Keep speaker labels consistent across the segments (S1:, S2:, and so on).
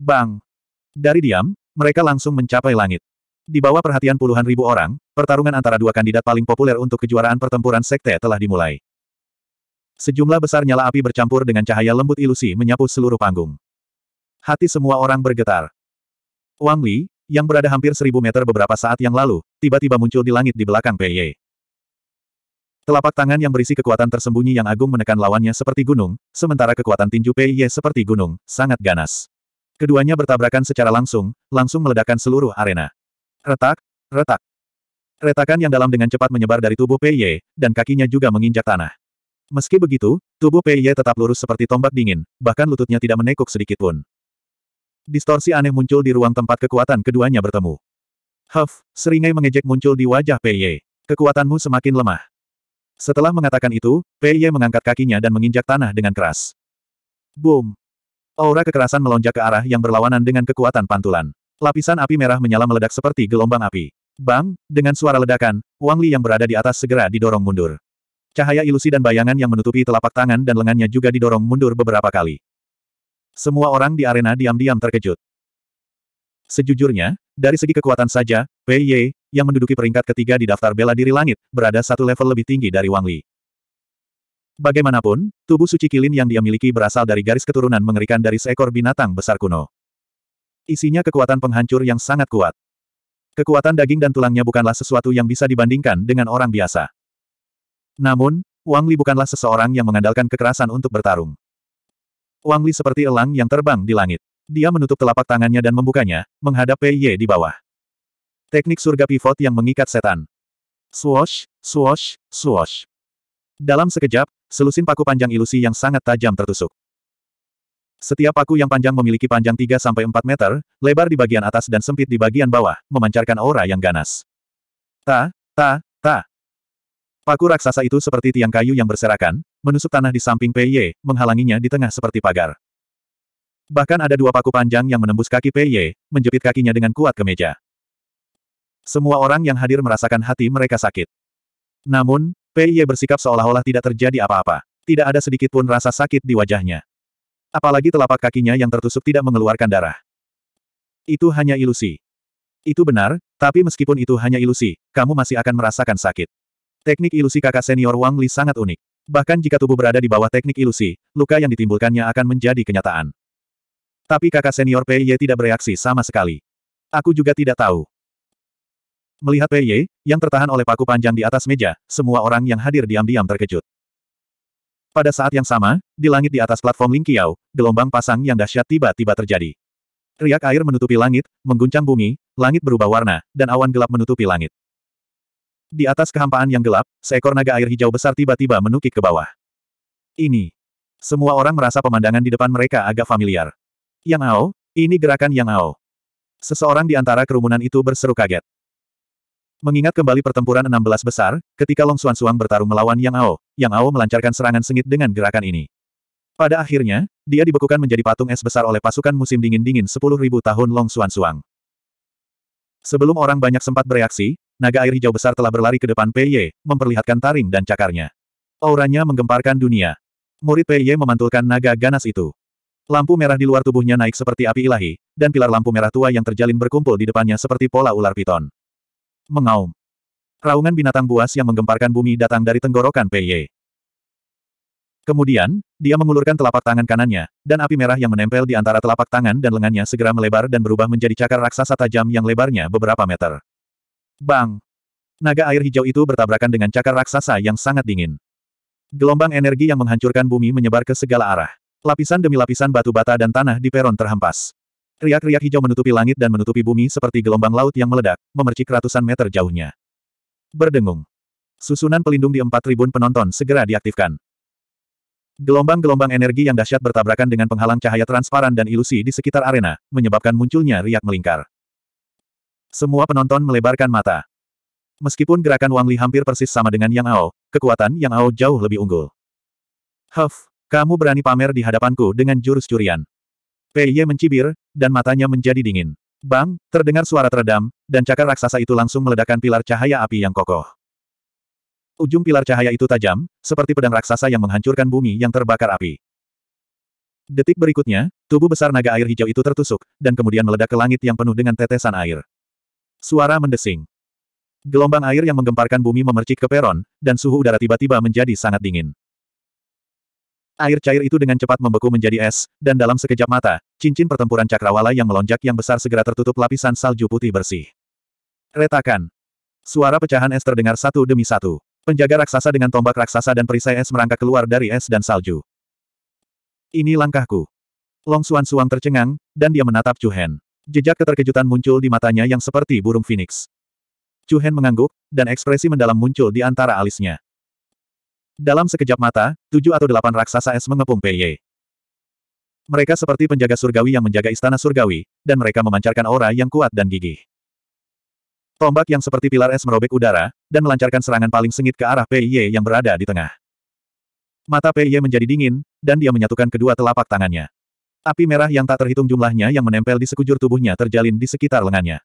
S1: Bang! Dari diam, mereka langsung mencapai langit. Di bawah perhatian puluhan ribu orang, pertarungan antara dua kandidat paling populer untuk kejuaraan pertempuran sekte telah dimulai. Sejumlah besar nyala api bercampur dengan cahaya lembut ilusi menyapu seluruh panggung. Hati semua orang bergetar. Wang Li, yang berada hampir seribu meter beberapa saat yang lalu, tiba-tiba muncul di langit di belakang Pei Ye. Telapak tangan yang berisi kekuatan tersembunyi yang agung menekan lawannya seperti gunung, sementara kekuatan tinju Pei Ye seperti gunung, sangat ganas. Keduanya bertabrakan secara langsung, langsung meledakkan seluruh arena. Retak, retak. Retakan yang dalam dengan cepat menyebar dari tubuh Pei Ye dan kakinya juga menginjak tanah. Meski begitu, tubuh Pei Ye tetap lurus seperti tombak dingin, bahkan lututnya tidak menekuk sedikitpun. Distorsi aneh muncul di ruang tempat kekuatan keduanya bertemu. Huff, seringai mengejek muncul di wajah Pei Ye. Kekuatanmu semakin lemah. Setelah mengatakan itu, Pei Ye mengangkat kakinya dan menginjak tanah dengan keras. Boom! Aura kekerasan melonjak ke arah yang berlawanan dengan kekuatan pantulan. Lapisan api merah menyala meledak seperti gelombang api. Bang, dengan suara ledakan, Wang Li yang berada di atas segera didorong mundur. Cahaya ilusi dan bayangan yang menutupi telapak tangan dan lengannya juga didorong mundur beberapa kali. Semua orang di arena diam-diam terkejut. Sejujurnya, dari segi kekuatan saja, Pei Ye yang menduduki peringkat ketiga di daftar bela diri langit, berada satu level lebih tinggi dari Wang Li. Bagaimanapun, tubuh suci kilin yang dia miliki berasal dari garis keturunan mengerikan dari seekor binatang besar kuno. Isinya kekuatan penghancur yang sangat kuat. Kekuatan daging dan tulangnya bukanlah sesuatu yang bisa dibandingkan dengan orang biasa. Namun, Wang Li bukanlah seseorang yang mengandalkan kekerasan untuk bertarung. Wang Li seperti elang yang terbang di langit. Dia menutup telapak tangannya dan membukanya, menghadap Pei Ye di bawah. Teknik surga pivot yang mengikat setan. Swoosh, swoosh, swoosh. Dalam sekejap, Selusin paku panjang ilusi yang sangat tajam tertusuk. Setiap paku yang panjang memiliki panjang 3-4 meter, lebar di bagian atas dan sempit di bagian bawah, memancarkan aura yang ganas. Ta, ta, ta. Paku raksasa itu seperti tiang kayu yang berserakan, menusuk tanah di samping PY, menghalanginya di tengah seperti pagar. Bahkan ada dua paku panjang yang menembus kaki PY, menjepit kakinya dengan kuat ke meja. Semua orang yang hadir merasakan hati mereka sakit. Namun, Pei Ye bersikap seolah-olah tidak terjadi apa-apa. Tidak ada sedikit pun rasa sakit di wajahnya. Apalagi telapak kakinya yang tertusuk tidak mengeluarkan darah. Itu hanya ilusi. Itu benar, tapi meskipun itu hanya ilusi, kamu masih akan merasakan sakit. Teknik ilusi kakak senior Wang Li sangat unik. Bahkan jika tubuh berada di bawah teknik ilusi, luka yang ditimbulkannya akan menjadi kenyataan. Tapi kakak senior Pei Ye tidak bereaksi sama sekali. Aku juga tidak tahu. Melihat Pei Ye, yang tertahan oleh paku panjang di atas meja, semua orang yang hadir diam-diam terkejut. Pada saat yang sama, di langit di atas platform Ling Qiao, gelombang pasang yang dahsyat tiba-tiba terjadi. Riak air menutupi langit, mengguncang bumi, langit berubah warna, dan awan gelap menutupi langit. Di atas kehampaan yang gelap, seekor naga air hijau besar tiba-tiba menukik ke bawah. Ini. Semua orang merasa pemandangan di depan mereka agak familiar. Yang Ao, ini gerakan Yang Ao. Seseorang di antara kerumunan itu berseru kaget. Mengingat kembali pertempuran 16 besar, ketika Long Xuan Suang bertarung melawan Yang Ao, Yang Ao melancarkan serangan sengit dengan gerakan ini. Pada akhirnya, dia dibekukan menjadi patung es besar oleh pasukan musim dingin-dingin 10.000 tahun Long Xuan Suang. Sebelum orang banyak sempat bereaksi, naga air hijau besar telah berlari ke depan Pei Ye, memperlihatkan taring dan cakarnya. Auranya menggemparkan dunia. Murid Ye memantulkan naga ganas itu. Lampu merah di luar tubuhnya naik seperti api ilahi, dan pilar lampu merah tua yang terjalin berkumpul di depannya seperti pola ular piton mengaum. Raungan binatang buas yang menggemparkan bumi datang dari tenggorokan PY. Kemudian, dia mengulurkan telapak tangan kanannya, dan api merah yang menempel di antara telapak tangan dan lengannya segera melebar dan berubah menjadi cakar raksasa tajam yang lebarnya beberapa meter. Bang! Naga air hijau itu bertabrakan dengan cakar raksasa yang sangat dingin. Gelombang energi yang menghancurkan bumi menyebar ke segala arah. Lapisan demi lapisan batu bata dan tanah di peron terhempas. Riak-riak hijau menutupi langit dan menutupi bumi seperti gelombang laut yang meledak, memercik ratusan meter jauhnya. Berdengung. Susunan pelindung di empat tribun penonton segera diaktifkan. Gelombang-gelombang energi yang dahsyat bertabrakan dengan penghalang cahaya transparan dan ilusi di sekitar arena, menyebabkan munculnya riak melingkar. Semua penonton melebarkan mata. Meskipun gerakan Wang Li hampir persis sama dengan Yang Ao, kekuatan Yang Ao jauh lebih unggul. Huff, kamu berani pamer di hadapanku dengan jurus curian. Pei Ye mencibir, dan matanya menjadi dingin. Bang, terdengar suara teredam, dan cakar raksasa itu langsung meledakkan pilar cahaya api yang kokoh. Ujung pilar cahaya itu tajam, seperti pedang raksasa yang menghancurkan bumi yang terbakar api. Detik berikutnya, tubuh besar naga air hijau itu tertusuk, dan kemudian meledak ke langit yang penuh dengan tetesan air. Suara mendesing. Gelombang air yang menggemparkan bumi memercik ke peron, dan suhu udara tiba-tiba menjadi sangat dingin. Air cair itu dengan cepat membeku menjadi es, dan dalam sekejap mata, cincin pertempuran cakrawala yang melonjak yang besar segera tertutup lapisan salju putih bersih. Retakan. Suara pecahan es terdengar satu demi satu. Penjaga raksasa dengan tombak raksasa dan perisai es merangkak keluar dari es dan salju. Ini langkahku. Long Suan Suang tercengang, dan dia menatap Chu Hen. Jejak keterkejutan muncul di matanya yang seperti burung phoenix. Chu Hen mengangguk, dan ekspresi mendalam muncul di antara alisnya. Dalam sekejap mata, tujuh atau delapan raksasa es mengepung Pei Ye. Mereka seperti penjaga surgawi yang menjaga istana surgawi, dan mereka memancarkan aura yang kuat dan gigih. Tombak yang seperti pilar es merobek udara, dan melancarkan serangan paling sengit ke arah Pei Ye yang berada di tengah. Mata Pei Ye menjadi dingin, dan dia menyatukan kedua telapak tangannya. Api merah yang tak terhitung jumlahnya yang menempel di sekujur tubuhnya terjalin di sekitar lengannya.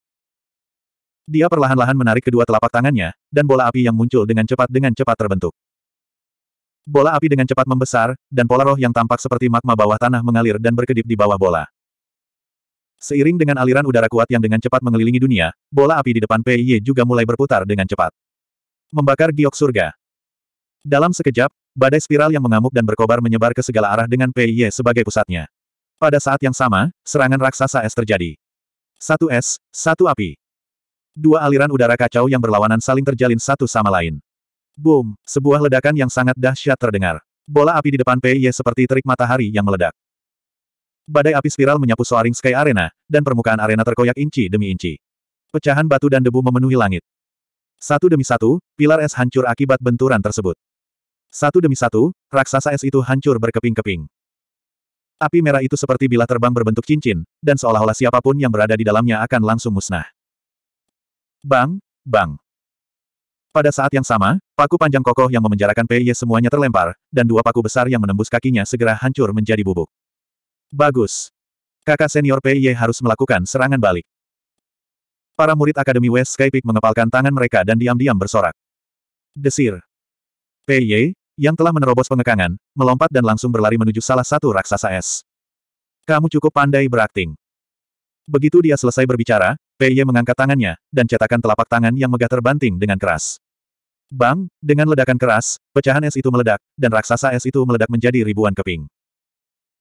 S1: Dia perlahan-lahan menarik kedua telapak tangannya, dan bola api yang muncul dengan cepat dengan cepat terbentuk. Bola api dengan cepat membesar, dan pola roh yang tampak seperti magma bawah tanah mengalir dan berkedip di bawah bola. Seiring dengan aliran udara kuat yang dengan cepat mengelilingi dunia, bola api di depan Pei Ye juga mulai berputar dengan cepat. Membakar giok surga. Dalam sekejap, badai spiral yang mengamuk dan berkobar menyebar ke segala arah dengan Pei Ye sebagai pusatnya. Pada saat yang sama, serangan raksasa es terjadi. Satu es, satu api. Dua aliran udara kacau yang berlawanan saling terjalin satu sama lain. Boom, sebuah ledakan yang sangat dahsyat terdengar. Bola api di depan Pei Ye seperti terik matahari yang meledak. Badai api spiral menyapu Soaring Sky Arena, dan permukaan arena terkoyak inci demi inci. Pecahan batu dan debu memenuhi langit. Satu demi satu, pilar es hancur akibat benturan tersebut. Satu demi satu, raksasa es itu hancur berkeping-keping. Api merah itu seperti bilah terbang berbentuk cincin, dan seolah-olah siapapun yang berada di dalamnya akan langsung musnah. Bang, bang. Pada saat yang sama, paku panjang kokoh yang memenjarakan Pei Ye semuanya terlempar, dan dua paku besar yang menembus kakinya segera hancur menjadi bubuk. Bagus. Kakak senior Pei Ye harus melakukan serangan balik. Para murid Akademi West Sky Peak mengepalkan tangan mereka dan diam-diam bersorak. Desir. Pei Ye yang telah menerobos pengekangan, melompat dan langsung berlari menuju salah satu raksasa es. Kamu cukup pandai berakting. Begitu dia selesai berbicara, Pei Ye mengangkat tangannya, dan cetakan telapak tangan yang megah terbanting dengan keras. Bang, dengan ledakan keras, pecahan es itu meledak, dan raksasa es itu meledak menjadi ribuan keping.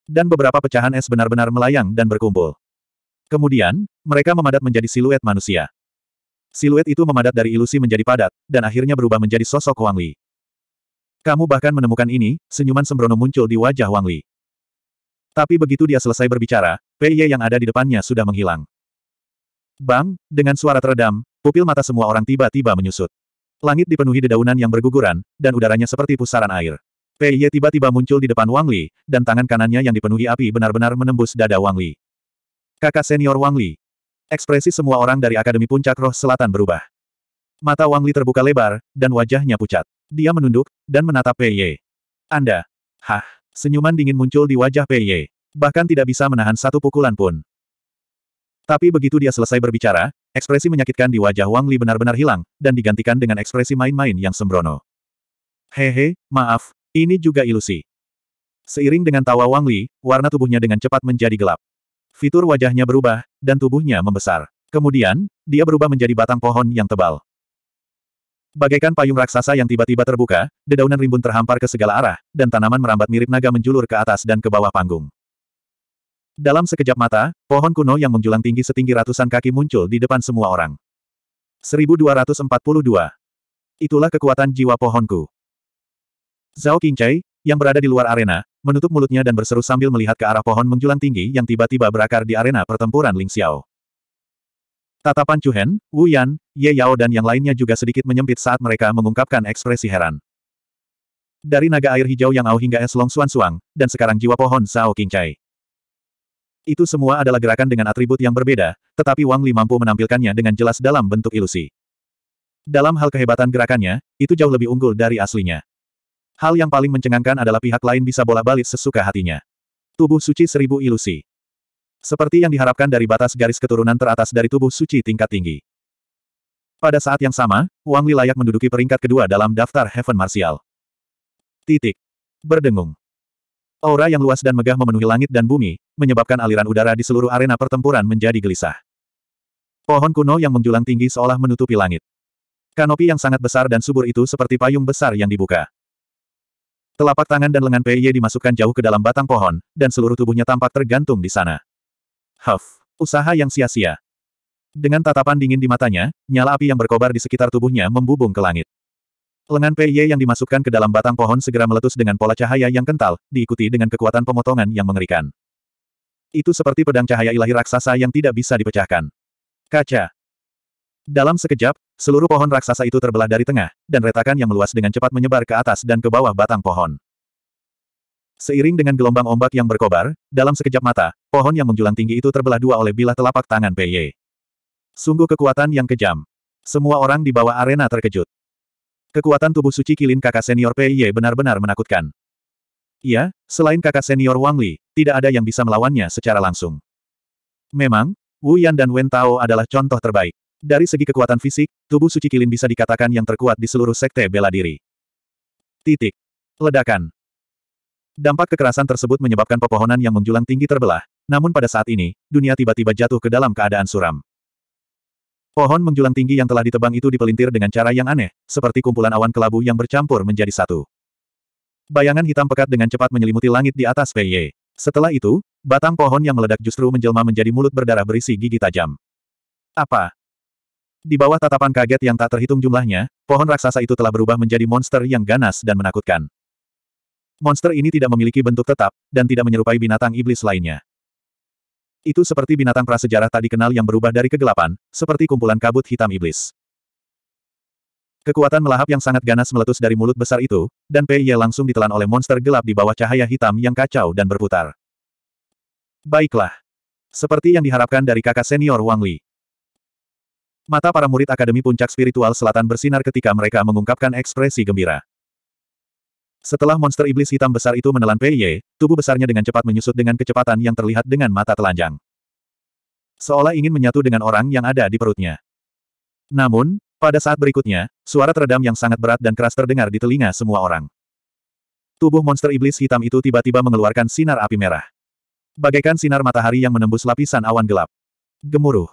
S1: Dan beberapa pecahan es benar-benar melayang dan berkumpul. Kemudian, mereka memadat menjadi siluet manusia. Siluet itu memadat dari ilusi menjadi padat, dan akhirnya berubah menjadi sosok Wang Li. Kamu bahkan menemukan ini, senyuman sembrono muncul di wajah Wang Li. Tapi begitu dia selesai berbicara, Ye yang ada di depannya sudah menghilang. Bang, dengan suara teredam, pupil mata semua orang tiba-tiba menyusut. Langit dipenuhi dedaunan yang berguguran, dan udaranya seperti pusaran air. Pei Ye tiba-tiba muncul di depan Wang Li, dan tangan kanannya yang dipenuhi api benar-benar menembus dada Wang Li. Kakak senior Wang Li. Ekspresi semua orang dari Akademi Puncak Roh Selatan berubah. Mata Wang Li terbuka lebar, dan wajahnya pucat. Dia menunduk, dan menatap Pei Ye. Anda. Hah. Senyuman dingin muncul di wajah Pei Ye. Bahkan tidak bisa menahan satu pukulan pun. Tapi begitu dia selesai berbicara, ekspresi menyakitkan di wajah Wang Li benar-benar hilang, dan digantikan dengan ekspresi main-main yang sembrono. Hehe, maaf, ini juga ilusi. Seiring dengan tawa Wang Li, warna tubuhnya dengan cepat menjadi gelap. Fitur wajahnya berubah, dan tubuhnya membesar. Kemudian, dia berubah menjadi batang pohon yang tebal. Bagaikan payung raksasa yang tiba-tiba terbuka, dedaunan rimbun terhampar ke segala arah, dan tanaman merambat mirip naga menjulur ke atas dan ke bawah panggung. Dalam sekejap mata, pohon kuno yang menjulang tinggi setinggi ratusan kaki muncul di depan semua orang. 1242. Itulah kekuatan jiwa pohonku. Zhao Qingcai, yang berada di luar arena, menutup mulutnya dan berseru sambil melihat ke arah pohon menjulang tinggi yang tiba-tiba berakar di arena pertempuran Ling Xiao. Tatapan Chuhen, Wu Yan, Ye Yao dan yang lainnya juga sedikit menyempit saat mereka mengungkapkan ekspresi heran. Dari naga air hijau yang au hingga es long suan suang, dan sekarang jiwa pohon Zhao Qingcai. Itu semua adalah gerakan dengan atribut yang berbeda, tetapi Wang Li mampu menampilkannya dengan jelas dalam bentuk ilusi. Dalam hal kehebatan gerakannya, itu jauh lebih unggul dari aslinya. Hal yang paling mencengangkan adalah pihak lain bisa bola-balik sesuka hatinya. Tubuh suci seribu ilusi. Seperti yang diharapkan dari batas garis keturunan teratas dari tubuh suci tingkat tinggi. Pada saat yang sama, Wang Li layak menduduki peringkat kedua dalam daftar Heaven Martial. Titik. Berdengung. Aura yang luas dan megah memenuhi langit dan bumi, menyebabkan aliran udara di seluruh arena pertempuran menjadi gelisah. Pohon kuno yang menjulang tinggi seolah menutupi langit. Kanopi yang sangat besar dan subur itu seperti payung besar yang dibuka. Telapak tangan dan lengan Pei Ye dimasukkan jauh ke dalam batang pohon, dan seluruh tubuhnya tampak tergantung di sana. Huff! Usaha yang sia-sia. Dengan tatapan dingin di matanya, nyala api yang berkobar di sekitar tubuhnya membubung ke langit. Lengan Pei Ye yang dimasukkan ke dalam batang pohon segera meletus dengan pola cahaya yang kental, diikuti dengan kekuatan pemotongan yang mengerikan. Itu seperti pedang cahaya ilahi raksasa yang tidak bisa dipecahkan. Kaca. Dalam sekejap, seluruh pohon raksasa itu terbelah dari tengah, dan retakan yang meluas dengan cepat menyebar ke atas dan ke bawah batang pohon. Seiring dengan gelombang ombak yang berkobar, dalam sekejap mata, pohon yang menjulang tinggi itu terbelah dua oleh bilah telapak tangan Pei Ye. Sungguh kekuatan yang kejam. Semua orang di bawah arena terkejut. Kekuatan tubuh suci kilin kakak senior Pei Ye benar-benar menakutkan. Iya, selain kakak senior Wang Li, tidak ada yang bisa melawannya secara langsung. Memang, Wu Yan dan Wen Tao adalah contoh terbaik. Dari segi kekuatan fisik, tubuh suci kilin bisa dikatakan yang terkuat di seluruh sekte bela diri. Titik. Ledakan. Dampak kekerasan tersebut menyebabkan pepohonan yang menjulang tinggi terbelah, namun pada saat ini, dunia tiba-tiba jatuh ke dalam keadaan suram. Pohon menjulang tinggi yang telah ditebang itu dipelintir dengan cara yang aneh, seperti kumpulan awan kelabu yang bercampur menjadi satu. Bayangan hitam pekat dengan cepat menyelimuti langit di atas Ye. Setelah itu, batang pohon yang meledak justru menjelma menjadi mulut berdarah berisi gigi tajam. Apa? Di bawah tatapan kaget yang tak terhitung jumlahnya, pohon raksasa itu telah berubah menjadi monster yang ganas dan menakutkan. Monster ini tidak memiliki bentuk tetap, dan tidak menyerupai binatang iblis lainnya. Itu seperti binatang prasejarah tak dikenal yang berubah dari kegelapan, seperti kumpulan kabut hitam iblis. Kekuatan melahap yang sangat ganas meletus dari mulut besar itu, dan Pei Ye langsung ditelan oleh monster gelap di bawah cahaya hitam yang kacau dan berputar. Baiklah. Seperti yang diharapkan dari kakak senior Wang Li. Mata para murid Akademi Puncak Spiritual Selatan bersinar ketika mereka mengungkapkan ekspresi gembira. Setelah monster iblis hitam besar itu menelan Ye, tubuh besarnya dengan cepat menyusut dengan kecepatan yang terlihat dengan mata telanjang. Seolah ingin menyatu dengan orang yang ada di perutnya. Namun, pada saat berikutnya, suara teredam yang sangat berat dan keras terdengar di telinga semua orang. Tubuh monster iblis hitam itu tiba-tiba mengeluarkan sinar api merah. Bagaikan sinar matahari yang menembus lapisan awan gelap. Gemuruh.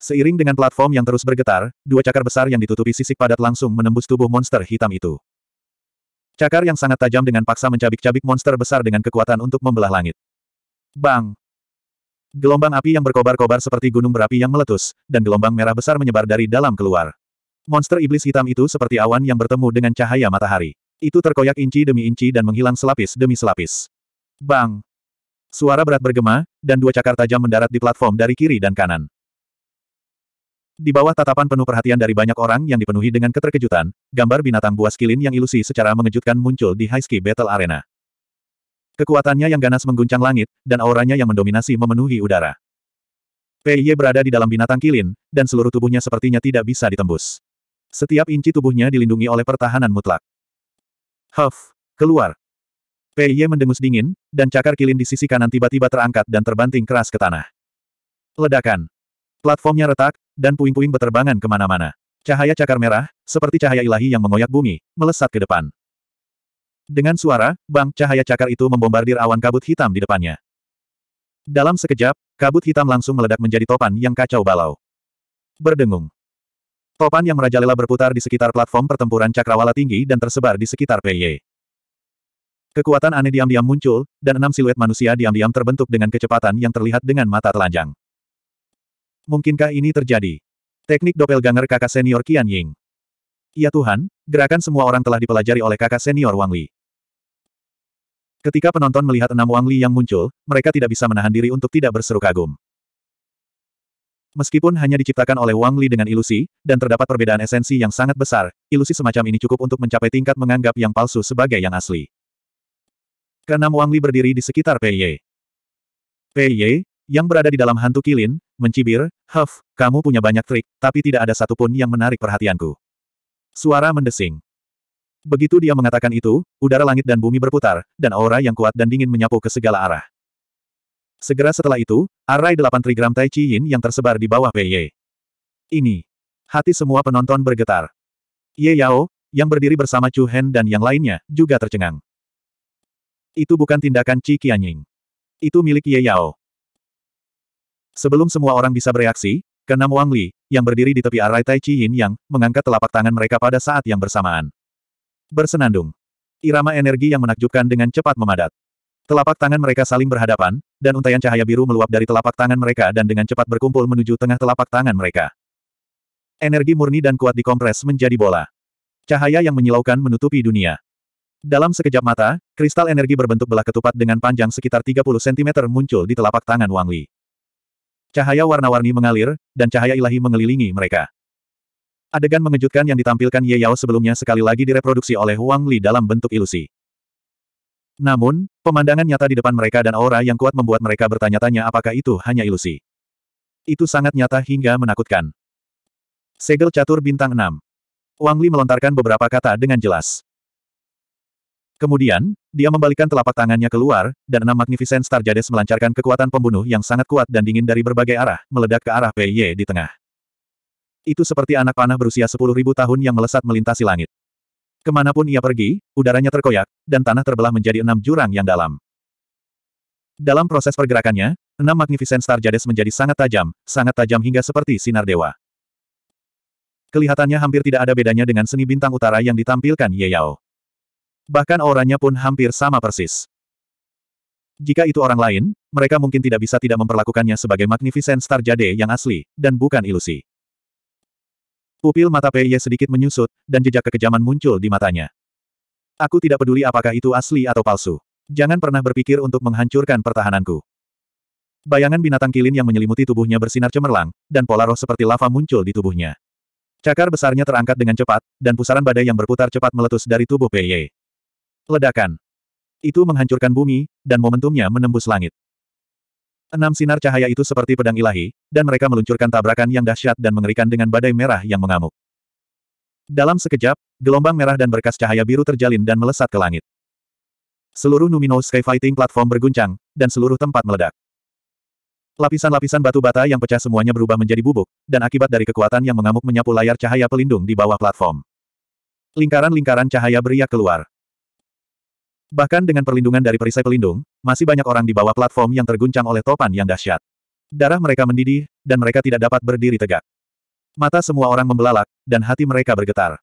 S1: Seiring dengan platform yang terus bergetar, dua cakar besar yang ditutupi sisik padat langsung menembus tubuh monster hitam itu. Cakar yang sangat tajam dengan paksa mencabik-cabik monster besar dengan kekuatan untuk membelah langit. Bang! Gelombang api yang berkobar-kobar seperti gunung berapi yang meletus, dan gelombang merah besar menyebar dari dalam keluar. Monster iblis hitam itu seperti awan yang bertemu dengan cahaya matahari. Itu terkoyak inci demi inci dan menghilang selapis demi selapis. Bang! Suara berat bergema, dan dua cakar tajam mendarat di platform dari kiri dan kanan. Di bawah tatapan penuh perhatian dari banyak orang yang dipenuhi dengan keterkejutan, gambar binatang buas kilin yang ilusi secara mengejutkan muncul di high ski Battle Arena. Kekuatannya yang ganas mengguncang langit, dan auranya yang mendominasi memenuhi udara. Ye berada di dalam binatang kilin, dan seluruh tubuhnya sepertinya tidak bisa ditembus. Setiap inci tubuhnya dilindungi oleh pertahanan mutlak. Huff! Keluar! Ye mendengus dingin, dan cakar kilin di sisi kanan tiba-tiba terangkat dan terbanting keras ke tanah. Ledakan! Platformnya retak, dan puing-puing beterbangan kemana-mana. Cahaya cakar merah, seperti cahaya ilahi yang mengoyak bumi, melesat ke depan. Dengan suara, bang, cahaya cakar itu membombardir awan kabut hitam di depannya. Dalam sekejap, kabut hitam langsung meledak menjadi topan yang kacau balau. Berdengung. Topan yang merajalela berputar di sekitar platform pertempuran cakrawala tinggi dan tersebar di sekitar PY. Kekuatan aneh diam-diam muncul, dan enam siluet manusia diam-diam terbentuk dengan kecepatan yang terlihat dengan mata telanjang. Mungkinkah ini terjadi? Teknik doppelganger kakak senior Qian Ying. Ya Tuhan, gerakan semua orang telah dipelajari oleh kakak senior Wang Li. Ketika penonton melihat enam Wang Li yang muncul, mereka tidak bisa menahan diri untuk tidak berseru kagum. Meskipun hanya diciptakan oleh Wang Li dengan ilusi, dan terdapat perbedaan esensi yang sangat besar, ilusi semacam ini cukup untuk mencapai tingkat menganggap yang palsu sebagai yang asli. Keenam Wang Li berdiri di sekitar Pei Ye. Pei Ye, yang berada di dalam hantu kilin, mencibir, Huff, kamu punya banyak trik, tapi tidak ada satupun yang menarik perhatianku. Suara mendesing. Begitu dia mengatakan itu, udara langit dan bumi berputar, dan aura yang kuat dan dingin menyapu ke segala arah. Segera setelah itu, arai delapan trigram Tai Chi Yin yang tersebar di bawah Ye. Ini. Hati semua penonton bergetar. Ye Yao, yang berdiri bersama Chu Hen dan yang lainnya, juga tercengang. Itu bukan tindakan Chi Qianying. Itu milik Ye Yao. Sebelum semua orang bisa bereaksi, keenam Wang Li, yang berdiri di tepi arai Tai Chi Yin yang, mengangkat telapak tangan mereka pada saat yang bersamaan. Bersenandung. Irama energi yang menakjubkan dengan cepat memadat. Telapak tangan mereka saling berhadapan, dan untaian cahaya biru meluap dari telapak tangan mereka dan dengan cepat berkumpul menuju tengah telapak tangan mereka. Energi murni dan kuat dikompres menjadi bola. Cahaya yang menyilaukan menutupi dunia. Dalam sekejap mata, kristal energi berbentuk belah ketupat dengan panjang sekitar 30 cm muncul di telapak tangan Wang Li. Cahaya warna-warni mengalir, dan cahaya ilahi mengelilingi mereka. Adegan mengejutkan yang ditampilkan Ye Yao sebelumnya sekali lagi direproduksi oleh Wang Li dalam bentuk ilusi. Namun, pemandangan nyata di depan mereka dan aura yang kuat membuat mereka bertanya-tanya apakah itu hanya ilusi. Itu sangat nyata hingga menakutkan. Segel Catur Bintang 6 Wang Li melontarkan beberapa kata dengan jelas. Kemudian, dia membalikkan telapak tangannya keluar, dan enam Magnificent Star Jades melancarkan kekuatan pembunuh yang sangat kuat dan dingin dari berbagai arah, meledak ke arah Pei Ye di tengah. Itu seperti anak panah berusia sepuluh ribu tahun yang melesat melintasi langit. Kemanapun ia pergi, udaranya terkoyak, dan tanah terbelah menjadi enam jurang yang dalam. Dalam proses pergerakannya, enam Magnificent Star Jades menjadi sangat tajam, sangat tajam hingga seperti sinar dewa. Kelihatannya hampir tidak ada bedanya dengan seni bintang utara yang ditampilkan Ye Yao. Bahkan auranya pun hampir sama persis. Jika itu orang lain, mereka mungkin tidak bisa tidak memperlakukannya sebagai Magnificent Star Jade yang asli, dan bukan ilusi. Pupil mata Pei Ye sedikit menyusut, dan jejak kekejaman muncul di matanya. Aku tidak peduli apakah itu asli atau palsu. Jangan pernah berpikir untuk menghancurkan pertahananku. Bayangan binatang kilin yang menyelimuti tubuhnya bersinar cemerlang, dan pola roh seperti lava muncul di tubuhnya. Cakar besarnya terangkat dengan cepat, dan pusaran badai yang berputar cepat meletus dari tubuh Pei Ye. Ledakan. Itu menghancurkan bumi, dan momentumnya menembus langit. Enam sinar cahaya itu seperti pedang ilahi, dan mereka meluncurkan tabrakan yang dahsyat dan mengerikan dengan badai merah yang mengamuk. Dalam sekejap, gelombang merah dan berkas cahaya biru terjalin dan melesat ke langit. Seluruh Numino Sky Fighting platform berguncang, dan seluruh tempat meledak. Lapisan-lapisan batu bata yang pecah semuanya berubah menjadi bubuk, dan akibat dari kekuatan yang mengamuk menyapu layar cahaya pelindung di bawah platform. Lingkaran-lingkaran cahaya beriak keluar. Bahkan dengan perlindungan dari perisai pelindung, masih banyak orang di bawah platform yang terguncang oleh topan yang dahsyat. Darah mereka mendidih, dan mereka tidak dapat berdiri tegak. Mata semua orang membelalak, dan hati mereka bergetar.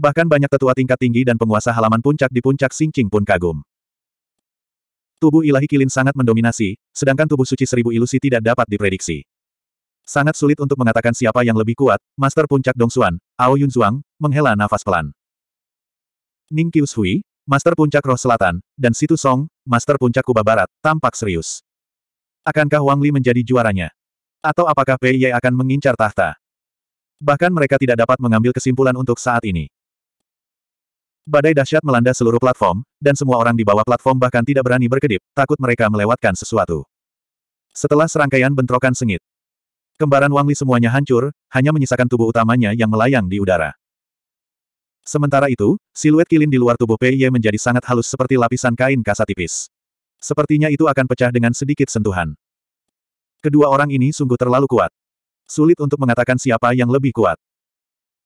S1: Bahkan banyak tetua tingkat tinggi dan penguasa halaman puncak di puncak Singcing pun kagum. Tubuh ilahi Kilin sangat mendominasi, sedangkan tubuh suci seribu ilusi tidak dapat diprediksi. Sangat sulit untuk mengatakan siapa yang lebih kuat, Master Puncak Dongsuan, Ao Yunzuang, menghela nafas pelan. Ning Qiushui, Master Puncak Roh Selatan, dan Situ Song, Master Puncak Kuba Barat, tampak serius. Akankah Wang Li menjadi juaranya? Atau apakah Pei Ye akan mengincar tahta? Bahkan mereka tidak dapat mengambil kesimpulan untuk saat ini. Badai dahsyat melanda seluruh platform, dan semua orang di bawah platform bahkan tidak berani berkedip, takut mereka melewatkan sesuatu. Setelah serangkaian bentrokan sengit, kembaran Wang Li semuanya hancur, hanya menyisakan tubuh utamanya yang melayang di udara. Sementara itu, siluet kilin di luar tubuh Pei Ye menjadi sangat halus seperti lapisan kain kasa tipis. Sepertinya itu akan pecah dengan sedikit sentuhan. Kedua orang ini sungguh terlalu kuat. Sulit untuk mengatakan siapa yang lebih kuat.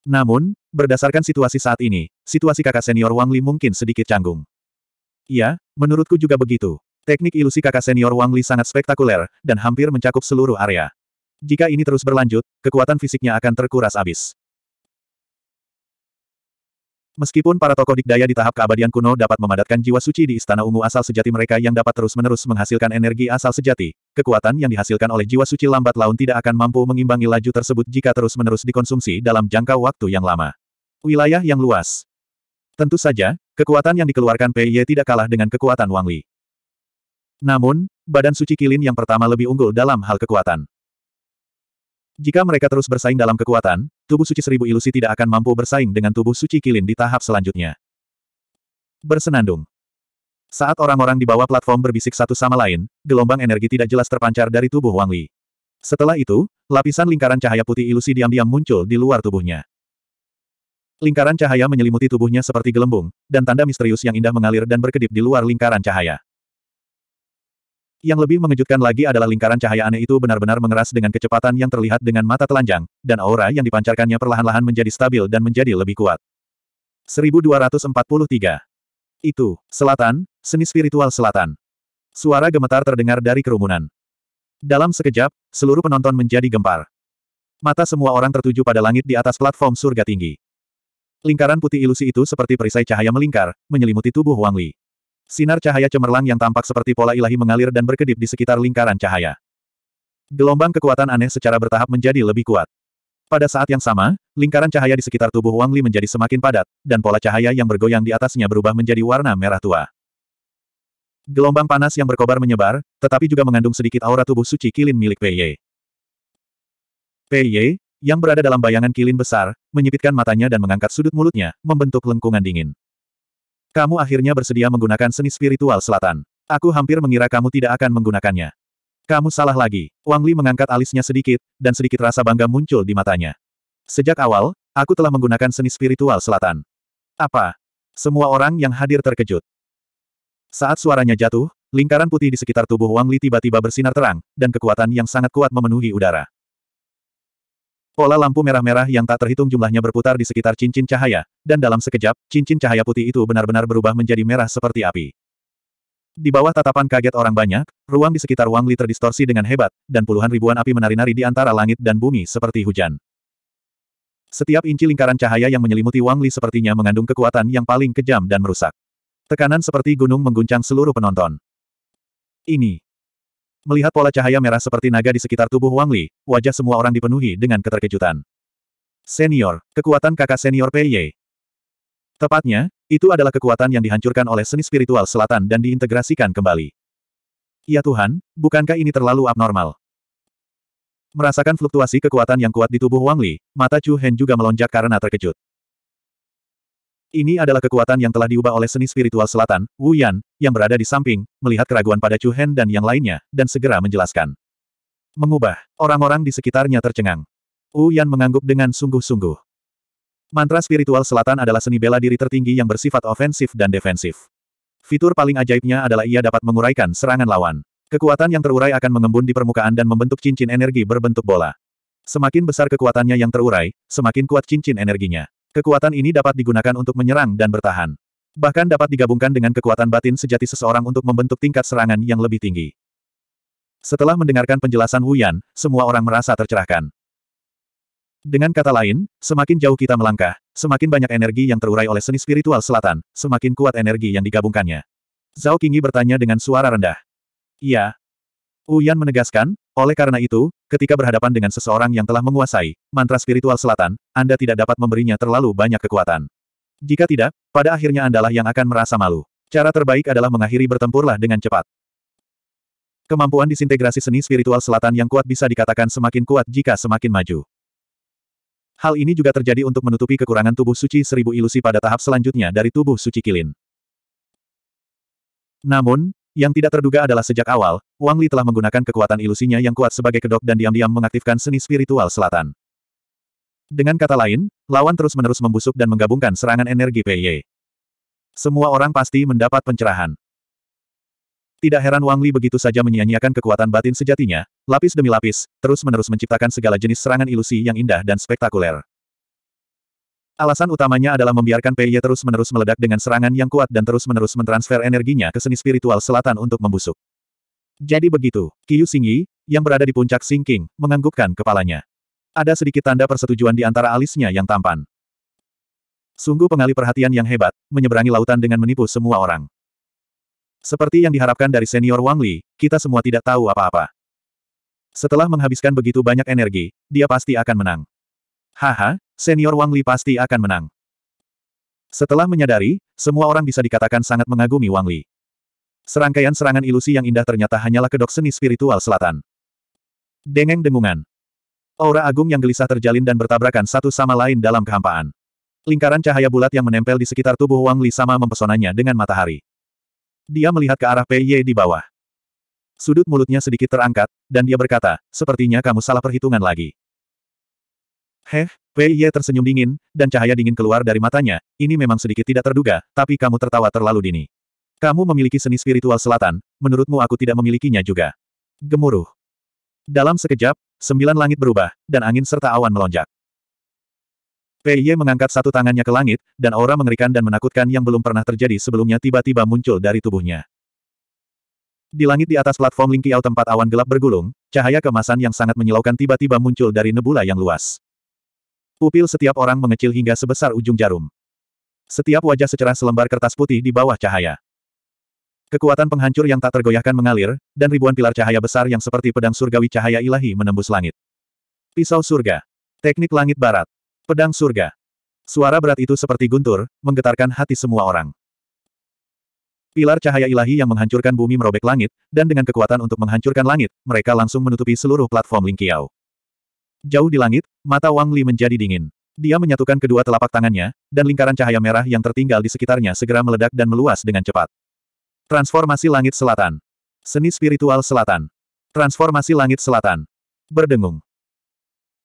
S1: Namun, berdasarkan situasi saat ini, situasi kakak senior Wang Li mungkin sedikit canggung. Iya, menurutku juga begitu. Teknik ilusi kakak senior Wang Li sangat spektakuler, dan hampir mencakup seluruh area. Jika ini terus berlanjut, kekuatan fisiknya akan terkuras habis. Meskipun para tokoh dikdaya di tahap keabadian kuno dapat memadatkan jiwa suci di Istana Ungu asal sejati mereka yang dapat terus-menerus menghasilkan energi asal sejati, kekuatan yang dihasilkan oleh jiwa suci lambat laun tidak akan mampu mengimbangi laju tersebut jika terus-menerus dikonsumsi dalam jangka waktu yang lama. Wilayah yang luas. Tentu saja, kekuatan yang dikeluarkan PY tidak kalah dengan kekuatan Wang Li. Namun, badan suci Kilin yang pertama lebih unggul dalam hal kekuatan. Jika mereka terus bersaing dalam kekuatan, tubuh suci seribu ilusi tidak akan mampu bersaing dengan tubuh suci kilin di tahap selanjutnya. Bersenandung. Saat orang-orang di bawah platform berbisik satu sama lain, gelombang energi tidak jelas terpancar dari tubuh Wang Li. Setelah itu, lapisan lingkaran cahaya putih ilusi diam-diam muncul di luar tubuhnya. Lingkaran cahaya menyelimuti tubuhnya seperti gelembung, dan tanda misterius yang indah mengalir dan berkedip di luar lingkaran cahaya. Yang lebih mengejutkan lagi adalah lingkaran cahaya aneh itu benar-benar mengeras dengan kecepatan yang terlihat dengan mata telanjang, dan aura yang dipancarkannya perlahan-lahan menjadi stabil dan menjadi lebih kuat. 1243. Itu, selatan, seni spiritual selatan. Suara gemetar terdengar dari kerumunan. Dalam sekejap, seluruh penonton menjadi gempar. Mata semua orang tertuju pada langit di atas platform surga tinggi. Lingkaran putih ilusi itu seperti perisai cahaya melingkar, menyelimuti tubuh Wang Li. Sinar cahaya cemerlang yang tampak seperti pola ilahi mengalir dan berkedip di sekitar lingkaran cahaya. Gelombang kekuatan aneh secara bertahap menjadi lebih kuat. Pada saat yang sama, lingkaran cahaya di sekitar tubuh Wang Li menjadi semakin padat, dan pola cahaya yang bergoyang di atasnya berubah menjadi warna merah tua. Gelombang panas yang berkobar menyebar, tetapi juga mengandung sedikit aura tubuh suci kilin milik Pei Ye. Pei Ye, yang berada dalam bayangan kilin besar, menyipitkan matanya dan mengangkat sudut mulutnya, membentuk lengkungan dingin. Kamu akhirnya bersedia menggunakan seni spiritual selatan. Aku hampir mengira kamu tidak akan menggunakannya. Kamu salah lagi. Wang Li mengangkat alisnya sedikit, dan sedikit rasa bangga muncul di matanya. Sejak awal, aku telah menggunakan seni spiritual selatan. Apa? Semua orang yang hadir terkejut. Saat suaranya jatuh, lingkaran putih di sekitar tubuh Wang Li tiba-tiba bersinar terang, dan kekuatan yang sangat kuat memenuhi udara. Pola lampu merah-merah yang tak terhitung jumlahnya berputar di sekitar cincin cahaya, dan dalam sekejap, cincin cahaya putih itu benar-benar berubah menjadi merah seperti api. Di bawah tatapan kaget orang banyak, ruang di sekitar Wang Li terdistorsi dengan hebat, dan puluhan ribuan api menari-nari di antara langit dan bumi seperti hujan. Setiap inci lingkaran cahaya yang menyelimuti Wang Li sepertinya mengandung kekuatan yang paling kejam dan merusak. Tekanan seperti gunung mengguncang seluruh penonton. Ini Melihat pola cahaya merah seperti naga di sekitar tubuh Wang Li, wajah semua orang dipenuhi dengan keterkejutan. Senior, kekuatan kakak senior Pei Ye. Tepatnya, itu adalah kekuatan yang dihancurkan oleh seni spiritual selatan dan diintegrasikan kembali. Ya Tuhan, bukankah ini terlalu abnormal? Merasakan fluktuasi kekuatan yang kuat di tubuh Wang Li, mata Chu Hen juga melonjak karena terkejut. Ini adalah kekuatan yang telah diubah oleh seni spiritual selatan, Wu Yan, yang berada di samping, melihat keraguan pada Chu Hen dan yang lainnya, dan segera menjelaskan. Mengubah, orang-orang di sekitarnya tercengang. Wu Yan mengangguk dengan sungguh-sungguh. Mantra spiritual selatan adalah seni bela diri tertinggi yang bersifat ofensif dan defensif. Fitur paling ajaibnya adalah ia dapat menguraikan serangan lawan. Kekuatan yang terurai akan mengembun di permukaan dan membentuk cincin energi berbentuk bola. Semakin besar kekuatannya yang terurai, semakin kuat cincin energinya. Kekuatan ini dapat digunakan untuk menyerang dan bertahan. Bahkan dapat digabungkan dengan kekuatan batin sejati seseorang untuk membentuk tingkat serangan yang lebih tinggi. Setelah mendengarkan penjelasan Wu Yan, semua orang merasa tercerahkan. Dengan kata lain, semakin jauh kita melangkah, semakin banyak energi yang terurai oleh seni spiritual selatan, semakin kuat energi yang digabungkannya. Zhao Qingyi bertanya dengan suara rendah. Iya. Wu Yan menegaskan, oleh karena itu, ketika berhadapan dengan seseorang yang telah menguasai mantra spiritual selatan, Anda tidak dapat memberinya terlalu banyak kekuatan. Jika tidak, pada akhirnya Andalah yang akan merasa malu. Cara terbaik adalah mengakhiri bertempurlah dengan cepat. Kemampuan disintegrasi seni spiritual selatan yang kuat bisa dikatakan semakin kuat jika semakin maju. Hal ini juga terjadi untuk menutupi kekurangan tubuh suci seribu ilusi pada tahap selanjutnya dari tubuh suci kilin. Namun, yang tidak terduga adalah sejak awal, Wang Li telah menggunakan kekuatan ilusinya yang kuat sebagai kedok dan diam-diam mengaktifkan seni spiritual selatan. Dengan kata lain, lawan terus-menerus membusuk dan menggabungkan serangan energi PY. Semua orang pasti mendapat pencerahan. Tidak heran Wang Li begitu saja menyia-nyiakan kekuatan batin sejatinya, lapis demi lapis, terus-menerus menciptakan segala jenis serangan ilusi yang indah dan spektakuler. Alasan utamanya adalah membiarkan Ye terus-menerus meledak dengan serangan yang kuat dan terus-menerus mentransfer energinya ke seni spiritual selatan untuk membusuk. Jadi begitu, Kiyu Yi, yang berada di puncak Singking, menganggukkan kepalanya. Ada sedikit tanda persetujuan di antara alisnya yang tampan. Sungguh pengali perhatian yang hebat, menyeberangi lautan dengan menipu semua orang. Seperti yang diharapkan dari senior Wang Li, kita semua tidak tahu apa-apa. Setelah menghabiskan begitu banyak energi, dia pasti akan menang. Haha, senior Wang Li pasti akan menang. Setelah menyadari, semua orang bisa dikatakan sangat mengagumi Wang Li. Serangkaian serangan ilusi yang indah ternyata hanyalah kedok seni spiritual selatan. Dengeng dengungan. Aura agung yang gelisah terjalin dan bertabrakan satu sama lain dalam kehampaan. Lingkaran cahaya bulat yang menempel di sekitar tubuh Wang Li sama mempesonanya dengan matahari. Dia melihat ke arah Pei Ye di bawah. Sudut mulutnya sedikit terangkat, dan dia berkata, sepertinya kamu salah perhitungan lagi. Heh, Ye tersenyum dingin, dan cahaya dingin keluar dari matanya, ini memang sedikit tidak terduga, tapi kamu tertawa terlalu dini. Kamu memiliki seni spiritual selatan, menurutmu aku tidak memilikinya juga. Gemuruh. Dalam sekejap, sembilan langit berubah, dan angin serta awan melonjak. Ye mengangkat satu tangannya ke langit, dan aura mengerikan dan menakutkan yang belum pernah terjadi sebelumnya tiba-tiba muncul dari tubuhnya. Di langit di atas platform Lingqiao tempat awan gelap bergulung, cahaya kemasan yang sangat menyilaukan tiba-tiba muncul dari nebula yang luas. Pupil setiap orang mengecil hingga sebesar ujung jarum. Setiap wajah secerah selembar kertas putih di bawah cahaya. Kekuatan penghancur yang tak tergoyahkan mengalir, dan ribuan pilar cahaya besar yang seperti pedang surgawi cahaya ilahi menembus langit. Pisau surga. Teknik langit barat. Pedang surga. Suara berat itu seperti guntur, menggetarkan hati semua orang. Pilar cahaya ilahi yang menghancurkan bumi merobek langit, dan dengan kekuatan untuk menghancurkan langit, mereka langsung menutupi seluruh platform Lingqiao. Jauh di langit, mata Wang Li menjadi dingin. Dia menyatukan kedua telapak tangannya, dan lingkaran cahaya merah yang tertinggal di sekitarnya segera meledak dan meluas dengan cepat. Transformasi Langit Selatan Seni Spiritual Selatan Transformasi Langit Selatan Berdengung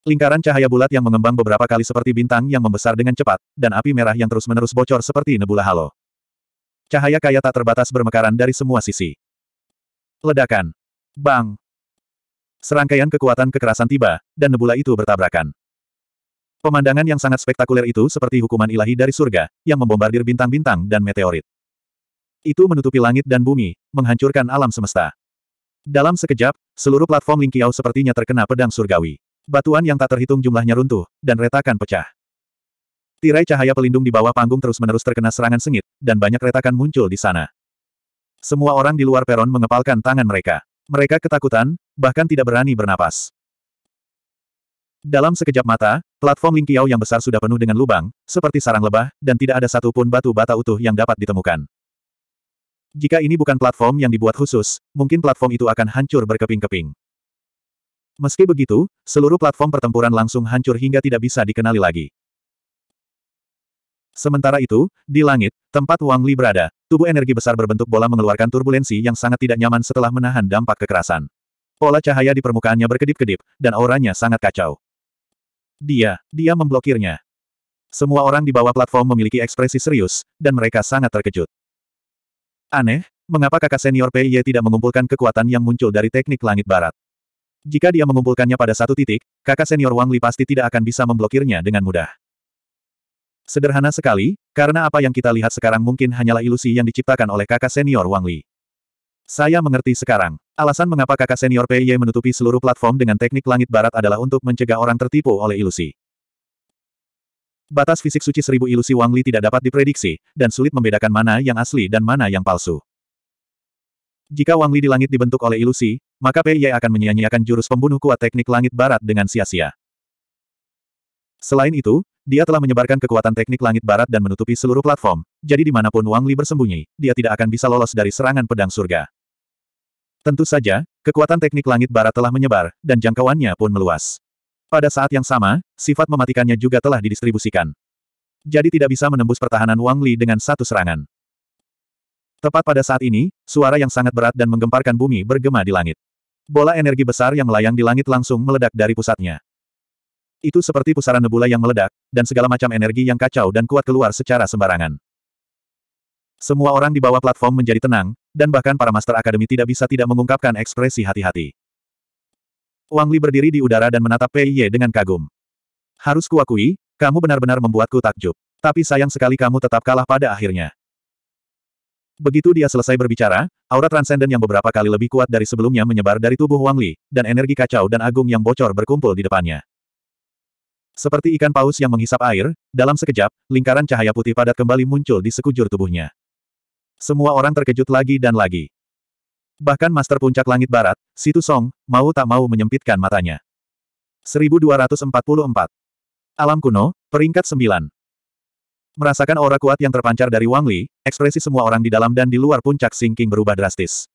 S1: Lingkaran cahaya bulat yang mengembang beberapa kali seperti bintang yang membesar dengan cepat, dan api merah yang terus-menerus bocor seperti nebula halo. Cahaya kaya tak terbatas bermekaran dari semua sisi. Ledakan. Bang. Serangkaian kekuatan kekerasan tiba, dan nebula itu bertabrakan. Pemandangan yang sangat spektakuler itu seperti hukuman ilahi dari surga, yang membombardir bintang-bintang dan meteorit. Itu menutupi langit dan bumi, menghancurkan alam semesta. Dalam sekejap, seluruh platform Lingqiao sepertinya terkena pedang surgawi. Batuan yang tak terhitung jumlahnya runtuh, dan retakan pecah. Tirai cahaya pelindung di bawah panggung terus-menerus terkena serangan sengit, dan banyak retakan muncul di sana. Semua orang di luar peron mengepalkan tangan mereka. Mereka ketakutan, bahkan tidak berani bernapas. Dalam sekejap mata, platform Qiao yang besar sudah penuh dengan lubang, seperti sarang lebah, dan tidak ada satupun batu bata utuh yang dapat ditemukan. Jika ini bukan platform yang dibuat khusus, mungkin platform itu akan hancur berkeping-keping. Meski begitu, seluruh platform pertempuran langsung hancur hingga tidak bisa dikenali lagi. Sementara itu, di langit, tempat Wang Li berada, tubuh energi besar berbentuk bola mengeluarkan turbulensi yang sangat tidak nyaman setelah menahan dampak kekerasan. Pola cahaya di permukaannya berkedip-kedip, dan auranya sangat kacau. Dia, dia memblokirnya. Semua orang di bawah platform memiliki ekspresi serius, dan mereka sangat terkejut. Aneh, mengapa kakak senior Pei Ye tidak mengumpulkan kekuatan yang muncul dari teknik langit barat? Jika dia mengumpulkannya pada satu titik, kakak senior Wang Li pasti tidak akan bisa memblokirnya dengan mudah. Sederhana sekali, karena apa yang kita lihat sekarang mungkin hanyalah ilusi yang diciptakan oleh kakak senior Wang Li. Saya mengerti sekarang. Alasan mengapa kakak senior PY menutupi seluruh platform dengan teknik langit barat adalah untuk mencegah orang tertipu oleh ilusi. Batas fisik suci seribu ilusi Wang Li tidak dapat diprediksi, dan sulit membedakan mana yang asli dan mana yang palsu. Jika Wang Li di langit dibentuk oleh ilusi, maka PY akan menyia-nyiakan jurus pembunuh kuat teknik langit barat dengan sia-sia. Selain itu, dia telah menyebarkan kekuatan teknik langit barat dan menutupi seluruh platform, jadi dimanapun Wang Li bersembunyi, dia tidak akan bisa lolos dari serangan pedang surga. Tentu saja, kekuatan teknik langit barat telah menyebar, dan jangkauannya pun meluas. Pada saat yang sama, sifat mematikannya juga telah didistribusikan. Jadi tidak bisa menembus pertahanan Wang Li dengan satu serangan. Tepat pada saat ini, suara yang sangat berat dan menggemparkan bumi bergema di langit. Bola energi besar yang melayang di langit langsung meledak dari pusatnya. Itu seperti pusaran nebula yang meledak, dan segala macam energi yang kacau dan kuat keluar secara sembarangan. Semua orang di bawah platform menjadi tenang, dan bahkan para Master Akademi tidak bisa tidak mengungkapkan ekspresi hati-hati. Wang Li berdiri di udara dan menatap Pei Ye dengan kagum. Harus kuakui, kamu benar-benar membuatku takjub. Tapi sayang sekali kamu tetap kalah pada akhirnya. Begitu dia selesai berbicara, aura transenden yang beberapa kali lebih kuat dari sebelumnya menyebar dari tubuh Wang Li, dan energi kacau dan agung yang bocor berkumpul di depannya. Seperti ikan paus yang menghisap air, dalam sekejap, lingkaran cahaya putih padat kembali muncul di sekujur tubuhnya. Semua orang terkejut lagi dan lagi. Bahkan Master Puncak Langit Barat, Situ Song, mau tak mau menyempitkan matanya. 1244. Alam kuno, peringkat 9. Merasakan aura kuat yang terpancar dari Wang Li, ekspresi semua orang di dalam dan di luar puncak Singking berubah drastis.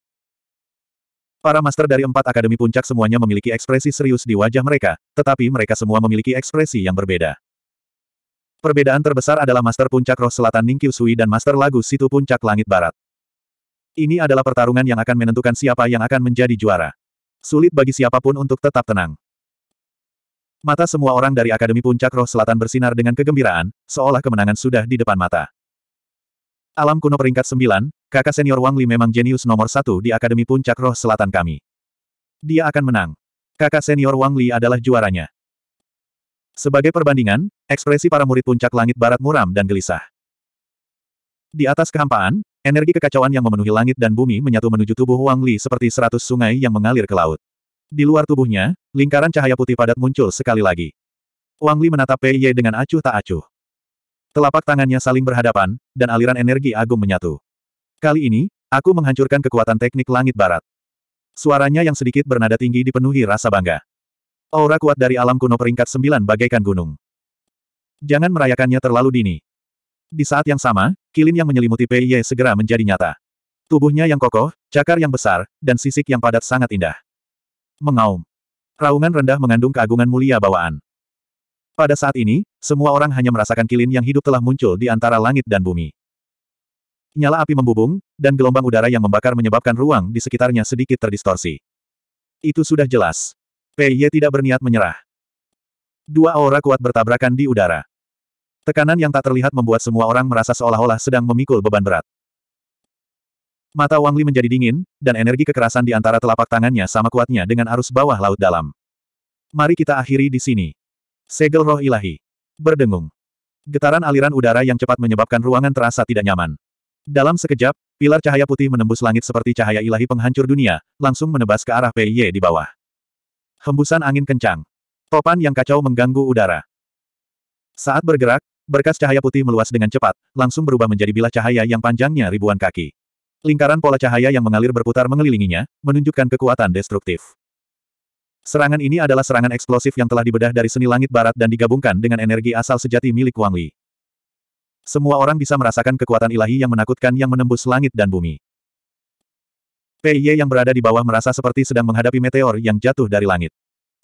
S1: Para master dari empat akademi puncak semuanya memiliki ekspresi serius di wajah mereka, tetapi mereka semua memiliki ekspresi yang berbeda. Perbedaan terbesar adalah Master Puncak Roh Selatan Ningqiu Sui dan Master Lagu Situ Puncak Langit Barat. Ini adalah pertarungan yang akan menentukan siapa yang akan menjadi juara. Sulit bagi siapapun untuk tetap tenang. Mata semua orang dari Akademi Puncak Roh Selatan bersinar dengan kegembiraan, seolah kemenangan sudah di depan mata. Alam kuno peringkat 9, kakak senior Wang Li memang jenius nomor satu di Akademi Puncak Roh Selatan kami. Dia akan menang. Kakak senior Wang Li adalah juaranya. Sebagai perbandingan, ekspresi para murid puncak langit barat muram dan gelisah. Di atas kehampaan, energi kekacauan yang memenuhi langit dan bumi menyatu menuju tubuh Wang Li seperti seratus sungai yang mengalir ke laut. Di luar tubuhnya, lingkaran cahaya putih padat muncul sekali lagi. Wang Li menatap Pei Ye dengan acuh tak acuh. Telapak tangannya saling berhadapan, dan aliran energi agung menyatu. Kali ini, aku menghancurkan kekuatan teknik langit barat. Suaranya yang sedikit bernada tinggi dipenuhi rasa bangga. Aura kuat dari alam kuno peringkat sembilan bagaikan gunung. Jangan merayakannya terlalu dini. Di saat yang sama, kilin yang menyelimuti Ye segera menjadi nyata. Tubuhnya yang kokoh, cakar yang besar, dan sisik yang padat sangat indah. Mengaum. Raungan rendah mengandung keagungan mulia bawaan. Pada saat ini, semua orang hanya merasakan kilin yang hidup telah muncul di antara langit dan bumi. Nyala api membubung, dan gelombang udara yang membakar menyebabkan ruang di sekitarnya sedikit terdistorsi. Itu sudah jelas. Ye tidak berniat menyerah. Dua aura kuat bertabrakan di udara. Tekanan yang tak terlihat membuat semua orang merasa seolah-olah sedang memikul beban berat. Mata Wang Li menjadi dingin, dan energi kekerasan di antara telapak tangannya sama kuatnya dengan arus bawah laut dalam. Mari kita akhiri di sini. Segel roh ilahi. Berdengung. Getaran aliran udara yang cepat menyebabkan ruangan terasa tidak nyaman. Dalam sekejap, pilar cahaya putih menembus langit seperti cahaya ilahi penghancur dunia, langsung menebas ke arah Pei Ye di bawah. Hembusan angin kencang. Topan yang kacau mengganggu udara. Saat bergerak, berkas cahaya putih meluas dengan cepat, langsung berubah menjadi bilah cahaya yang panjangnya ribuan kaki. Lingkaran pola cahaya yang mengalir berputar mengelilinginya, menunjukkan kekuatan destruktif. Serangan ini adalah serangan eksplosif yang telah dibedah dari seni langit barat dan digabungkan dengan energi asal sejati milik Wang Li. Semua orang bisa merasakan kekuatan ilahi yang menakutkan yang menembus langit dan bumi. Ye yang berada di bawah merasa seperti sedang menghadapi meteor yang jatuh dari langit.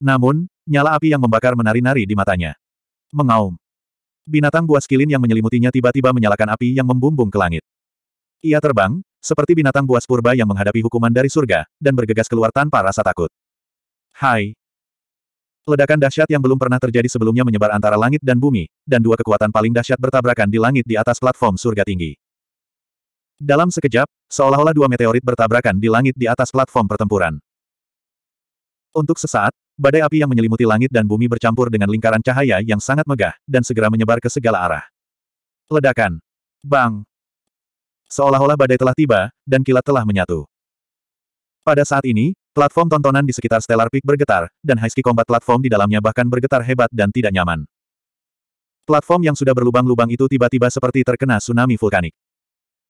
S1: Namun, nyala api yang membakar menari-nari di matanya. Mengaum. Binatang buas kilin yang menyelimutinya tiba-tiba menyalakan api yang membumbung ke langit. Ia terbang, seperti binatang buas purba yang menghadapi hukuman dari surga, dan bergegas keluar tanpa rasa takut. Hai, Ledakan dahsyat yang belum pernah terjadi sebelumnya menyebar antara langit dan bumi, dan dua kekuatan paling dahsyat bertabrakan di langit di atas platform surga tinggi. Dalam sekejap, seolah-olah dua meteorit bertabrakan di langit di atas platform pertempuran. Untuk sesaat, badai api yang menyelimuti langit dan bumi bercampur dengan lingkaran cahaya yang sangat megah, dan segera menyebar ke segala arah. Ledakan. Bang. Seolah-olah badai telah tiba, dan kilat telah menyatu. Pada saat ini, platform tontonan di sekitar Stellar Peak bergetar, dan High Ski platform di dalamnya bahkan bergetar hebat dan tidak nyaman. Platform yang sudah berlubang-lubang itu tiba-tiba seperti terkena tsunami vulkanik.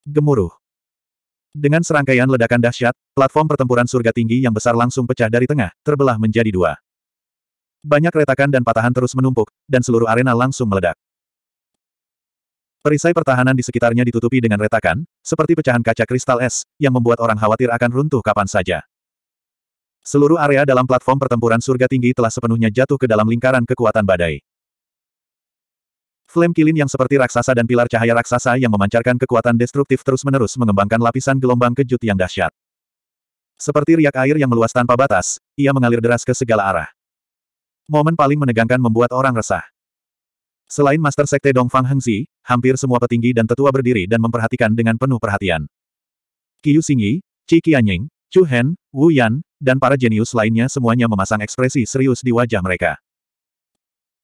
S1: Gemuruh. Dengan serangkaian ledakan dahsyat, platform pertempuran surga tinggi yang besar langsung pecah dari tengah, terbelah menjadi dua. Banyak retakan dan patahan terus menumpuk, dan seluruh arena langsung meledak. Perisai pertahanan di sekitarnya ditutupi dengan retakan, seperti pecahan kaca kristal es, yang membuat orang khawatir akan runtuh kapan saja. Seluruh area dalam platform pertempuran surga tinggi telah sepenuhnya jatuh ke dalam lingkaran kekuatan badai. Flame kilin yang seperti raksasa dan pilar cahaya raksasa yang memancarkan kekuatan destruktif terus-menerus mengembangkan lapisan gelombang kejut yang dahsyat. Seperti riak air yang meluas tanpa batas, ia mengalir deras ke segala arah. Momen paling menegangkan membuat orang resah. Selain Master Sekte Dongfang Hengzi, hampir semua petinggi dan tetua berdiri dan memperhatikan dengan penuh perhatian. Qiu Xingyi, Qi Qianying, Chu Hen, Wu Yan, dan para jenius lainnya semuanya memasang ekspresi serius di wajah mereka.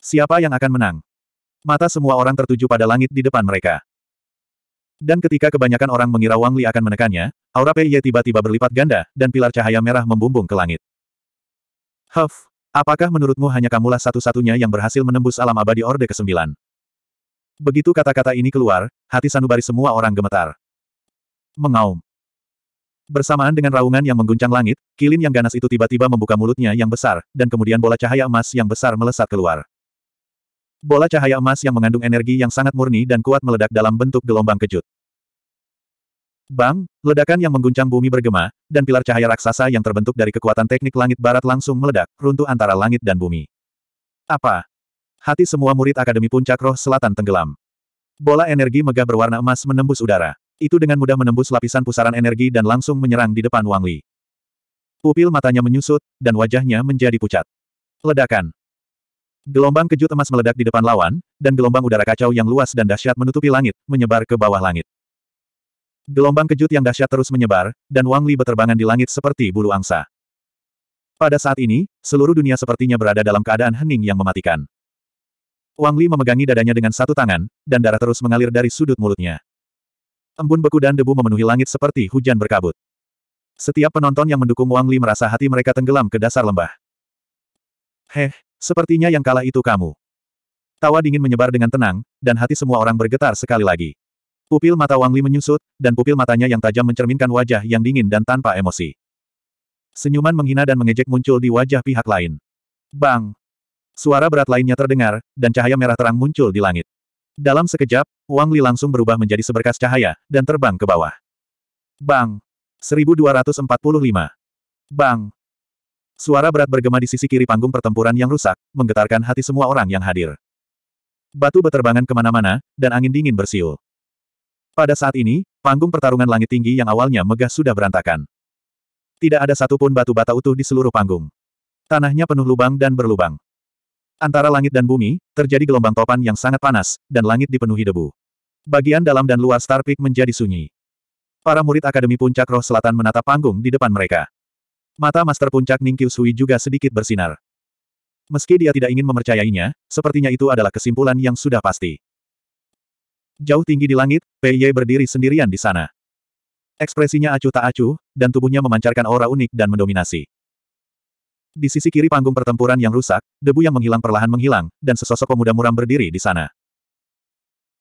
S1: Siapa yang akan menang? Mata semua orang tertuju pada langit di depan mereka. Dan ketika kebanyakan orang mengira Wang Li akan menekannya, aura Ye tiba-tiba berlipat ganda, dan pilar cahaya merah membumbung ke langit. Huff, apakah menurutmu hanya kamulah satu-satunya yang berhasil menembus alam abadi Orde ke-9? Begitu kata-kata ini keluar, hati sanubari semua orang gemetar. Mengaum. Bersamaan dengan raungan yang mengguncang langit, kilin yang ganas itu tiba-tiba membuka mulutnya yang besar, dan kemudian bola cahaya emas yang besar melesat keluar. Bola cahaya emas yang mengandung energi yang sangat murni dan kuat meledak dalam bentuk gelombang kejut. Bang, ledakan yang mengguncang bumi bergema, dan pilar cahaya raksasa yang terbentuk dari kekuatan teknik langit barat langsung meledak, runtuh antara langit dan bumi. Apa? Hati semua murid Akademi Puncak Roh Selatan tenggelam. Bola energi megah berwarna emas menembus udara. Itu dengan mudah menembus lapisan pusaran energi dan langsung menyerang di depan Wang Li. Pupil matanya menyusut, dan wajahnya menjadi pucat. Ledakan. Gelombang kejut emas meledak di depan lawan, dan gelombang udara kacau yang luas dan dahsyat menutupi langit, menyebar ke bawah langit. Gelombang kejut yang dahsyat terus menyebar, dan Wang Li berterbangan di langit seperti bulu angsa. Pada saat ini, seluruh dunia sepertinya berada dalam keadaan hening yang mematikan. Wang Li memegangi dadanya dengan satu tangan, dan darah terus mengalir dari sudut mulutnya. Embun beku dan debu memenuhi langit seperti hujan berkabut. Setiap penonton yang mendukung Wang Li merasa hati mereka tenggelam ke dasar lembah. Heh, Sepertinya yang kalah itu kamu. Tawa dingin menyebar dengan tenang, dan hati semua orang bergetar sekali lagi. Pupil mata Wang Li menyusut, dan pupil matanya yang tajam mencerminkan wajah yang dingin dan tanpa emosi. Senyuman menghina dan mengejek muncul di wajah pihak lain. Bang! Suara berat lainnya terdengar, dan cahaya merah terang muncul di langit. Dalam sekejap, Wang Li langsung berubah menjadi seberkas cahaya, dan terbang ke bawah. Bang! 1245. Bang! Suara berat bergema di sisi kiri panggung pertempuran yang rusak, menggetarkan hati semua orang yang hadir. Batu beterbangan kemana-mana, dan angin dingin bersiul. Pada saat ini, panggung pertarungan langit tinggi yang awalnya megah sudah berantakan. Tidak ada satupun batu bata utuh di seluruh panggung. Tanahnya penuh lubang dan berlubang. Antara langit dan bumi, terjadi gelombang topan yang sangat panas, dan langit dipenuhi debu. Bagian dalam dan luar Star Peak menjadi sunyi. Para murid Akademi Puncak Roh Selatan menatap panggung di depan mereka. Mata Master Puncak Ning Sui juga sedikit bersinar. Meski dia tidak ingin mempercayainya, sepertinya itu adalah kesimpulan yang sudah pasti. Jauh tinggi di langit, Pei Ye berdiri sendirian di sana. Ekspresinya acuh tak acuh, dan tubuhnya memancarkan aura unik dan mendominasi. Di sisi kiri panggung pertempuran yang rusak, debu yang menghilang perlahan menghilang, dan sesosok pemuda muram berdiri di sana.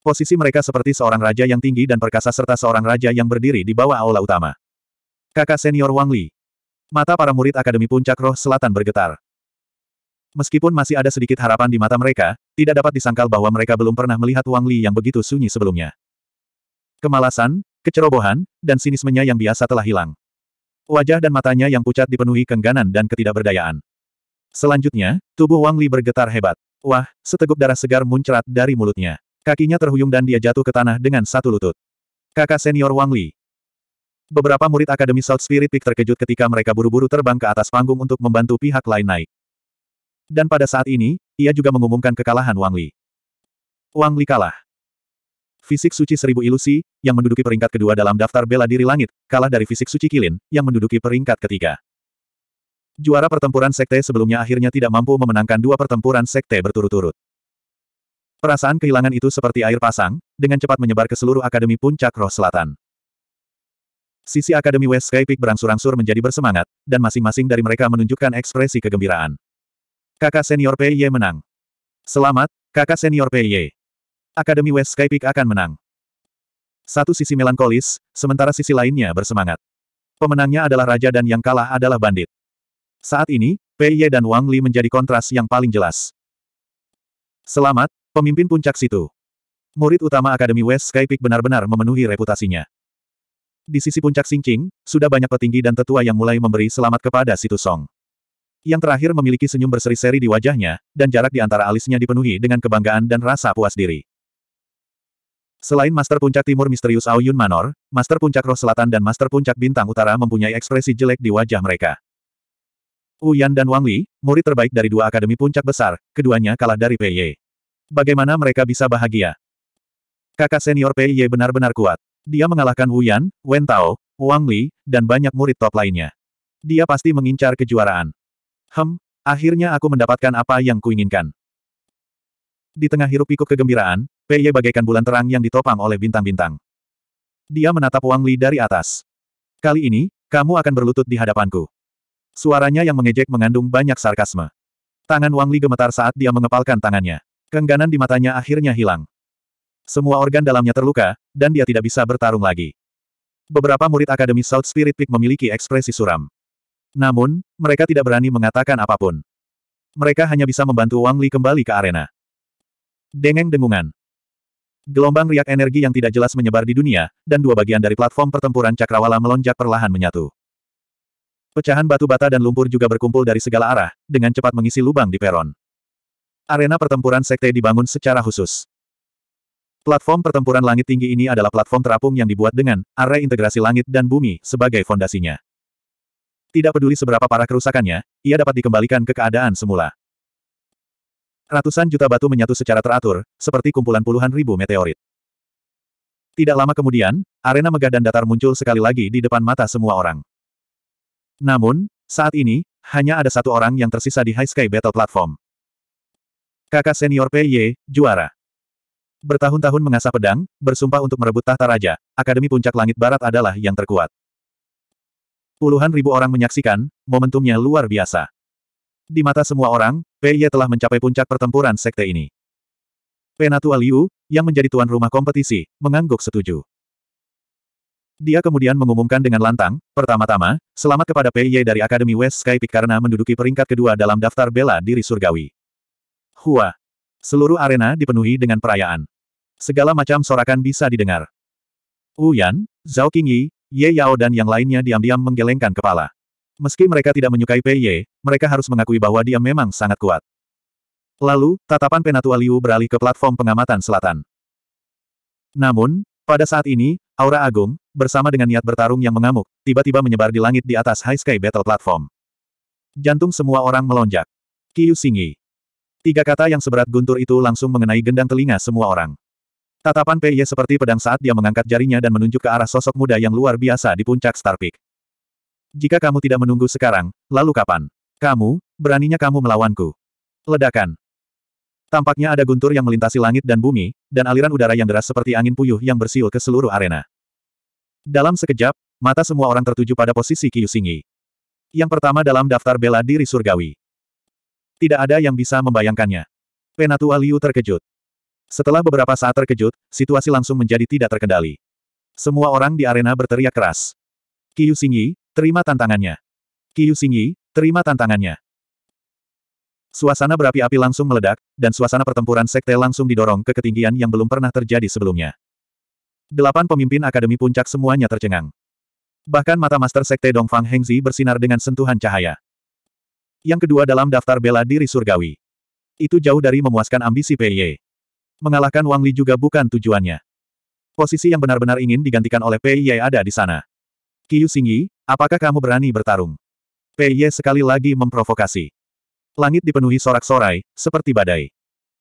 S1: Posisi mereka seperti seorang raja yang tinggi dan perkasa serta seorang raja yang berdiri di bawah aula utama. Kakak senior Wang Li, Mata para murid Akademi Puncak Roh Selatan bergetar. Meskipun masih ada sedikit harapan di mata mereka, tidak dapat disangkal bahwa mereka belum pernah melihat Wang Li yang begitu sunyi sebelumnya. Kemalasan, kecerobohan, dan sinismenya yang biasa telah hilang. Wajah dan matanya yang pucat dipenuhi kengganan dan ketidakberdayaan. Selanjutnya, tubuh Wang Li bergetar hebat. Wah, seteguk darah segar muncrat dari mulutnya. Kakinya terhuyung dan dia jatuh ke tanah dengan satu lutut. Kakak senior Wang Li, Beberapa murid Akademi South Spirit Peak terkejut ketika mereka buru-buru terbang ke atas panggung untuk membantu pihak lain naik. Dan pada saat ini, ia juga mengumumkan kekalahan Wang Li. Wang Li kalah. Fisik suci seribu ilusi, yang menduduki peringkat kedua dalam daftar bela diri langit, kalah dari fisik suci kilin, yang menduduki peringkat ketiga. Juara pertempuran sekte sebelumnya akhirnya tidak mampu memenangkan dua pertempuran sekte berturut-turut. Perasaan kehilangan itu seperti air pasang, dengan cepat menyebar ke seluruh Akademi Puncak Roh Selatan. Sisi Akademi West Sky Peak berangsur-angsur menjadi bersemangat, dan masing-masing dari mereka menunjukkan ekspresi kegembiraan. Kakak senior PY menang. Selamat, kakak senior PY. Akademi West Sky Peak akan menang. Satu sisi melankolis, sementara sisi lainnya bersemangat. Pemenangnya adalah raja dan yang kalah adalah bandit. Saat ini, PY dan Wang Li menjadi kontras yang paling jelas. Selamat, pemimpin puncak situ. Murid utama Akademi West Sky Peak benar-benar memenuhi reputasinya. Di sisi puncak Xingqing, sudah banyak petinggi dan tetua yang mulai memberi selamat kepada Situ Song. Yang terakhir memiliki senyum berseri-seri di wajahnya, dan jarak di antara alisnya dipenuhi dengan kebanggaan dan rasa puas diri. Selain Master Puncak Timur Misterius Aoyun Manor, Master Puncak Roh Selatan dan Master Puncak Bintang Utara mempunyai ekspresi jelek di wajah mereka. Uyan dan Wang Li, murid terbaik dari dua akademi puncak besar, keduanya kalah dari Pei Ye. Bagaimana mereka bisa bahagia? Kakak senior Pei Ye benar-benar kuat. Dia mengalahkan Wu Yan, Wen Tao, Wang Li, dan banyak murid top lainnya. Dia pasti mengincar kejuaraan. Hem, akhirnya aku mendapatkan apa yang kuinginkan. Di tengah hirup pikuk kegembiraan, Ye bagaikan bulan terang yang ditopang oleh bintang-bintang. Dia menatap Wang Li dari atas. Kali ini, kamu akan berlutut di hadapanku. Suaranya yang mengejek mengandung banyak sarkasme. Tangan Wang Li gemetar saat dia mengepalkan tangannya. Kengganan di matanya akhirnya hilang. Semua organ dalamnya terluka, dan dia tidak bisa bertarung lagi. Beberapa murid Akademi South Spirit Peak memiliki ekspresi suram. Namun, mereka tidak berani mengatakan apapun. Mereka hanya bisa membantu Wang Li kembali ke arena. Dengeng dengungan. Gelombang riak energi yang tidak jelas menyebar di dunia, dan dua bagian dari platform pertempuran cakrawala melonjak perlahan menyatu. Pecahan batu bata dan lumpur juga berkumpul dari segala arah, dengan cepat mengisi lubang di peron. Arena pertempuran sekte dibangun secara khusus. Platform pertempuran langit tinggi ini adalah platform terapung yang dibuat dengan area integrasi langit dan bumi sebagai fondasinya. Tidak peduli seberapa parah kerusakannya, ia dapat dikembalikan ke keadaan semula. Ratusan juta batu menyatu secara teratur, seperti kumpulan puluhan ribu meteorit. Tidak lama kemudian, arena megah dan datar muncul sekali lagi di depan mata semua orang. Namun, saat ini, hanya ada satu orang yang tersisa di High Sky Battle Platform. Kakak senior PY, juara. Bertahun-tahun mengasah pedang, bersumpah untuk merebut tahta raja, Akademi Puncak Langit Barat adalah yang terkuat. Puluhan ribu orang menyaksikan, momentumnya luar biasa. Di mata semua orang, Pei Ye telah mencapai puncak pertempuran sekte ini. Penatua Liu, yang menjadi tuan rumah kompetisi, mengangguk setuju. Dia kemudian mengumumkan dengan lantang, pertama-tama, selamat kepada Pei Ye dari Akademi West Sky Peak karena menduduki peringkat kedua dalam daftar bela diri surgawi. Hua. Seluruh arena dipenuhi dengan perayaan. Segala macam sorakan bisa didengar. Wu Yan, Zhao Qingyi, Ye Yao dan yang lainnya diam-diam menggelengkan kepala. Meski mereka tidak menyukai Pei Ye, mereka harus mengakui bahwa dia memang sangat kuat. Lalu, tatapan Penatua Liu beralih ke platform pengamatan selatan. Namun, pada saat ini, aura agung, bersama dengan niat bertarung yang mengamuk, tiba-tiba menyebar di langit di atas High Sky Battle Platform. Jantung semua orang melonjak. Kiyu Singi. Tiga kata yang seberat guntur itu langsung mengenai gendang telinga semua orang. Tatapan Pei Ye seperti pedang saat dia mengangkat jarinya dan menunjuk ke arah sosok muda yang luar biasa di puncak Star Peak. Jika kamu tidak menunggu sekarang, lalu kapan? Kamu, beraninya kamu melawanku. Ledakan. Tampaknya ada guntur yang melintasi langit dan bumi, dan aliran udara yang deras seperti angin puyuh yang bersiul ke seluruh arena. Dalam sekejap, mata semua orang tertuju pada posisi Kyusingi. Yang pertama dalam daftar bela diri surgawi. Tidak ada yang bisa membayangkannya. Penatua Liu terkejut. Setelah beberapa saat terkejut, situasi langsung menjadi tidak terkendali. Semua orang di arena berteriak keras. Kiyu Xingyi, terima tantangannya. Kiyu Xingyi, terima tantangannya. Suasana berapi-api langsung meledak, dan suasana pertempuran sekte langsung didorong ke ketinggian yang belum pernah terjadi sebelumnya. Delapan pemimpin Akademi Puncak semuanya tercengang. Bahkan mata Master Sekte Dongfang Hengzi bersinar dengan sentuhan cahaya. Yang kedua dalam daftar bela diri surgawi. Itu jauh dari memuaskan ambisi Pei Ye mengalahkan Wang Li juga bukan tujuannya. Posisi yang benar-benar ingin digantikan oleh Pei Ye ada di sana. Qiu Xingyi, apakah kamu berani bertarung? Pei Ye sekali lagi memprovokasi. Langit dipenuhi sorak-sorai, seperti badai.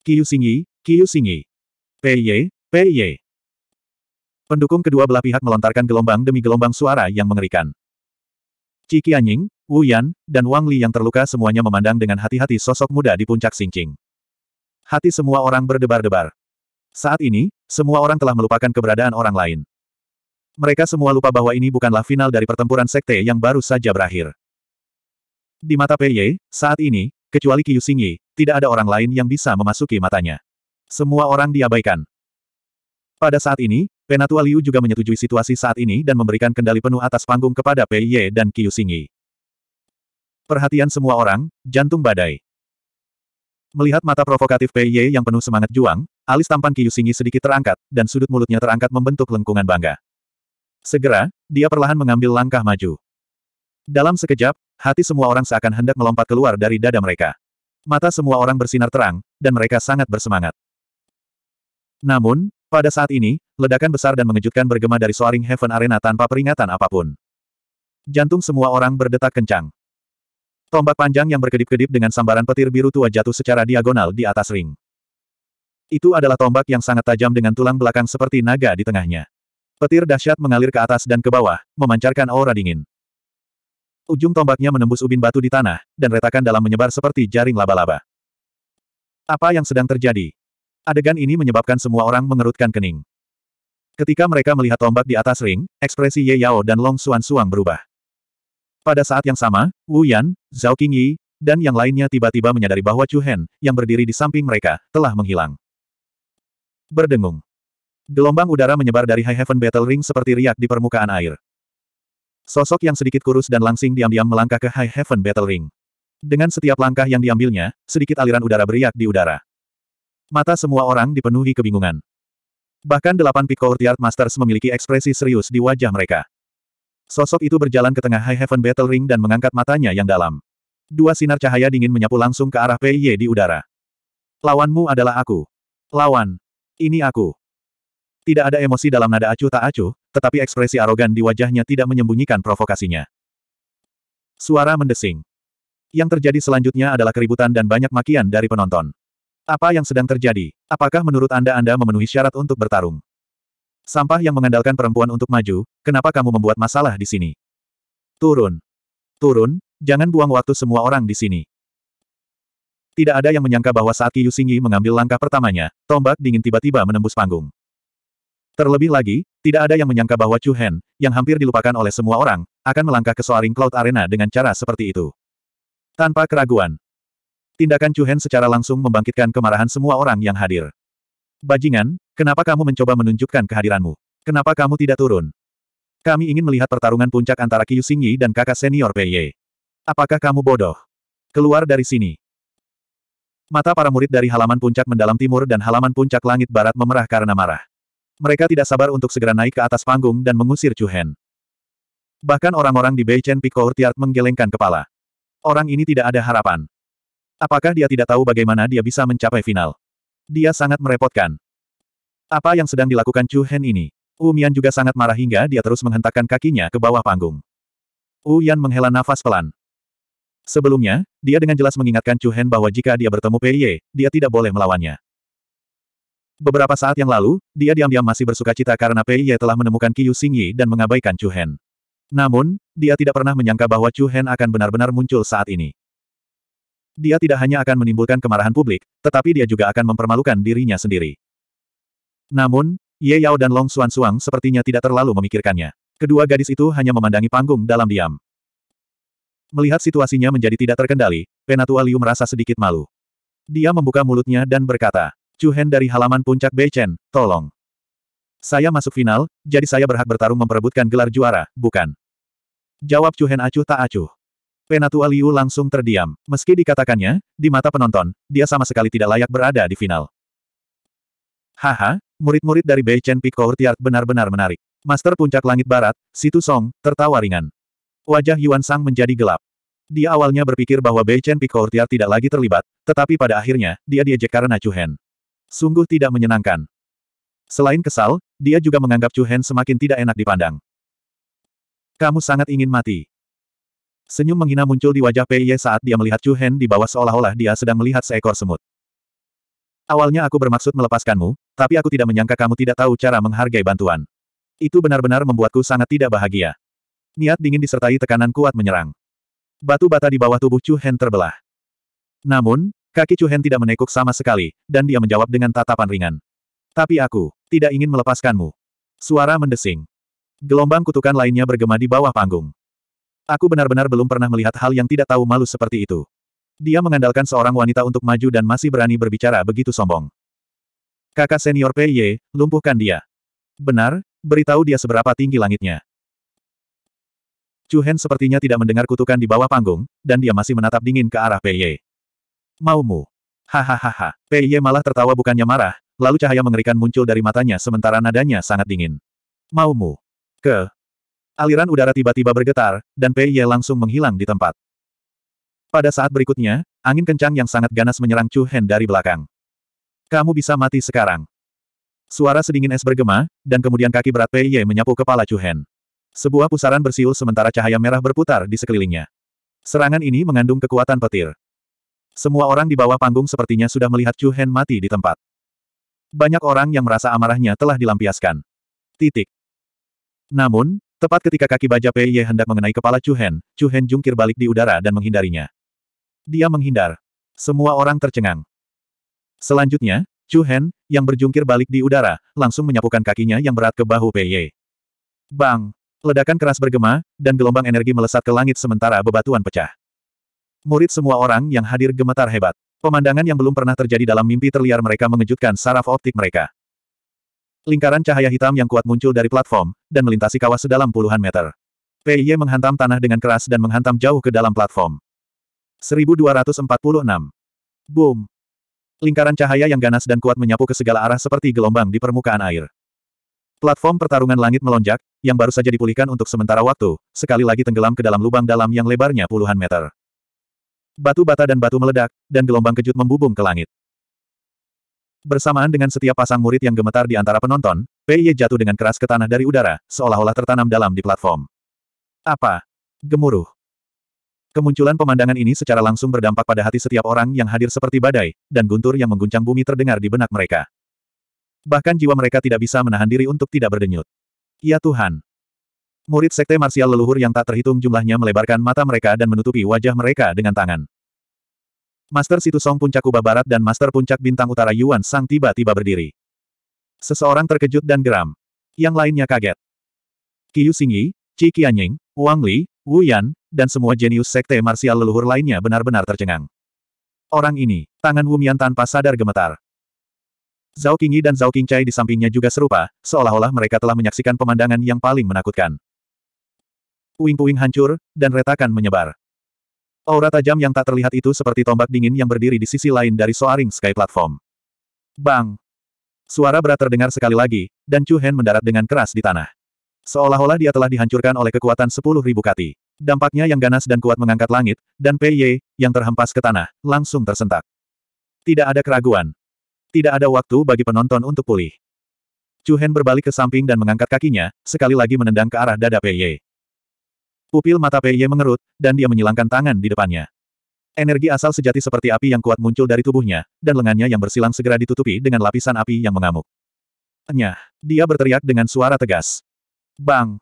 S1: Qiu Xingyi, Qiu Xingyi. Pei Ye, Pei Ye. Pendukung kedua belah pihak melontarkan gelombang demi gelombang suara yang mengerikan. Qi Qianying, Wu Yan, dan Wang Li yang terluka semuanya memandang dengan hati-hati sosok muda di puncak Xingqing hati semua orang berdebar-debar. Saat ini, semua orang telah melupakan keberadaan orang lain. Mereka semua lupa bahwa ini bukanlah final dari pertempuran sekte yang baru saja berakhir. Di mata Ye, saat ini, kecuali Qiu Xingyi, tidak ada orang lain yang bisa memasuki matanya. Semua orang diabaikan. Pada saat ini, Penatua Liu juga menyetujui situasi saat ini dan memberikan kendali penuh atas panggung kepada Pei Ye dan Qiu Xingyi. Perhatian semua orang, jantung badai. Melihat mata provokatif Pei Ye yang penuh semangat juang, alis tampan Singi sedikit terangkat, dan sudut mulutnya terangkat membentuk lengkungan bangga. Segera, dia perlahan mengambil langkah maju. Dalam sekejap, hati semua orang seakan hendak melompat keluar dari dada mereka. Mata semua orang bersinar terang, dan mereka sangat bersemangat. Namun, pada saat ini, ledakan besar dan mengejutkan bergema dari Soaring Heaven Arena tanpa peringatan apapun. Jantung semua orang berdetak kencang. Tombak panjang yang berkedip-kedip dengan sambaran petir biru tua jatuh secara diagonal di atas ring. Itu adalah tombak yang sangat tajam dengan tulang belakang seperti naga di tengahnya. Petir dahsyat mengalir ke atas dan ke bawah, memancarkan aura dingin. Ujung tombaknya menembus ubin batu di tanah, dan retakan dalam menyebar seperti jaring laba-laba. Apa yang sedang terjadi? Adegan ini menyebabkan semua orang mengerutkan kening. Ketika mereka melihat tombak di atas ring, ekspresi Ye Yao dan Long Xuan Suang berubah. Pada saat yang sama, Wu Yan, Zhao Qingyi, dan yang lainnya tiba-tiba menyadari bahwa Chu Hen, yang berdiri di samping mereka, telah menghilang. Berdengung. Gelombang udara menyebar dari High Heaven Battle Ring seperti riak di permukaan air. Sosok yang sedikit kurus dan langsing diam-diam melangkah ke High Heaven Battle Ring. Dengan setiap langkah yang diambilnya, sedikit aliran udara beriak di udara. Mata semua orang dipenuhi kebingungan. Bahkan delapan Pico Urtiart Masters memiliki ekspresi serius di wajah mereka. Sosok itu berjalan ke tengah High Heaven Battle Ring dan mengangkat matanya yang dalam. Dua sinar cahaya dingin menyapu langsung ke arah Pei Ye di udara. Lawanmu adalah aku. Lawan. Ini aku. Tidak ada emosi dalam nada acuh tak acuh, tetapi ekspresi arogan di wajahnya tidak menyembunyikan provokasinya. Suara mendesing. Yang terjadi selanjutnya adalah keributan dan banyak makian dari penonton. Apa yang sedang terjadi? Apakah menurut Anda Anda memenuhi syarat untuk bertarung? Sampah yang mengandalkan perempuan untuk maju, kenapa kamu membuat masalah di sini? Turun. Turun, jangan buang waktu semua orang di sini. Tidak ada yang menyangka bahwa saat Qiyu Xingyi mengambil langkah pertamanya, tombak dingin tiba-tiba menembus panggung. Terlebih lagi, tidak ada yang menyangka bahwa Chu Hen, yang hampir dilupakan oleh semua orang, akan melangkah ke Soaring Cloud Arena dengan cara seperti itu. Tanpa keraguan. Tindakan Chu Hen secara langsung membangkitkan kemarahan semua orang yang hadir. Bajingan, Kenapa kamu mencoba menunjukkan kehadiranmu? Kenapa kamu tidak turun? Kami ingin melihat pertarungan puncak antara Qiu Xingyi dan kakak senior Pei Ye. Apakah kamu bodoh? Keluar dari sini. Mata para murid dari halaman puncak mendalam timur dan halaman puncak langit barat memerah karena marah. Mereka tidak sabar untuk segera naik ke atas panggung dan mengusir Chu Hen. Bahkan orang-orang di Beichen Picor Tiart menggelengkan kepala. Orang ini tidak ada harapan. Apakah dia tidak tahu bagaimana dia bisa mencapai final? Dia sangat merepotkan. Apa yang sedang dilakukan Chu Hen ini? Wu Mian juga sangat marah hingga dia terus menghentakkan kakinya ke bawah panggung. Wu Yan menghela nafas pelan. Sebelumnya, dia dengan jelas mengingatkan Chu Hen bahwa jika dia bertemu Pei Ye, dia tidak boleh melawannya. Beberapa saat yang lalu, dia diam-diam masih bersuka cita karena Pei Ye telah menemukan Qiu Yi dan mengabaikan Chu Hen. Namun, dia tidak pernah menyangka bahwa Chu Hen akan benar-benar muncul saat ini. Dia tidak hanya akan menimbulkan kemarahan publik, tetapi dia juga akan mempermalukan dirinya sendiri. Namun, Ye Yao dan Long Xuan Suang sepertinya tidak terlalu memikirkannya. Kedua gadis itu hanya memandangi panggung dalam diam. Melihat situasinya menjadi tidak terkendali, Penatua Liu merasa sedikit malu. Dia membuka mulutnya dan berkata, Cuhen dari halaman puncak Beichen, tolong. Saya masuk final, jadi saya berhak bertarung memperebutkan gelar juara, bukan? Jawab Cuhen acuh tak acuh. Penatua Liu langsung terdiam. Meski dikatakannya, di mata penonton, dia sama sekali tidak layak berada di final. Haha, Murid-murid dari Bei Chen Peak Courtyard benar-benar menarik. Master Puncak Langit Barat, Situ Song, tertawa ringan. Wajah Yuan Sang menjadi gelap. Dia awalnya berpikir bahwa Bei Chen Peak Courtyard tidak lagi terlibat, tetapi pada akhirnya, dia diejek karena Chu Hen. Sungguh tidak menyenangkan. Selain kesal, dia juga menganggap Chu Hen semakin tidak enak dipandang. Kamu sangat ingin mati. Senyum menghina muncul di wajah Pei Ye saat dia melihat Chu Hen di bawah seolah-olah dia sedang melihat seekor semut. Awalnya aku bermaksud melepaskanmu, tapi aku tidak menyangka kamu tidak tahu cara menghargai bantuan. Itu benar-benar membuatku sangat tidak bahagia. Niat dingin disertai tekanan kuat menyerang. Batu bata di bawah tubuh Chu Hen terbelah. Namun, kaki Chu Hen tidak menekuk sama sekali, dan dia menjawab dengan tatapan ringan. Tapi aku, tidak ingin melepaskanmu. Suara mendesing. Gelombang kutukan lainnya bergema di bawah panggung. Aku benar-benar belum pernah melihat hal yang tidak tahu malu seperti itu. Dia mengandalkan seorang wanita untuk maju dan masih berani berbicara begitu sombong. Kakak senior PY, lumpuhkan dia. Benar, beritahu dia seberapa tinggi langitnya. Chu Hen sepertinya tidak mendengar kutukan di bawah panggung, dan dia masih menatap dingin ke arah PY. Maumu. Hahaha. PY malah tertawa bukannya marah, lalu cahaya mengerikan muncul dari matanya sementara nadanya sangat dingin. Maumu. Ke. Aliran udara tiba-tiba bergetar, dan PY langsung menghilang di tempat. Pada saat berikutnya, angin kencang yang sangat ganas menyerang Chu Hen dari belakang. Kamu bisa mati sekarang. Suara sedingin es bergema, dan kemudian kaki berat Pei Ye menyapu kepala Chu Hen. Sebuah pusaran bersiul sementara cahaya merah berputar di sekelilingnya. Serangan ini mengandung kekuatan petir. Semua orang di bawah panggung sepertinya sudah melihat Chu Hen mati di tempat. Banyak orang yang merasa amarahnya telah dilampiaskan. Titik. Namun, tepat ketika kaki baja Pei Ye hendak mengenai kepala Chu Hen, Chu Hen jungkir balik di udara dan menghindarinya. Dia menghindar. Semua orang tercengang. Selanjutnya, Chu Hen, yang berjungkir balik di udara, langsung menyapukan kakinya yang berat ke bahu Pei Ye. Bang! Ledakan keras bergema, dan gelombang energi melesat ke langit sementara bebatuan pecah. Murid semua orang yang hadir gemetar hebat. Pemandangan yang belum pernah terjadi dalam mimpi terliar mereka mengejutkan saraf optik mereka. Lingkaran cahaya hitam yang kuat muncul dari platform, dan melintasi kawah sedalam puluhan meter. Pei Ye menghantam tanah dengan keras dan menghantam jauh ke dalam platform. 1246. Boom. Lingkaran cahaya yang ganas dan kuat menyapu ke segala arah seperti gelombang di permukaan air. Platform pertarungan langit melonjak, yang baru saja dipulihkan untuk sementara waktu, sekali lagi tenggelam ke dalam lubang dalam yang lebarnya puluhan meter. Batu bata dan batu meledak, dan gelombang kejut membubung ke langit. Bersamaan dengan setiap pasang murid yang gemetar di antara penonton, Pei Ye jatuh dengan keras ke tanah dari udara, seolah-olah tertanam dalam di platform. Apa? Gemuruh. Kemunculan pemandangan ini secara langsung berdampak pada hati setiap orang yang hadir seperti badai, dan guntur yang mengguncang bumi terdengar di benak mereka. Bahkan jiwa mereka tidak bisa menahan diri untuk tidak berdenyut. Ya Tuhan! Murid sekte marsial leluhur yang tak terhitung jumlahnya melebarkan mata mereka dan menutupi wajah mereka dengan tangan. Master Situ Song Puncak Kubah Barat dan Master Puncak Bintang Utara Yuan Sang tiba-tiba berdiri. Seseorang terkejut dan geram. Yang lainnya kaget. Qiu Xingyi, Qi Qianying, Wang Li, Wu Yan, dan semua jenius sekte marsial leluhur lainnya benar-benar tercengang. Orang ini, tangan Wumian tanpa sadar gemetar. Zhao Qingyi dan Zhao Qingcai di sampingnya juga serupa, seolah-olah mereka telah menyaksikan pemandangan yang paling menakutkan. Puing-puing hancur, dan retakan menyebar. Aura tajam yang tak terlihat itu seperti tombak dingin yang berdiri di sisi lain dari Soaring Sky Platform. Bang! Suara berat terdengar sekali lagi, dan Chu Hen mendarat dengan keras di tanah. Seolah-olah dia telah dihancurkan oleh kekuatan sepuluh ribu kati. Dampaknya yang ganas dan kuat mengangkat langit, dan Ye yang terhempas ke tanah, langsung tersentak. Tidak ada keraguan. Tidak ada waktu bagi penonton untuk pulih. Chu Hen berbalik ke samping dan mengangkat kakinya, sekali lagi menendang ke arah dada Ye. Pupil mata Ye mengerut, dan dia menyilangkan tangan di depannya. Energi asal sejati seperti api yang kuat muncul dari tubuhnya, dan lengannya yang bersilang segera ditutupi dengan lapisan api yang mengamuk. Nyah, dia berteriak dengan suara tegas. Bang!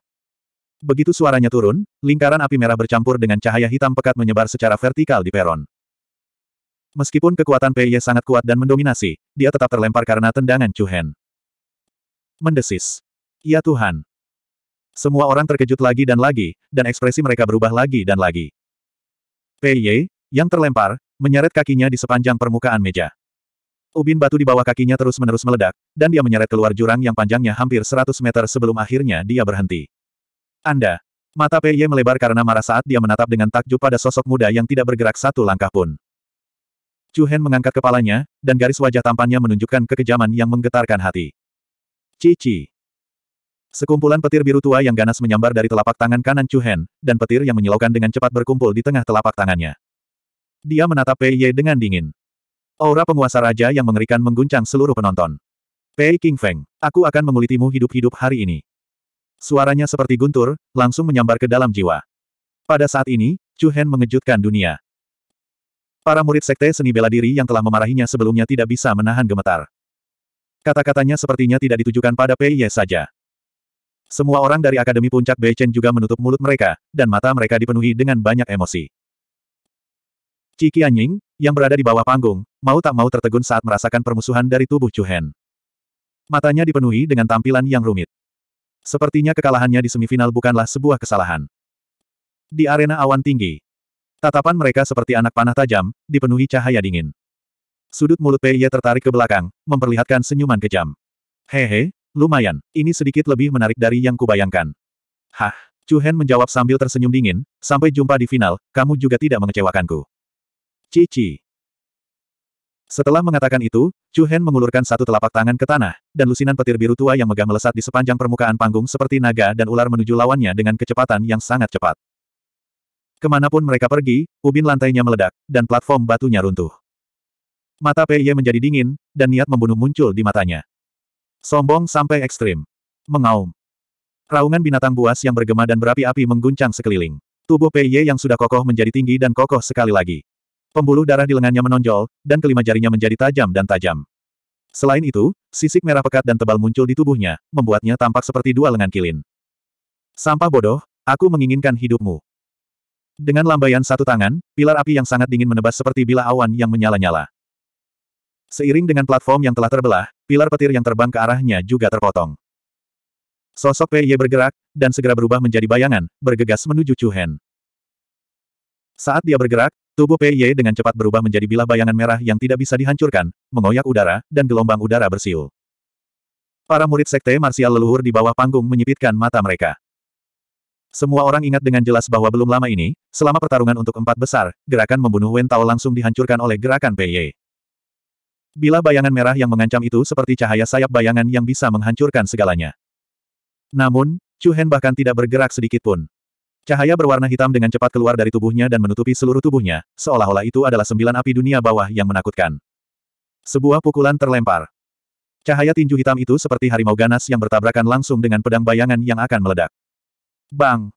S1: Begitu suaranya turun, lingkaran api merah bercampur dengan cahaya hitam pekat menyebar secara vertikal di peron. Meskipun kekuatan Pei Ye sangat kuat dan mendominasi, dia tetap terlempar karena tendangan Chu Hen. Mendesis. Ya Tuhan. Semua orang terkejut lagi dan lagi, dan ekspresi mereka berubah lagi dan lagi. Pei Ye, yang terlempar, menyeret kakinya di sepanjang permukaan meja. Ubin batu di bawah kakinya terus-menerus meledak, dan dia menyeret keluar jurang yang panjangnya hampir 100 meter sebelum akhirnya dia berhenti. Anda. Mata Pei Ye melebar karena marah saat dia menatap dengan takjub pada sosok muda yang tidak bergerak satu langkah pun. Chu Hen mengangkat kepalanya, dan garis wajah tampannya menunjukkan kekejaman yang menggetarkan hati. Cici. Sekumpulan petir biru tua yang ganas menyambar dari telapak tangan kanan Chu Hen, dan petir yang menyilaukan dengan cepat berkumpul di tengah telapak tangannya. Dia menatap Pei Ye dengan dingin. Aura penguasa raja yang mengerikan mengguncang seluruh penonton. Pei King Feng, aku akan mengulitimu hidup-hidup hari ini. Suaranya seperti guntur, langsung menyambar ke dalam jiwa. Pada saat ini, Chu Hen mengejutkan dunia. Para murid sekte seni bela diri yang telah memarahinya sebelumnya tidak bisa menahan gemetar. Kata-katanya sepertinya tidak ditujukan pada Pei Ye saja. Semua orang dari Akademi Puncak Beichen juga menutup mulut mereka, dan mata mereka dipenuhi dengan banyak emosi. Ciki Anying, yang berada di bawah panggung, mau tak mau tertegun saat merasakan permusuhan dari tubuh Chu Hen. Matanya dipenuhi dengan tampilan yang rumit. Sepertinya kekalahannya di semifinal bukanlah sebuah kesalahan. Di arena awan tinggi, tatapan mereka seperti anak panah tajam, dipenuhi cahaya dingin. Sudut mulut PY tertarik ke belakang, memperlihatkan senyuman kejam. Hehe, lumayan, ini sedikit lebih menarik dari yang kubayangkan. Hah, Chu Hen menjawab sambil tersenyum dingin, sampai jumpa di final, kamu juga tidak mengecewakanku. Cici, setelah mengatakan itu, Chu Hen mengulurkan satu telapak tangan ke tanah, dan lusinan petir biru tua yang megah melesat di sepanjang permukaan panggung seperti naga dan ular menuju lawannya dengan kecepatan yang sangat cepat. Kemanapun mereka pergi, ubin lantainya meledak, dan platform batunya runtuh. Mata Pei Ye menjadi dingin, dan niat membunuh muncul di matanya. Sombong sampai ekstrim. Mengaum. Raungan binatang buas yang bergema dan berapi-api mengguncang sekeliling. Tubuh Pei Ye yang sudah kokoh menjadi tinggi dan kokoh sekali lagi. Pembuluh darah di lengannya menonjol, dan kelima jarinya menjadi tajam dan tajam. Selain itu, sisik merah pekat dan tebal muncul di tubuhnya, membuatnya tampak seperti dua lengan kilin. Sampah bodoh, aku menginginkan hidupmu. Dengan lambaian satu tangan, pilar api yang sangat dingin menebas seperti bila awan yang menyala-nyala. Seiring dengan platform yang telah terbelah, pilar petir yang terbang ke arahnya juga terpotong. Sosok Ye bergerak, dan segera berubah menjadi bayangan, bergegas menuju Chu Hen. Saat dia bergerak, Tubuh Pei Ye dengan cepat berubah menjadi bilah bayangan merah yang tidak bisa dihancurkan, mengoyak udara, dan gelombang udara bersiul. Para murid sekte marsial leluhur di bawah panggung menyipitkan mata mereka. Semua orang ingat dengan jelas bahwa belum lama ini, selama pertarungan untuk empat besar, gerakan membunuh Wen Tao langsung dihancurkan oleh gerakan Pei Ye. Bilah bayangan merah yang mengancam itu seperti cahaya sayap bayangan yang bisa menghancurkan segalanya. Namun, Chu Hen bahkan tidak bergerak sedikit pun. Cahaya berwarna hitam dengan cepat keluar dari tubuhnya dan menutupi seluruh tubuhnya, seolah-olah itu adalah sembilan api dunia bawah yang menakutkan. Sebuah pukulan terlempar. Cahaya tinju hitam itu seperti harimau ganas yang bertabrakan langsung dengan pedang bayangan yang akan meledak. Bang!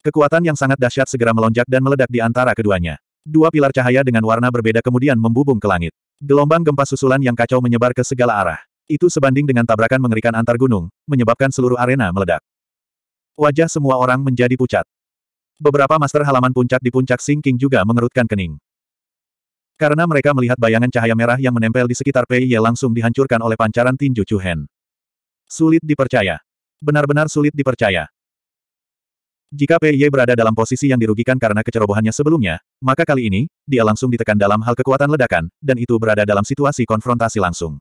S1: Kekuatan yang sangat dahsyat segera melonjak dan meledak di antara keduanya. Dua pilar cahaya dengan warna berbeda kemudian membubung ke langit. Gelombang gempa susulan yang kacau menyebar ke segala arah. Itu sebanding dengan tabrakan mengerikan antar gunung, menyebabkan seluruh arena meledak. Wajah semua orang menjadi pucat. Beberapa master halaman puncak di puncak Singking juga mengerutkan kening. Karena mereka melihat bayangan cahaya merah yang menempel di sekitar Pei Ye langsung dihancurkan oleh pancaran tinju Chu Hen. Sulit dipercaya. Benar-benar sulit dipercaya. Jika Pei Ye berada dalam posisi yang dirugikan karena kecerobohannya sebelumnya, maka kali ini, dia langsung ditekan dalam hal kekuatan ledakan, dan itu berada dalam situasi konfrontasi langsung.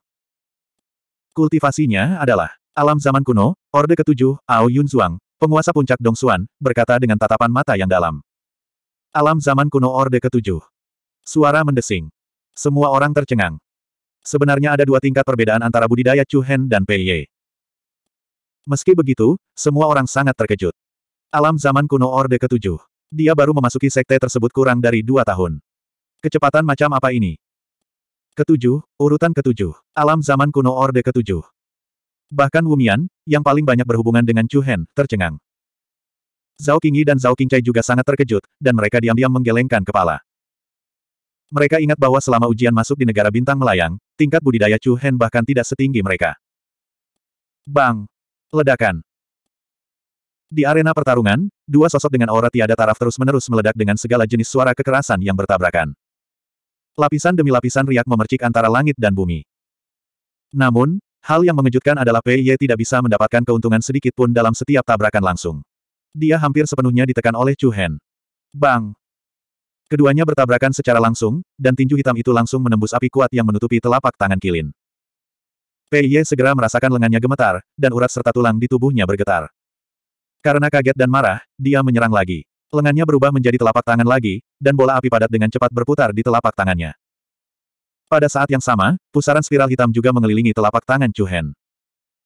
S1: Kultivasinya adalah alam zaman kuno, Orde Ketujuh, Ao Yun Zhuang, Penguasa puncak Dong Dongsuan, berkata dengan tatapan mata yang dalam. Alam zaman kuno Orde Ketujuh. Suara mendesing. Semua orang tercengang. Sebenarnya ada dua tingkat perbedaan antara budidaya Chu Hen dan Pei Ye. Meski begitu, semua orang sangat terkejut. Alam zaman kuno Orde Ketujuh. Dia baru memasuki sekte tersebut kurang dari dua tahun. Kecepatan macam apa ini? Ketujuh, urutan ketujuh. Alam zaman kuno Orde Ketujuh. Bahkan Wumian, yang paling banyak berhubungan dengan Chu Hen, tercengang. Zhao Qingyi dan Zhao Qingcai juga sangat terkejut, dan mereka diam-diam menggelengkan kepala. Mereka ingat bahwa selama ujian masuk di negara bintang melayang, tingkat budidaya Chu Hen bahkan tidak setinggi mereka. Bang! Ledakan! Di arena pertarungan, dua sosok dengan aura tiada taraf terus-menerus meledak dengan segala jenis suara kekerasan yang bertabrakan. Lapisan demi lapisan riak memercik antara langit dan bumi. Namun, Hal yang mengejutkan adalah Pei Ye tidak bisa mendapatkan keuntungan sedikit pun dalam setiap tabrakan langsung. Dia hampir sepenuhnya ditekan oleh Chu Hen. Bang! Keduanya bertabrakan secara langsung, dan tinju hitam itu langsung menembus api kuat yang menutupi telapak tangan Kilin. Pei Ye segera merasakan lengannya gemetar, dan urat serta tulang di tubuhnya bergetar. Karena kaget dan marah, dia menyerang lagi. Lengannya berubah menjadi telapak tangan lagi, dan bola api padat dengan cepat berputar di telapak tangannya. Pada saat yang sama, pusaran spiral hitam juga mengelilingi telapak tangan Chuhen.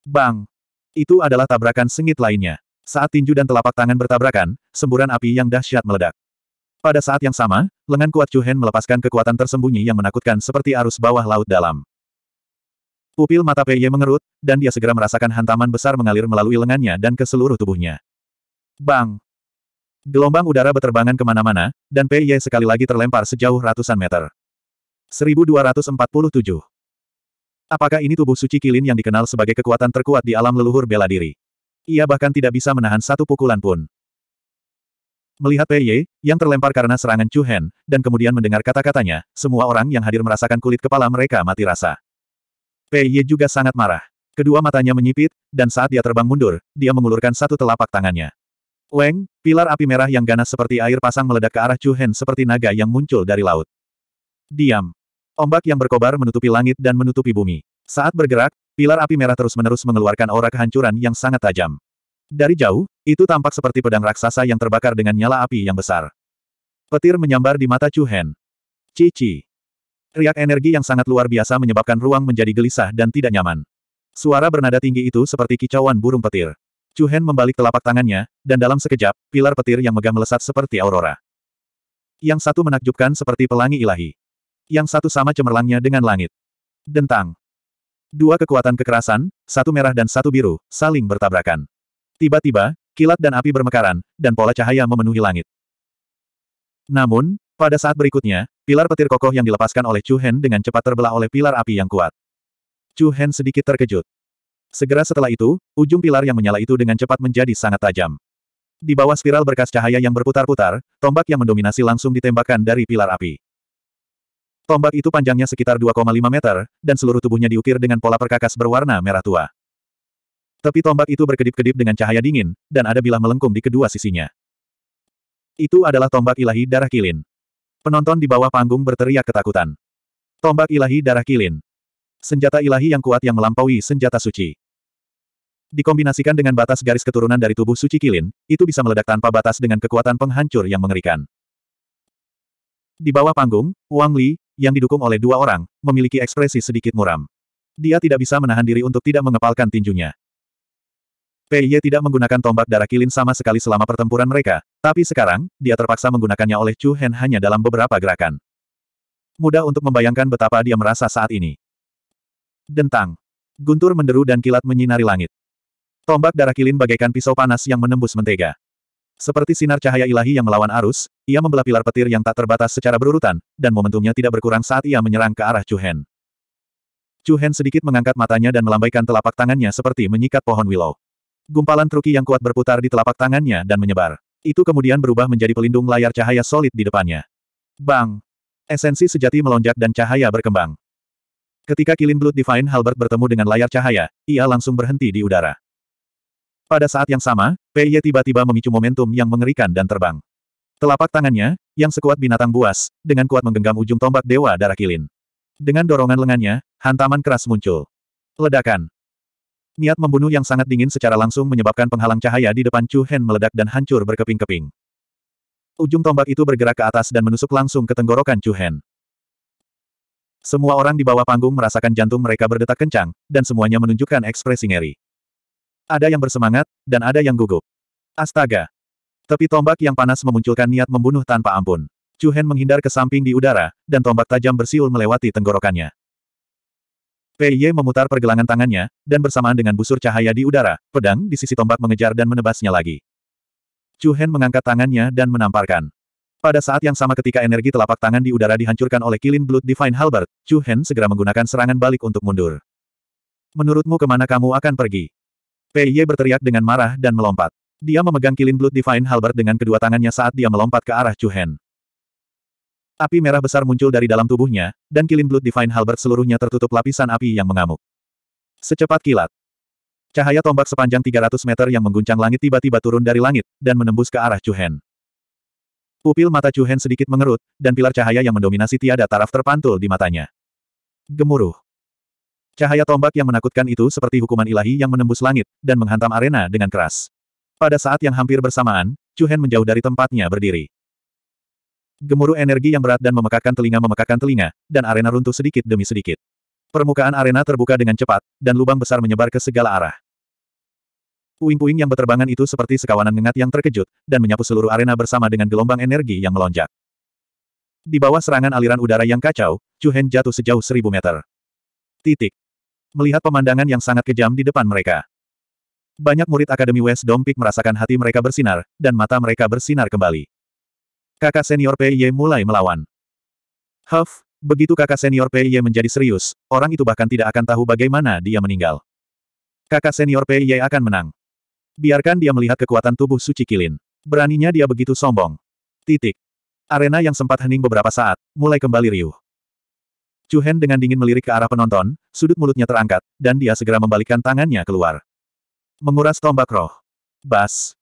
S1: Bang! Itu adalah tabrakan sengit lainnya. Saat tinju dan telapak tangan bertabrakan, semburan api yang dahsyat meledak. Pada saat yang sama, lengan kuat Chuhen melepaskan kekuatan tersembunyi yang menakutkan seperti arus bawah laut dalam. Pupil mata Pei Ye mengerut, dan dia segera merasakan hantaman besar mengalir melalui lengannya dan ke seluruh tubuhnya. Bang! Gelombang udara beterbangan kemana-mana, dan Pei Ye sekali lagi terlempar sejauh ratusan meter. 1247. Apakah ini tubuh suci Kilin yang dikenal sebagai kekuatan terkuat di alam leluhur bela diri? Ia bahkan tidak bisa menahan satu pukulan pun. Melihat Pei Ye yang terlempar karena serangan Chu Hen, dan kemudian mendengar kata-katanya, semua orang yang hadir merasakan kulit kepala mereka mati rasa. Pei Ye juga sangat marah. Kedua matanya menyipit, dan saat dia terbang mundur, dia mengulurkan satu telapak tangannya. Weng, pilar api merah yang ganas seperti air pasang meledak ke arah Chu Hen seperti naga yang muncul dari laut. Diam. Ombak yang berkobar menutupi langit dan menutupi bumi. Saat bergerak, pilar api merah terus-menerus mengeluarkan aura kehancuran yang sangat tajam. Dari jauh, itu tampak seperti pedang raksasa yang terbakar dengan nyala api yang besar. Petir menyambar di mata Chu Hen. Cici. Riak energi yang sangat luar biasa menyebabkan ruang menjadi gelisah dan tidak nyaman. Suara bernada tinggi itu seperti kicauan burung petir. Chu Hen membalik telapak tangannya, dan dalam sekejap, pilar petir yang megah melesat seperti aurora. Yang satu menakjubkan seperti pelangi ilahi. Yang satu sama cemerlangnya dengan langit. Dentang. Dua kekuatan kekerasan, satu merah dan satu biru, saling bertabrakan. Tiba-tiba, kilat dan api bermekaran, dan pola cahaya memenuhi langit. Namun, pada saat berikutnya, pilar petir kokoh yang dilepaskan oleh Chu Hen dengan cepat terbelah oleh pilar api yang kuat. Chu Hen sedikit terkejut. Segera setelah itu, ujung pilar yang menyala itu dengan cepat menjadi sangat tajam. Di bawah spiral berkas cahaya yang berputar-putar, tombak yang mendominasi langsung ditembakkan dari pilar api. Tombak itu panjangnya sekitar 2,5 meter, dan seluruh tubuhnya diukir dengan pola perkakas berwarna merah tua. Tapi tombak itu berkedip-kedip dengan cahaya dingin, dan ada bilah melengkung di kedua sisinya. Itu adalah tombak ilahi darah kilin. Penonton di bawah panggung berteriak ketakutan. Tombak ilahi darah kilin. Senjata ilahi yang kuat yang melampaui senjata suci. Dikombinasikan dengan batas garis keturunan dari tubuh suci kilin, itu bisa meledak tanpa batas dengan kekuatan penghancur yang mengerikan. Di bawah panggung, Wang Li, yang didukung oleh dua orang, memiliki ekspresi sedikit muram. Dia tidak bisa menahan diri untuk tidak mengepalkan tinjunya. Pei Ye tidak menggunakan tombak darah kilin sama sekali selama pertempuran mereka, tapi sekarang, dia terpaksa menggunakannya oleh Chu Hen hanya dalam beberapa gerakan. Mudah untuk membayangkan betapa dia merasa saat ini. Dentang. Guntur menderu dan kilat menyinari langit. Tombak darah kilin bagaikan pisau panas yang menembus mentega. Seperti sinar cahaya ilahi yang melawan arus, ia membelah pilar petir yang tak terbatas secara berurutan, dan momentumnya tidak berkurang saat ia menyerang ke arah Chuhen. Chuhen sedikit mengangkat matanya dan melambaikan telapak tangannya seperti menyikat pohon willow. Gumpalan truki yang kuat berputar di telapak tangannya dan menyebar. Itu kemudian berubah menjadi pelindung layar cahaya solid di depannya. Bang! Esensi sejati melonjak dan cahaya berkembang. Ketika kilin Blood Divine Halbert bertemu dengan layar cahaya, ia langsung berhenti di udara. Pada saat yang sama, Ye tiba-tiba memicu momentum yang mengerikan dan terbang. Telapak tangannya, yang sekuat binatang buas, dengan kuat menggenggam ujung tombak Dewa Darah Kilin. Dengan dorongan lengannya, hantaman keras muncul. Ledakan. Niat membunuh yang sangat dingin secara langsung menyebabkan penghalang cahaya di depan Chu Hen meledak dan hancur berkeping-keping. Ujung tombak itu bergerak ke atas dan menusuk langsung ke tenggorokan Chu Hen. Semua orang di bawah panggung merasakan jantung mereka berdetak kencang, dan semuanya menunjukkan ekspresi ngeri. Ada yang bersemangat, dan ada yang gugup. Astaga! Tepi tombak yang panas memunculkan niat membunuh tanpa ampun. Chu Hen menghindar ke samping di udara, dan tombak tajam bersiul melewati tenggorokannya. Pei Ye memutar pergelangan tangannya, dan bersamaan dengan busur cahaya di udara, pedang di sisi tombak mengejar dan menebasnya lagi. Chu Hen mengangkat tangannya dan menamparkan. Pada saat yang sama ketika energi telapak tangan di udara dihancurkan oleh Kilin Blood Divine Halbert, Chu Hen segera menggunakan serangan balik untuk mundur. Menurutmu kemana kamu akan pergi? Ye berteriak dengan marah dan melompat. Dia memegang kilin Blood Divine Halbert dengan kedua tangannya saat dia melompat ke arah Chu Hen. Api merah besar muncul dari dalam tubuhnya, dan kilin Blood Divine Halbert seluruhnya tertutup lapisan api yang mengamuk. Secepat kilat. Cahaya tombak sepanjang 300 meter yang mengguncang langit tiba-tiba turun dari langit, dan menembus ke arah Chu Hen. Pupil mata Chu Hen sedikit mengerut, dan pilar cahaya yang mendominasi tiada taraf terpantul di matanya. Gemuruh. Cahaya tombak yang menakutkan itu seperti hukuman ilahi yang menembus langit, dan menghantam arena dengan keras. Pada saat yang hampir bersamaan, Chu Hen menjauh dari tempatnya berdiri. Gemuruh energi yang berat dan memekakan telinga memekakan telinga, dan arena runtuh sedikit demi sedikit. Permukaan arena terbuka dengan cepat, dan lubang besar menyebar ke segala arah. Puing-puing yang berterbangan itu seperti sekawanan ngengat yang terkejut, dan menyapu seluruh arena bersama dengan gelombang energi yang melonjak. Di bawah serangan aliran udara yang kacau, Chu Hen jatuh sejauh seribu meter. Titik melihat pemandangan yang sangat kejam di depan mereka. Banyak murid Akademi West Dompik merasakan hati mereka bersinar, dan mata mereka bersinar kembali. Kakak senior PY mulai melawan. Huff, begitu kakak senior PY menjadi serius, orang itu bahkan tidak akan tahu bagaimana dia meninggal. Kakak senior PY akan menang. Biarkan dia melihat kekuatan tubuh suci kilin. Beraninya dia begitu sombong. Titik. Arena yang sempat hening beberapa saat, mulai kembali riuh. Chu Hen dengan dingin melirik ke arah penonton, sudut mulutnya terangkat, dan dia segera membalikkan tangannya keluar. Menguras tombak roh. Bas.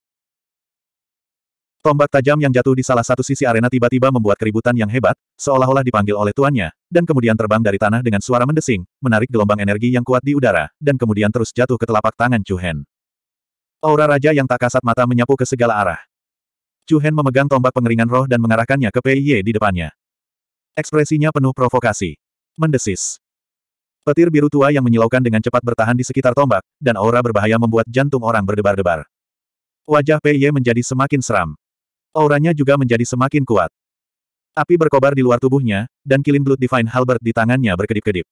S1: Tombak tajam yang jatuh di salah satu sisi arena tiba-tiba membuat keributan yang hebat, seolah-olah dipanggil oleh tuannya, dan kemudian terbang dari tanah dengan suara mendesing, menarik gelombang energi yang kuat di udara, dan kemudian terus jatuh ke telapak tangan Chu Hen. Aura raja yang tak kasat mata menyapu ke segala arah. Chu Hen memegang tombak pengeringan roh dan mengarahkannya ke Pei Ye di depannya. Ekspresinya penuh provokasi mendesis. Petir biru tua yang menyilaukan dengan cepat bertahan di sekitar tombak, dan aura berbahaya membuat jantung orang berdebar-debar. Wajah Pei Ye menjadi semakin seram. Auranya juga menjadi semakin kuat. Api berkobar di luar tubuhnya, dan kilin blood Divine Halberd di tangannya berkedip-kedip.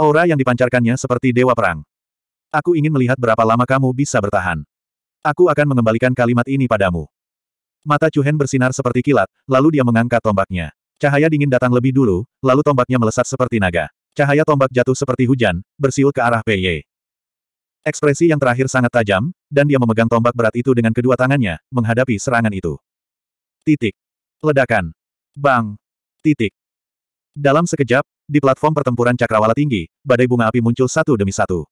S1: Aura yang dipancarkannya seperti dewa perang. Aku ingin melihat berapa lama kamu bisa bertahan. Aku akan mengembalikan kalimat ini padamu. Mata Hen bersinar seperti kilat, lalu dia mengangkat tombaknya. Cahaya dingin datang lebih dulu, lalu tombaknya melesat seperti naga. Cahaya tombak jatuh seperti hujan, bersiul ke arah Pei Ye. Ekspresi yang terakhir sangat tajam, dan dia memegang tombak berat itu dengan kedua tangannya, menghadapi serangan itu. Titik. Ledakan. Bang. Titik. Dalam sekejap, di platform pertempuran cakrawala tinggi, badai bunga api muncul satu demi satu.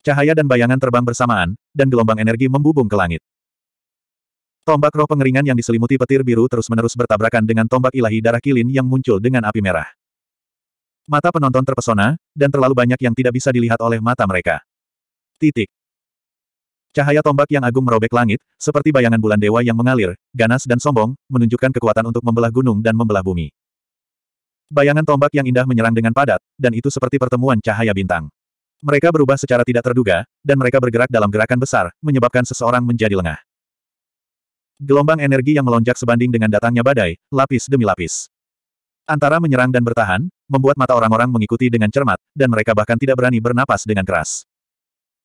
S1: Cahaya dan bayangan terbang bersamaan, dan gelombang energi membubung ke langit. Tombak roh pengeringan yang diselimuti petir biru terus-menerus bertabrakan dengan tombak ilahi darah kilin yang muncul dengan api merah. Mata penonton terpesona, dan terlalu banyak yang tidak bisa dilihat oleh mata mereka. Titik. Cahaya tombak yang agung merobek langit, seperti bayangan bulan dewa yang mengalir, ganas dan sombong, menunjukkan kekuatan untuk membelah gunung dan membelah bumi. Bayangan tombak yang indah menyerang dengan padat, dan itu seperti pertemuan cahaya bintang. Mereka berubah secara tidak terduga, dan mereka bergerak dalam gerakan besar, menyebabkan seseorang menjadi lengah. Gelombang energi yang melonjak sebanding dengan datangnya badai, lapis demi lapis. Antara menyerang dan bertahan, membuat mata orang-orang mengikuti dengan cermat, dan mereka bahkan tidak berani bernapas dengan keras.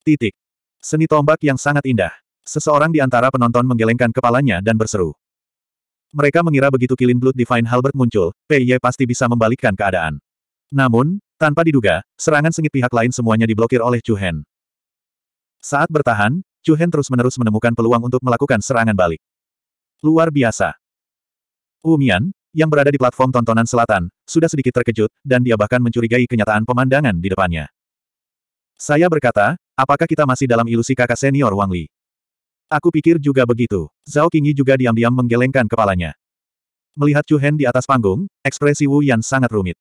S1: Titik. Seni tombak yang sangat indah. Seseorang di antara penonton menggelengkan kepalanya dan berseru. Mereka mengira begitu kilin blood divine Halbert muncul, Ye pasti bisa membalikkan keadaan. Namun, tanpa diduga, serangan sengit pihak lain semuanya diblokir oleh Chu Hen. Saat bertahan, Chu Hen terus-menerus menemukan peluang untuk melakukan serangan balik. Luar biasa. Wu Mian, yang berada di platform tontonan selatan, sudah sedikit terkejut, dan dia bahkan mencurigai kenyataan pemandangan di depannya. Saya berkata, apakah kita masih dalam ilusi kakak senior Wang Li? Aku pikir juga begitu. Zhao Qingyi juga diam-diam menggelengkan kepalanya. Melihat Chu Hen di atas panggung, ekspresi Wu Yan sangat rumit.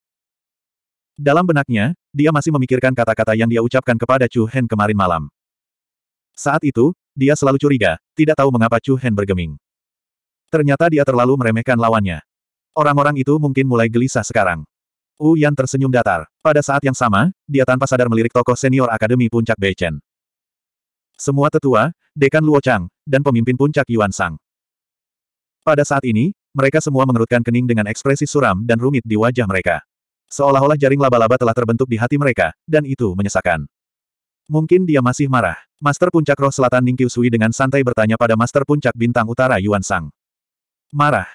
S1: Dalam benaknya, dia masih memikirkan kata-kata yang dia ucapkan kepada Chu Hen kemarin malam. Saat itu, dia selalu curiga, tidak tahu mengapa Chu Hen bergeming. Ternyata dia terlalu meremehkan lawannya. Orang-orang itu mungkin mulai gelisah sekarang. Wu Yan tersenyum datar. Pada saat yang sama, dia tanpa sadar melirik tokoh senior Akademi Puncak Beichen. Semua tetua, Dekan Luo Chang, dan pemimpin puncak Yuan Sang. Pada saat ini, mereka semua mengerutkan kening dengan ekspresi suram dan rumit di wajah mereka. Seolah-olah jaring laba-laba telah terbentuk di hati mereka, dan itu menyesakan. Mungkin dia masih marah. Master Puncak Roh Selatan Ningqiu Sui dengan santai bertanya pada Master Puncak Bintang Utara Yuan Sang. Marah.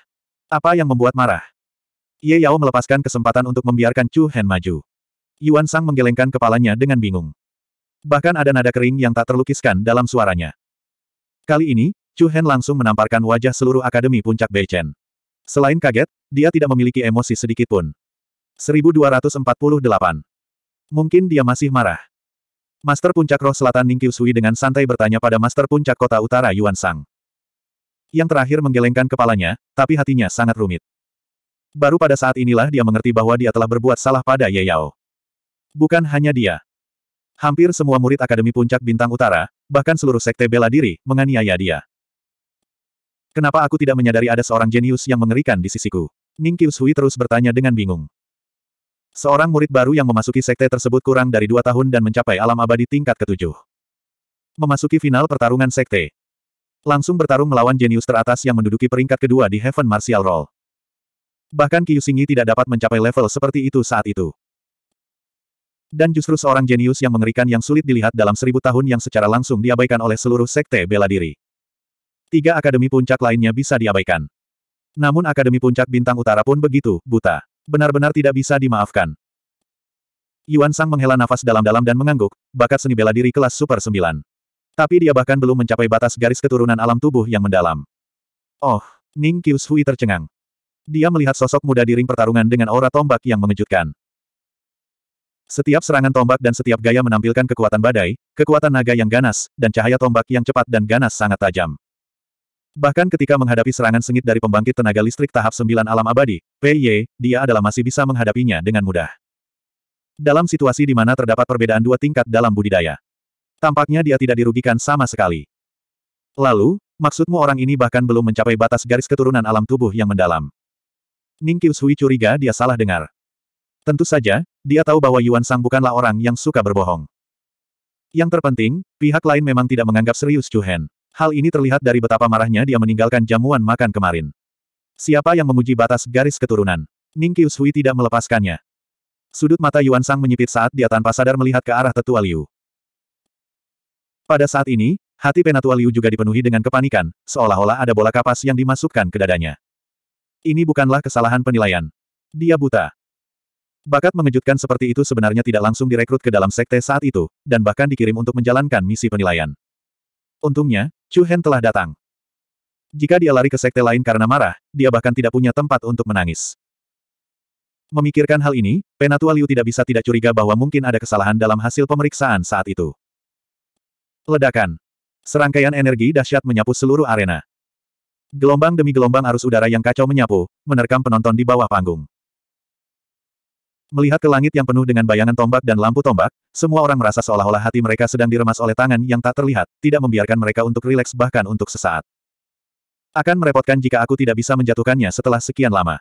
S1: Apa yang membuat marah? Ye Yao melepaskan kesempatan untuk membiarkan Chu Hen maju. Yuan Sang menggelengkan kepalanya dengan bingung. Bahkan ada nada kering yang tak terlukiskan dalam suaranya. Kali ini, Chu Hen langsung menamparkan wajah seluruh Akademi Puncak Beichen. Selain kaget, dia tidak memiliki emosi sedikit pun. 1248. Mungkin dia masih marah. Master Puncak Roh Selatan Ning Sui dengan santai bertanya pada Master Puncak Kota Utara Yuan Sang yang terakhir menggelengkan kepalanya, tapi hatinya sangat rumit. Baru pada saat inilah dia mengerti bahwa dia telah berbuat salah pada Ye Yao. Bukan hanya dia. Hampir semua murid Akademi Puncak Bintang Utara, bahkan seluruh sekte bela diri, menganiaya dia. Kenapa aku tidak menyadari ada seorang jenius yang mengerikan di sisiku? Ning Qiushui terus bertanya dengan bingung. Seorang murid baru yang memasuki sekte tersebut kurang dari dua tahun dan mencapai alam abadi tingkat ketujuh. Memasuki final pertarungan sekte, Langsung bertarung melawan jenius teratas yang menduduki peringkat kedua di Heaven Martial Roll. Bahkan Kiyusingi tidak dapat mencapai level seperti itu saat itu. Dan justru seorang jenius yang mengerikan yang sulit dilihat dalam seribu tahun yang secara langsung diabaikan oleh seluruh sekte bela diri. Tiga akademi puncak lainnya bisa diabaikan. Namun Akademi Puncak Bintang Utara pun begitu, buta. Benar-benar tidak bisa dimaafkan. Yuan Sang menghela nafas dalam-dalam dan mengangguk, bakat seni bela diri kelas Super 9. Tapi dia bahkan belum mencapai batas garis keturunan alam tubuh yang mendalam. Oh, Ning Qiushui tercengang. Dia melihat sosok muda di ring pertarungan dengan aura tombak yang mengejutkan. Setiap serangan tombak dan setiap gaya menampilkan kekuatan badai, kekuatan naga yang ganas, dan cahaya tombak yang cepat dan ganas sangat tajam. Bahkan ketika menghadapi serangan sengit dari pembangkit tenaga listrik tahap 9 alam abadi, PY, dia adalah masih bisa menghadapinya dengan mudah. Dalam situasi di mana terdapat perbedaan dua tingkat dalam budidaya. Tampaknya dia tidak dirugikan sama sekali. Lalu, maksudmu orang ini bahkan belum mencapai batas garis keturunan alam tubuh yang mendalam. Ning Qiushui curiga dia salah dengar. Tentu saja, dia tahu bahwa Yuan Sang bukanlah orang yang suka berbohong. Yang terpenting, pihak lain memang tidak menganggap serius Chu Hen. Hal ini terlihat dari betapa marahnya dia meninggalkan jamuan makan kemarin. Siapa yang memuji batas garis keturunan? Ning Qiushui tidak melepaskannya. Sudut mata Yuan Sang menyipit saat dia tanpa sadar melihat ke arah tetua Liu. Pada saat ini, hati Penatua Liu juga dipenuhi dengan kepanikan, seolah-olah ada bola kapas yang dimasukkan ke dadanya. Ini bukanlah kesalahan penilaian. Dia buta. Bakat mengejutkan seperti itu sebenarnya tidak langsung direkrut ke dalam sekte saat itu, dan bahkan dikirim untuk menjalankan misi penilaian. Untungnya, Chu Hen telah datang. Jika dia lari ke sekte lain karena marah, dia bahkan tidak punya tempat untuk menangis. Memikirkan hal ini, Penatua Liu tidak bisa tidak curiga bahwa mungkin ada kesalahan dalam hasil pemeriksaan saat itu. Ledakan. Serangkaian energi dahsyat menyapu seluruh arena. Gelombang demi gelombang arus udara yang kacau menyapu, menerkam penonton di bawah panggung. Melihat ke langit yang penuh dengan bayangan tombak dan lampu tombak, semua orang merasa seolah-olah hati mereka sedang diremas oleh tangan yang tak terlihat, tidak membiarkan mereka untuk rileks bahkan untuk sesaat. Akan merepotkan jika aku tidak bisa menjatuhkannya setelah sekian lama.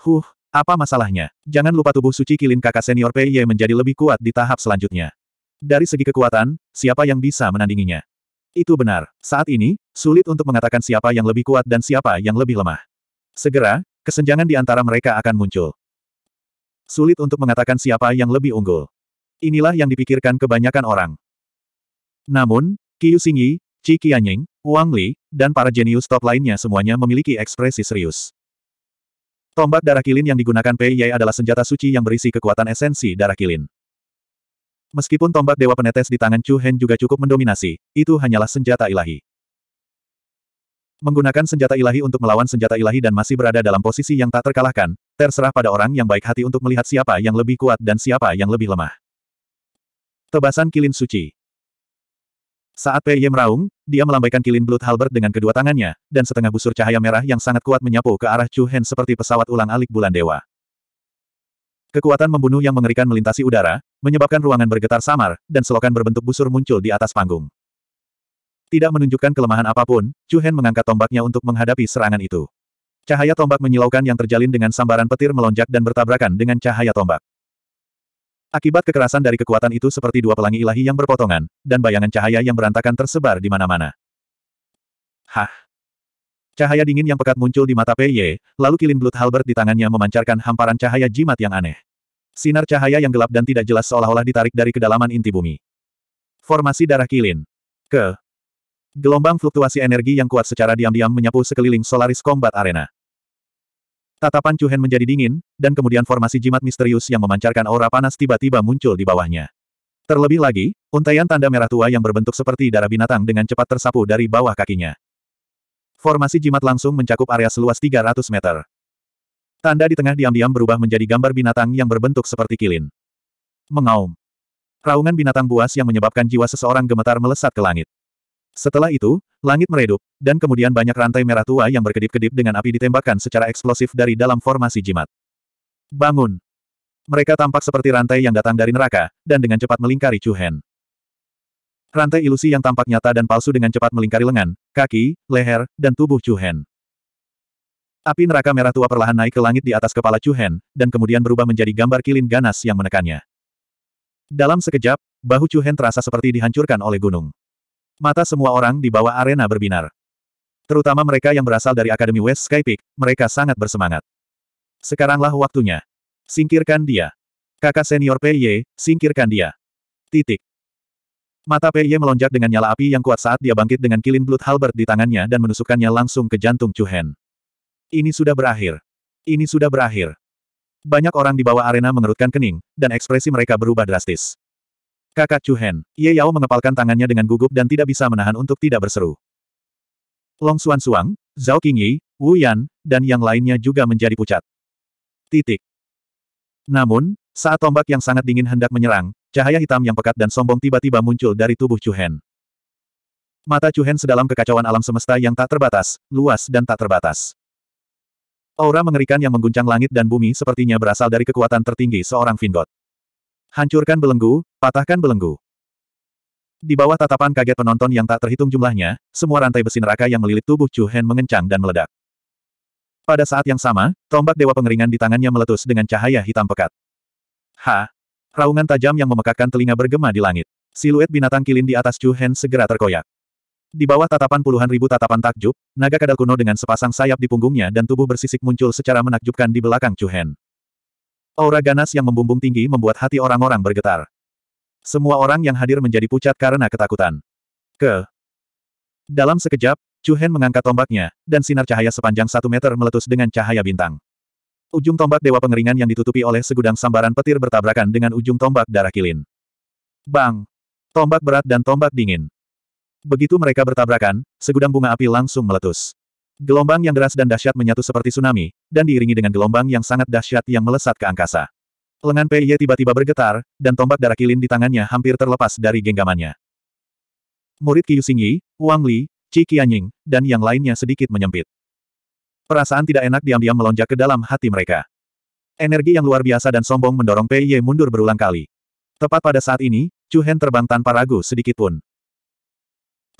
S1: Huh, apa masalahnya? Jangan lupa tubuh suci kilin kakak senior PY menjadi lebih kuat di tahap selanjutnya. Dari segi kekuatan, siapa yang bisa menandinginya? Itu benar. Saat ini, sulit untuk mengatakan siapa yang lebih kuat dan siapa yang lebih lemah. Segera, kesenjangan di antara mereka akan muncul. Sulit untuk mengatakan siapa yang lebih unggul. Inilah yang dipikirkan kebanyakan orang. Namun, Qiu Xingyi, Qi Qianying, Wang Li, dan para jenius top lainnya semuanya memiliki ekspresi serius. Tombak darah kilin yang digunakan Pei Yai adalah senjata suci yang berisi kekuatan esensi darah kilin. Meskipun tombak Dewa Penetes di tangan Chu Hen juga cukup mendominasi, itu hanyalah senjata ilahi. Menggunakan senjata ilahi untuk melawan senjata ilahi dan masih berada dalam posisi yang tak terkalahkan, terserah pada orang yang baik hati untuk melihat siapa yang lebih kuat dan siapa yang lebih lemah. Tebasan Kilin Suci Saat Pei Ye meraung, dia melambaikan kilin Blood halberd dengan kedua tangannya, dan setengah busur cahaya merah yang sangat kuat menyapu ke arah Chu Hen seperti pesawat ulang alik bulan dewa. Kekuatan membunuh yang mengerikan melintasi udara, menyebabkan ruangan bergetar samar, dan selokan berbentuk busur muncul di atas panggung. Tidak menunjukkan kelemahan apapun, Chu Hen mengangkat tombaknya untuk menghadapi serangan itu. Cahaya tombak menyilaukan yang terjalin dengan sambaran petir melonjak dan bertabrakan dengan cahaya tombak. Akibat kekerasan dari kekuatan itu seperti dua pelangi ilahi yang berpotongan, dan bayangan cahaya yang berantakan tersebar di mana-mana. Hah! Cahaya dingin yang pekat muncul di mata Pei lalu kilin blut halberd di tangannya memancarkan hamparan cahaya jimat yang aneh. Sinar cahaya yang gelap dan tidak jelas seolah-olah ditarik dari kedalaman inti bumi. Formasi darah kilin. Ke. Gelombang fluktuasi energi yang kuat secara diam-diam menyapu sekeliling Solaris Combat Arena. Tatapan Chuhen menjadi dingin, dan kemudian formasi jimat misterius yang memancarkan aura panas tiba-tiba muncul di bawahnya. Terlebih lagi, untaian tanda merah tua yang berbentuk seperti darah binatang dengan cepat tersapu dari bawah kakinya. Formasi jimat langsung mencakup area seluas 300 meter. Tanda di tengah diam-diam berubah menjadi gambar binatang yang berbentuk seperti kilin. Mengaum. Raungan binatang buas yang menyebabkan jiwa seseorang gemetar melesat ke langit. Setelah itu, langit meredup, dan kemudian banyak rantai merah tua yang berkedip-kedip dengan api ditembakkan secara eksplosif dari dalam formasi jimat. Bangun! Mereka tampak seperti rantai yang datang dari neraka, dan dengan cepat melingkari Chu Hen. Rantai ilusi yang tampak nyata dan palsu dengan cepat melingkari lengan, kaki, leher, dan tubuh Chu Hen. Api neraka merah tua perlahan naik ke langit di atas kepala Chu Hen, dan kemudian berubah menjadi gambar kilin ganas yang menekannya. Dalam sekejap, bahu Chu Hen terasa seperti dihancurkan oleh gunung. Mata semua orang di bawah arena berbinar. Terutama mereka yang berasal dari Akademi West Sky Peak, mereka sangat bersemangat. Sekaranglah waktunya. Singkirkan dia. Kakak senior PY, singkirkan dia. Titik. Mata Pei Ye melonjak dengan nyala api yang kuat saat dia bangkit dengan kilin Blood Halberd di tangannya dan menusukkannya langsung ke jantung Chu Hen. Ini sudah berakhir. Ini sudah berakhir. Banyak orang di bawah arena mengerutkan kening, dan ekspresi mereka berubah drastis. Kakak Chu Hen, Ye Yao mengepalkan tangannya dengan gugup dan tidak bisa menahan untuk tidak berseru. Long Xuan Suang, Zhao Qingyi, Wu Yan, dan yang lainnya juga menjadi pucat. Titik. Namun, saat tombak yang sangat dingin hendak menyerang, Cahaya hitam yang pekat dan sombong tiba-tiba muncul dari tubuh Hen. Mata Hen sedalam kekacauan alam semesta yang tak terbatas, luas dan tak terbatas. Aura mengerikan yang mengguncang langit dan bumi sepertinya berasal dari kekuatan tertinggi seorang Vingot. Hancurkan belenggu, patahkan belenggu. Di bawah tatapan kaget penonton yang tak terhitung jumlahnya, semua rantai besi neraka yang melilit tubuh Hen mengencang dan meledak. Pada saat yang sama, tombak Dewa Pengeringan di tangannya meletus dengan cahaya hitam pekat. Ha! Raungan tajam yang memekakkan telinga bergema di langit. Siluet binatang kilin di atas Chu Hen segera terkoyak. Di bawah tatapan puluhan ribu tatapan takjub, naga kadal kuno dengan sepasang sayap di punggungnya dan tubuh bersisik muncul secara menakjubkan di belakang Chu Hen. Aura ganas yang membumbung tinggi membuat hati orang-orang bergetar. Semua orang yang hadir menjadi pucat karena ketakutan. Ke. Dalam sekejap, Chu Hen mengangkat tombaknya, dan sinar cahaya sepanjang satu meter meletus dengan cahaya bintang. Ujung tombak Dewa Pengeringan yang ditutupi oleh segudang sambaran petir bertabrakan dengan ujung tombak darah kilin. Bang! Tombak berat dan tombak dingin. Begitu mereka bertabrakan, segudang bunga api langsung meletus. Gelombang yang deras dan dahsyat menyatu seperti tsunami, dan diiringi dengan gelombang yang sangat dahsyat yang melesat ke angkasa. Lengan Pei tiba-tiba bergetar, dan tombak darah kilin di tangannya hampir terlepas dari genggamannya. Murid Qiu Xingyi, Wang Li, Qi Qianying, dan yang lainnya sedikit menyempit. Perasaan tidak enak diam-diam melonjak ke dalam hati mereka. Energi yang luar biasa dan sombong mendorong Pei Ye mundur berulang kali. Tepat pada saat ini, Chu Hen terbang tanpa ragu sedikitpun.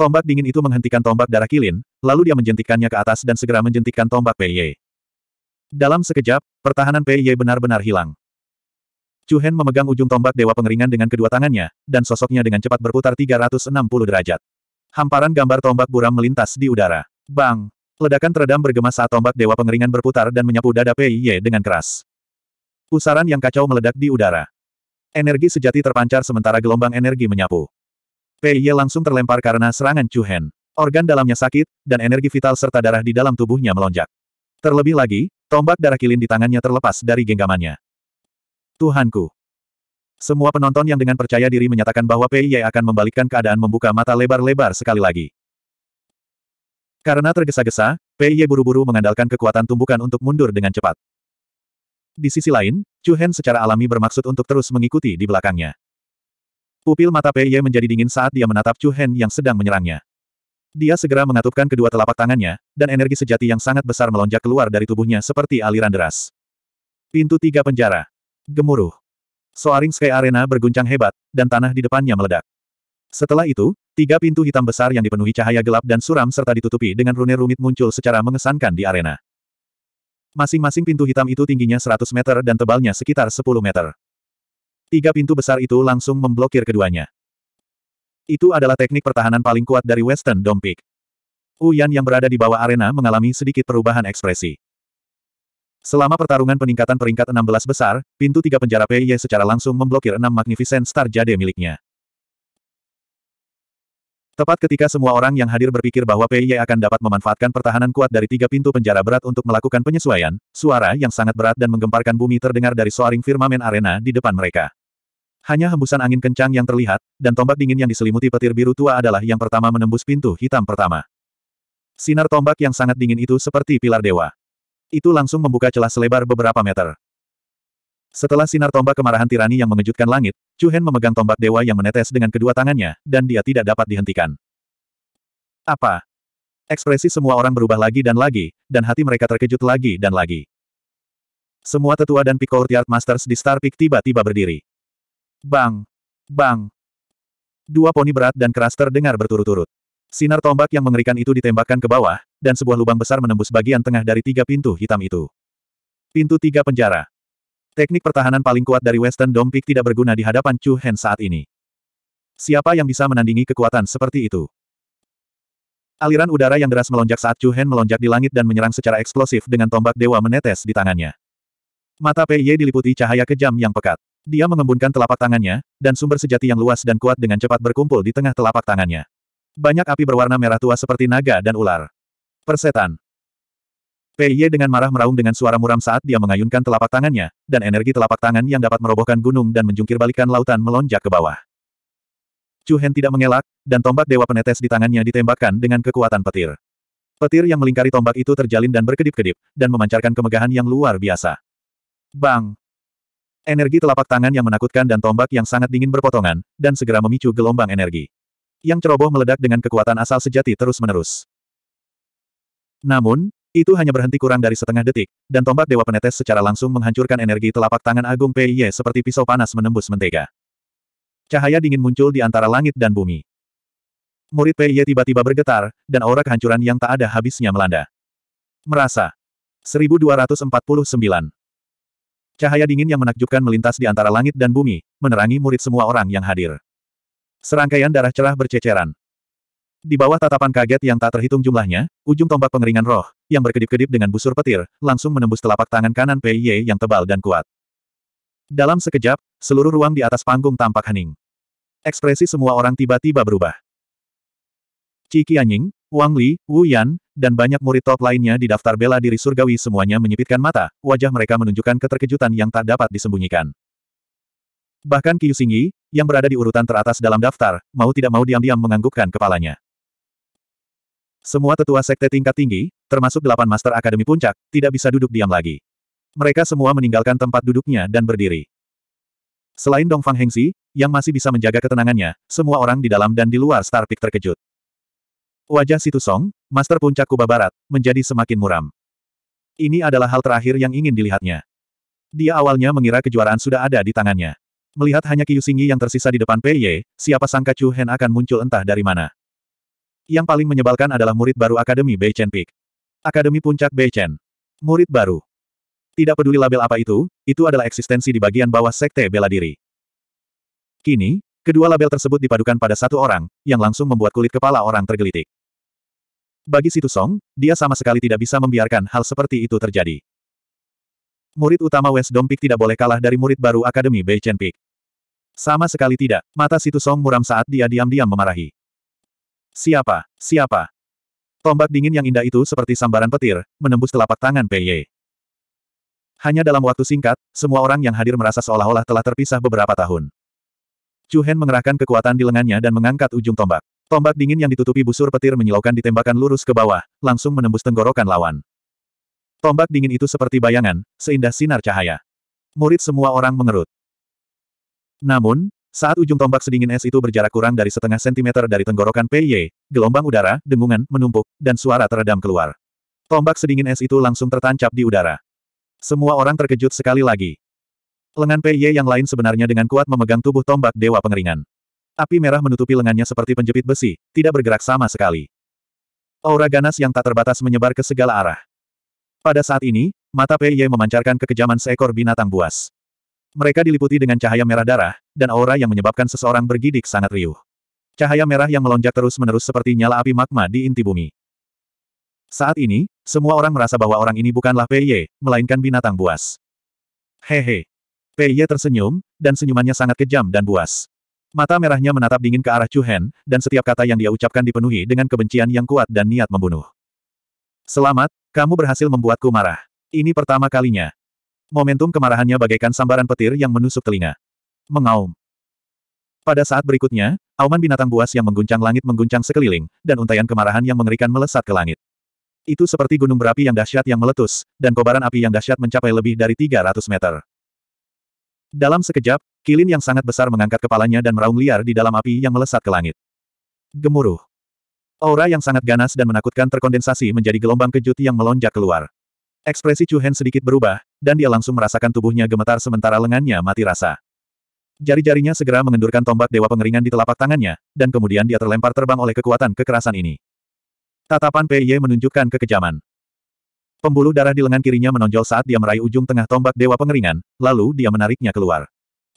S1: Tombak dingin itu menghentikan tombak darah Kilin, lalu dia menjentikannya ke atas dan segera menjentikkan tombak Pei Ye. Dalam sekejap, pertahanan Pei Ye benar-benar hilang. Chu Hen memegang ujung tombak Dewa Pengeringan dengan kedua tangannya, dan sosoknya dengan cepat berputar 360 derajat. Hamparan gambar tombak buram melintas di udara. Bang! Ledakan teredam bergema saat tombak Dewa Pengeringan berputar dan menyapu dada Pei Ye dengan keras. Pusaran yang kacau meledak di udara. Energi sejati terpancar sementara gelombang energi menyapu. Pei Ye langsung terlempar karena serangan Chu Hen. Organ dalamnya sakit, dan energi vital serta darah di dalam tubuhnya melonjak. Terlebih lagi, tombak darah kilin di tangannya terlepas dari genggamannya. Tuhanku. Semua penonton yang dengan percaya diri menyatakan bahwa Pei Ye akan membalikkan keadaan membuka mata lebar-lebar sekali lagi. Karena tergesa-gesa, Pei Ye buru-buru mengandalkan kekuatan tumbukan untuk mundur dengan cepat. Di sisi lain, Chu Hen secara alami bermaksud untuk terus mengikuti di belakangnya. Pupil mata Pei Ye menjadi dingin saat dia menatap Chu Hen yang sedang menyerangnya. Dia segera mengatupkan kedua telapak tangannya, dan energi sejati yang sangat besar melonjak keluar dari tubuhnya seperti aliran deras. Pintu tiga penjara. Gemuruh. Soaring Sky Arena berguncang hebat, dan tanah di depannya meledak. Setelah itu, tiga pintu hitam besar yang dipenuhi cahaya gelap dan suram serta ditutupi dengan rune rumit muncul secara mengesankan di arena. Masing-masing pintu hitam itu tingginya 100 meter dan tebalnya sekitar 10 meter. Tiga pintu besar itu langsung memblokir keduanya. Itu adalah teknik pertahanan paling kuat dari Western Dompik. Peak. Uyan yang berada di bawah arena mengalami sedikit perubahan ekspresi. Selama pertarungan peningkatan peringkat 16 besar, pintu tiga penjara PY secara langsung memblokir enam Magnificent Star Jade miliknya. Tepat ketika semua orang yang hadir berpikir bahwa Pei Ye akan dapat memanfaatkan pertahanan kuat dari tiga pintu penjara berat untuk melakukan penyesuaian, suara yang sangat berat dan menggemparkan bumi terdengar dari soaring firmamen arena di depan mereka. Hanya hembusan angin kencang yang terlihat, dan tombak dingin yang diselimuti petir biru tua adalah yang pertama menembus pintu hitam pertama. Sinar tombak yang sangat dingin itu seperti pilar dewa. Itu langsung membuka celah selebar beberapa meter. Setelah sinar tombak kemarahan tirani yang mengejutkan langit, Chu memegang tombak dewa yang menetes dengan kedua tangannya, dan dia tidak dapat dihentikan. Apa? Ekspresi semua orang berubah lagi dan lagi, dan hati mereka terkejut lagi dan lagi. Semua tetua dan Picourt Yard Masters di Star Peak tiba-tiba berdiri. Bang! Bang! Dua poni berat dan keras terdengar berturut-turut. Sinar tombak yang mengerikan itu ditembakkan ke bawah, dan sebuah lubang besar menembus bagian tengah dari tiga pintu hitam itu. Pintu tiga penjara. Teknik pertahanan paling kuat dari Western Dome Peak tidak berguna di hadapan Chu Hen saat ini. Siapa yang bisa menandingi kekuatan seperti itu? Aliran udara yang deras melonjak saat Chu Hen melonjak di langit dan menyerang secara eksplosif dengan tombak dewa menetes di tangannya. Mata Pei diliputi cahaya kejam yang pekat. Dia mengembunkan telapak tangannya, dan sumber sejati yang luas dan kuat dengan cepat berkumpul di tengah telapak tangannya. Banyak api berwarna merah tua seperti naga dan ular. Persetan. Pei Ye dengan marah meraung dengan suara muram saat dia mengayunkan telapak tangannya, dan energi telapak tangan yang dapat merobohkan gunung dan menjungkirbalikkan lautan melonjak ke bawah. Chu Hen tidak mengelak, dan tombak dewa penetes di tangannya ditembakkan dengan kekuatan petir. Petir yang melingkari tombak itu terjalin dan berkedip-kedip, dan memancarkan kemegahan yang luar biasa. Bang! Energi telapak tangan yang menakutkan dan tombak yang sangat dingin berpotongan, dan segera memicu gelombang energi. Yang ceroboh meledak dengan kekuatan asal sejati terus-menerus. Namun, itu hanya berhenti kurang dari setengah detik, dan tombak Dewa Penetes secara langsung menghancurkan energi telapak tangan Agung Pei Ye seperti pisau panas menembus mentega. Cahaya dingin muncul di antara langit dan bumi. Murid Pei Ye tiba-tiba bergetar, dan aura kehancuran yang tak ada habisnya melanda. Merasa. 1249 Cahaya dingin yang menakjubkan melintas di antara langit dan bumi, menerangi murid semua orang yang hadir. Serangkaian darah cerah berceceran. Di bawah tatapan kaget yang tak terhitung jumlahnya, ujung tombak pengeringan roh, yang berkedip-kedip dengan busur petir, langsung menembus telapak tangan kanan Pei Ye yang tebal dan kuat. Dalam sekejap, seluruh ruang di atas panggung tampak hening. Ekspresi semua orang tiba-tiba berubah. Ciki Anying, Wang Li, Wu Yan, dan banyak murid top lainnya di daftar bela diri surgawi semuanya menyipitkan mata, wajah mereka menunjukkan keterkejutan yang tak dapat disembunyikan. Bahkan Qiu Xingyi, yang berada di urutan teratas dalam daftar, mau tidak mau diam-diam menganggukkan kepalanya. Semua tetua sekte tingkat tinggi, termasuk delapan Master Akademi Puncak, tidak bisa duduk diam lagi. Mereka semua meninggalkan tempat duduknya dan berdiri. Selain Dong Fang Hengsi, yang masih bisa menjaga ketenangannya, semua orang di dalam dan di luar Star Peak terkejut. Wajah Situ Song, Master Puncak Kubah Barat, menjadi semakin muram. Ini adalah hal terakhir yang ingin dilihatnya. Dia awalnya mengira kejuaraan sudah ada di tangannya. Melihat hanya Kiyu Singyi yang tersisa di depan Pei Ye, siapa sangka Chu Hen akan muncul entah dari mana. Yang paling menyebalkan adalah murid baru Akademi Beichen Peak. Akademi Puncak Beichen. Murid baru. Tidak peduli label apa itu, itu adalah eksistensi di bagian bawah sekte bela diri. Kini, kedua label tersebut dipadukan pada satu orang, yang langsung membuat kulit kepala orang tergelitik. Bagi Situ Song, dia sama sekali tidak bisa membiarkan hal seperti itu terjadi. Murid utama West Dome Peak tidak boleh kalah dari murid baru Akademi Beichen Peak. Sama sekali tidak, mata Situ Song muram saat dia diam-diam memarahi. Siapa? Siapa? Tombak dingin yang indah itu seperti sambaran petir, menembus telapak tangan Ye. Hanya dalam waktu singkat, semua orang yang hadir merasa seolah-olah telah terpisah beberapa tahun. Chu Hen mengerahkan kekuatan di lengannya dan mengangkat ujung tombak. Tombak dingin yang ditutupi busur petir menyilaukan ditembakkan lurus ke bawah, langsung menembus tenggorokan lawan. Tombak dingin itu seperti bayangan, seindah sinar cahaya. Murid semua orang mengerut. Namun, saat ujung tombak sedingin es itu berjarak kurang dari setengah sentimeter dari tenggorokan PY, gelombang udara, dengungan, menumpuk, dan suara teredam keluar. Tombak sedingin es itu langsung tertancap di udara. Semua orang terkejut sekali lagi. Lengan PY yang lain sebenarnya dengan kuat memegang tubuh tombak Dewa Pengeringan. Api merah menutupi lengannya seperti penjepit besi, tidak bergerak sama sekali. Aura ganas yang tak terbatas menyebar ke segala arah. Pada saat ini, mata PY memancarkan kekejaman seekor binatang buas. Mereka diliputi dengan cahaya merah darah, dan aura yang menyebabkan seseorang bergidik sangat riuh. Cahaya merah yang melonjak terus-menerus seperti nyala api magma di inti bumi. Saat ini, semua orang merasa bahwa orang ini bukanlah Ye, melainkan binatang buas. Hehe. Ye tersenyum, dan senyumannya sangat kejam dan buas. Mata merahnya menatap dingin ke arah Chu Hen, dan setiap kata yang dia ucapkan dipenuhi dengan kebencian yang kuat dan niat membunuh. Selamat, kamu berhasil membuatku marah. Ini pertama kalinya. Momentum kemarahannya bagaikan sambaran petir yang menusuk telinga. Mengaum. Pada saat berikutnya, auman binatang buas yang mengguncang langit mengguncang sekeliling, dan untaian kemarahan yang mengerikan melesat ke langit. Itu seperti gunung berapi yang dahsyat yang meletus, dan kobaran api yang dahsyat mencapai lebih dari 300 meter. Dalam sekejap, kilin yang sangat besar mengangkat kepalanya dan meraung liar di dalam api yang melesat ke langit. Gemuruh. Aura yang sangat ganas dan menakutkan terkondensasi menjadi gelombang kejut yang melonjak keluar. Ekspresi Chu Hen sedikit berubah, dan dia langsung merasakan tubuhnya gemetar sementara lengannya mati rasa. Jari-jarinya segera mengendurkan tombak dewa pengeringan di telapak tangannya, dan kemudian dia terlempar terbang oleh kekuatan kekerasan ini. Tatapan Pei menunjukkan kekejaman. Pembuluh darah di lengan kirinya menonjol saat dia meraih ujung tengah tombak dewa pengeringan, lalu dia menariknya keluar.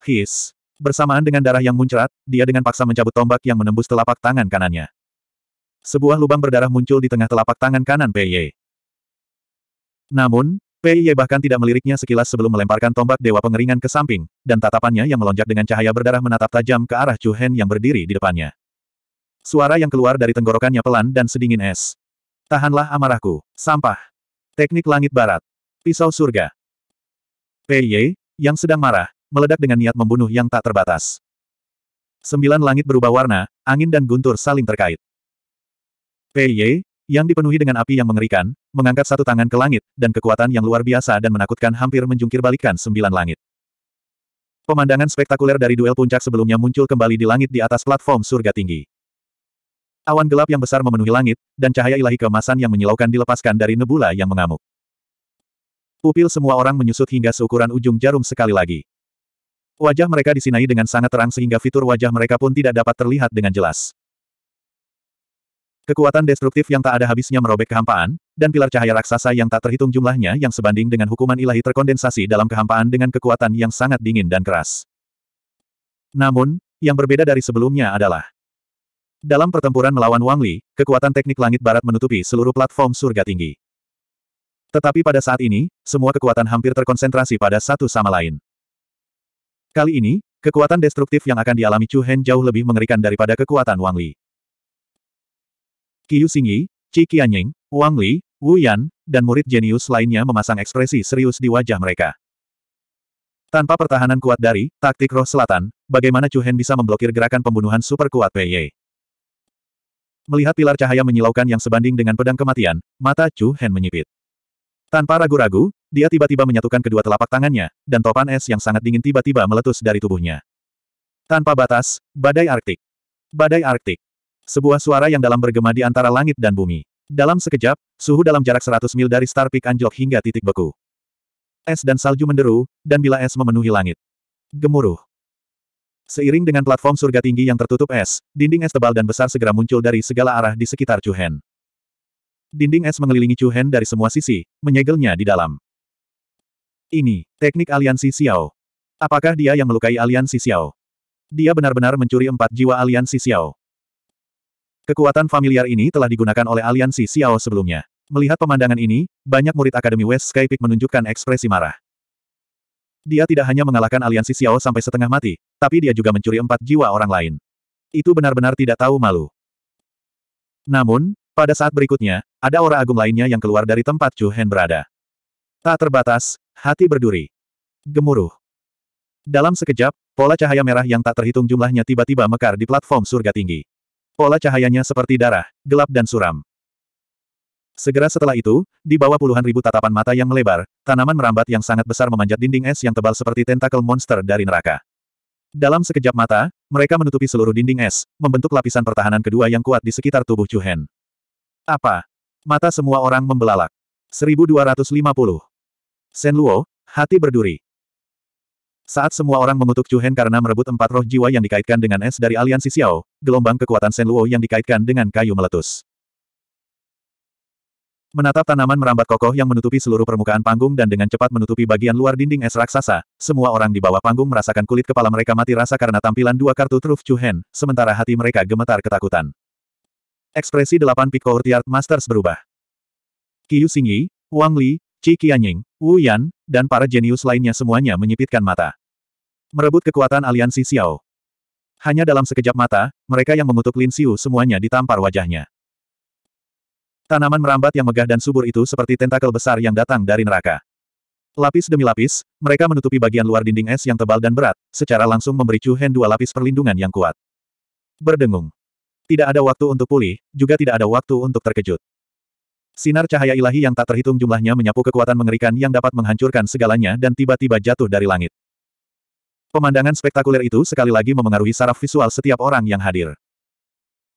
S1: His. Bersamaan dengan darah yang muncrat, dia dengan paksa mencabut tombak yang menembus telapak tangan kanannya. Sebuah lubang berdarah muncul di tengah telapak tangan kanan Pei Namun, Pei Ye bahkan tidak meliriknya sekilas sebelum melemparkan tombak dewa pengeringan ke samping, dan tatapannya yang melonjak dengan cahaya berdarah menatap tajam ke arah Chu Hen yang berdiri di depannya. Suara yang keluar dari tenggorokannya pelan dan sedingin es. Tahanlah amarahku, sampah. Teknik langit barat. Pisau surga. Pei Ye, yang sedang marah, meledak dengan niat membunuh yang tak terbatas. Sembilan langit berubah warna, angin dan guntur saling terkait. Pei Ye, yang dipenuhi dengan api yang mengerikan, mengangkat satu tangan ke langit, dan kekuatan yang luar biasa dan menakutkan hampir menjungkirbalikkan sembilan langit. Pemandangan spektakuler dari duel puncak sebelumnya muncul kembali di langit di atas platform surga tinggi. Awan gelap yang besar memenuhi langit, dan cahaya ilahi kemasan yang menyilaukan dilepaskan dari nebula yang mengamuk. Pupil semua orang menyusut hingga seukuran ujung jarum sekali lagi. Wajah mereka disinai dengan sangat terang sehingga fitur wajah mereka pun tidak dapat terlihat dengan jelas. Kekuatan destruktif yang tak ada habisnya merobek kehampaan, dan pilar cahaya raksasa yang tak terhitung jumlahnya yang sebanding dengan hukuman ilahi terkondensasi dalam kehampaan dengan kekuatan yang sangat dingin dan keras. Namun, yang berbeda dari sebelumnya adalah dalam pertempuran melawan Wang Li, kekuatan teknik langit barat menutupi seluruh platform surga tinggi. Tetapi pada saat ini, semua kekuatan hampir terkonsentrasi pada satu sama lain. Kali ini, kekuatan destruktif yang akan dialami Chu Hen jauh lebih mengerikan daripada kekuatan Wang Li. Qiu Xingyi, Qi Qianying, Wang Li, Wu Yan, dan murid jenius lainnya memasang ekspresi serius di wajah mereka. Tanpa pertahanan kuat dari taktik roh selatan, bagaimana Chu Hen bisa memblokir gerakan pembunuhan super kuat Ye? Melihat pilar cahaya menyilaukan yang sebanding dengan pedang kematian, mata Chu Hen menyipit. Tanpa ragu-ragu, dia tiba-tiba menyatukan kedua telapak tangannya, dan topan es yang sangat dingin tiba-tiba meletus dari tubuhnya. Tanpa batas, badai Arktik. Badai Arktik. Sebuah suara yang dalam bergema di antara langit dan bumi. Dalam sekejap, suhu dalam jarak 100 mil dari Star Peak anjlok hingga titik beku. Es dan salju menderu, dan bila es memenuhi langit. Gemuruh. Seiring dengan platform surga tinggi yang tertutup es, dinding es tebal dan besar segera muncul dari segala arah di sekitar Chuhen. Dinding es mengelilingi Chuhen dari semua sisi, menyegelnya di dalam. Ini, teknik aliansi Xiao. Apakah dia yang melukai aliansi Xiao? Dia benar-benar mencuri empat jiwa aliansi Xiao. Kekuatan familiar ini telah digunakan oleh aliansi Xiao sebelumnya. Melihat pemandangan ini, banyak murid Akademi West Sky Peak menunjukkan ekspresi marah. Dia tidak hanya mengalahkan aliansi Xiao sampai setengah mati, tapi dia juga mencuri empat jiwa orang lain. Itu benar-benar tidak tahu malu. Namun, pada saat berikutnya, ada aura agung lainnya yang keluar dari tempat Chu Hen berada. Tak terbatas, hati berduri. Gemuruh. Dalam sekejap, pola cahaya merah yang tak terhitung jumlahnya tiba-tiba mekar di platform surga tinggi. Pola cahayanya seperti darah, gelap dan suram. Segera setelah itu, di bawah puluhan ribu tatapan mata yang melebar, tanaman merambat yang sangat besar memanjat dinding es yang tebal seperti tentakel monster dari neraka. Dalam sekejap mata, mereka menutupi seluruh dinding es, membentuk lapisan pertahanan kedua yang kuat di sekitar tubuh Chuhen. Apa? Mata semua orang membelalak. 1250. Luo, hati berduri. Saat semua orang mengutuk Chu karena merebut empat roh jiwa yang dikaitkan dengan es dari aliansi Xiao, gelombang kekuatan Shen Luo yang dikaitkan dengan kayu meletus. Menatap tanaman merambat kokoh yang menutupi seluruh permukaan panggung dan dengan cepat menutupi bagian luar dinding es raksasa, semua orang di bawah panggung merasakan kulit kepala mereka mati rasa karena tampilan dua kartu truf Chu sementara hati mereka gemetar ketakutan. Ekspresi delapan Pico Courtyard Masters berubah. Qiu Xingyi, Wang Li, Qi Qianying, Wu Yan, dan para jenius lainnya semuanya menyipitkan mata. Merebut kekuatan aliansi Xiao. Hanya dalam sekejap mata, mereka yang mengutuk Lin Xiu semuanya ditampar wajahnya. Tanaman merambat yang megah dan subur itu seperti tentakel besar yang datang dari neraka. Lapis demi lapis, mereka menutupi bagian luar dinding es yang tebal dan berat, secara langsung memberi Chu Hen dua lapis perlindungan yang kuat. Berdengung. Tidak ada waktu untuk pulih, juga tidak ada waktu untuk terkejut. Sinar cahaya ilahi yang tak terhitung jumlahnya menyapu kekuatan mengerikan yang dapat menghancurkan segalanya dan tiba-tiba jatuh dari langit. Pemandangan spektakuler itu sekali lagi memengaruhi saraf visual setiap orang yang hadir.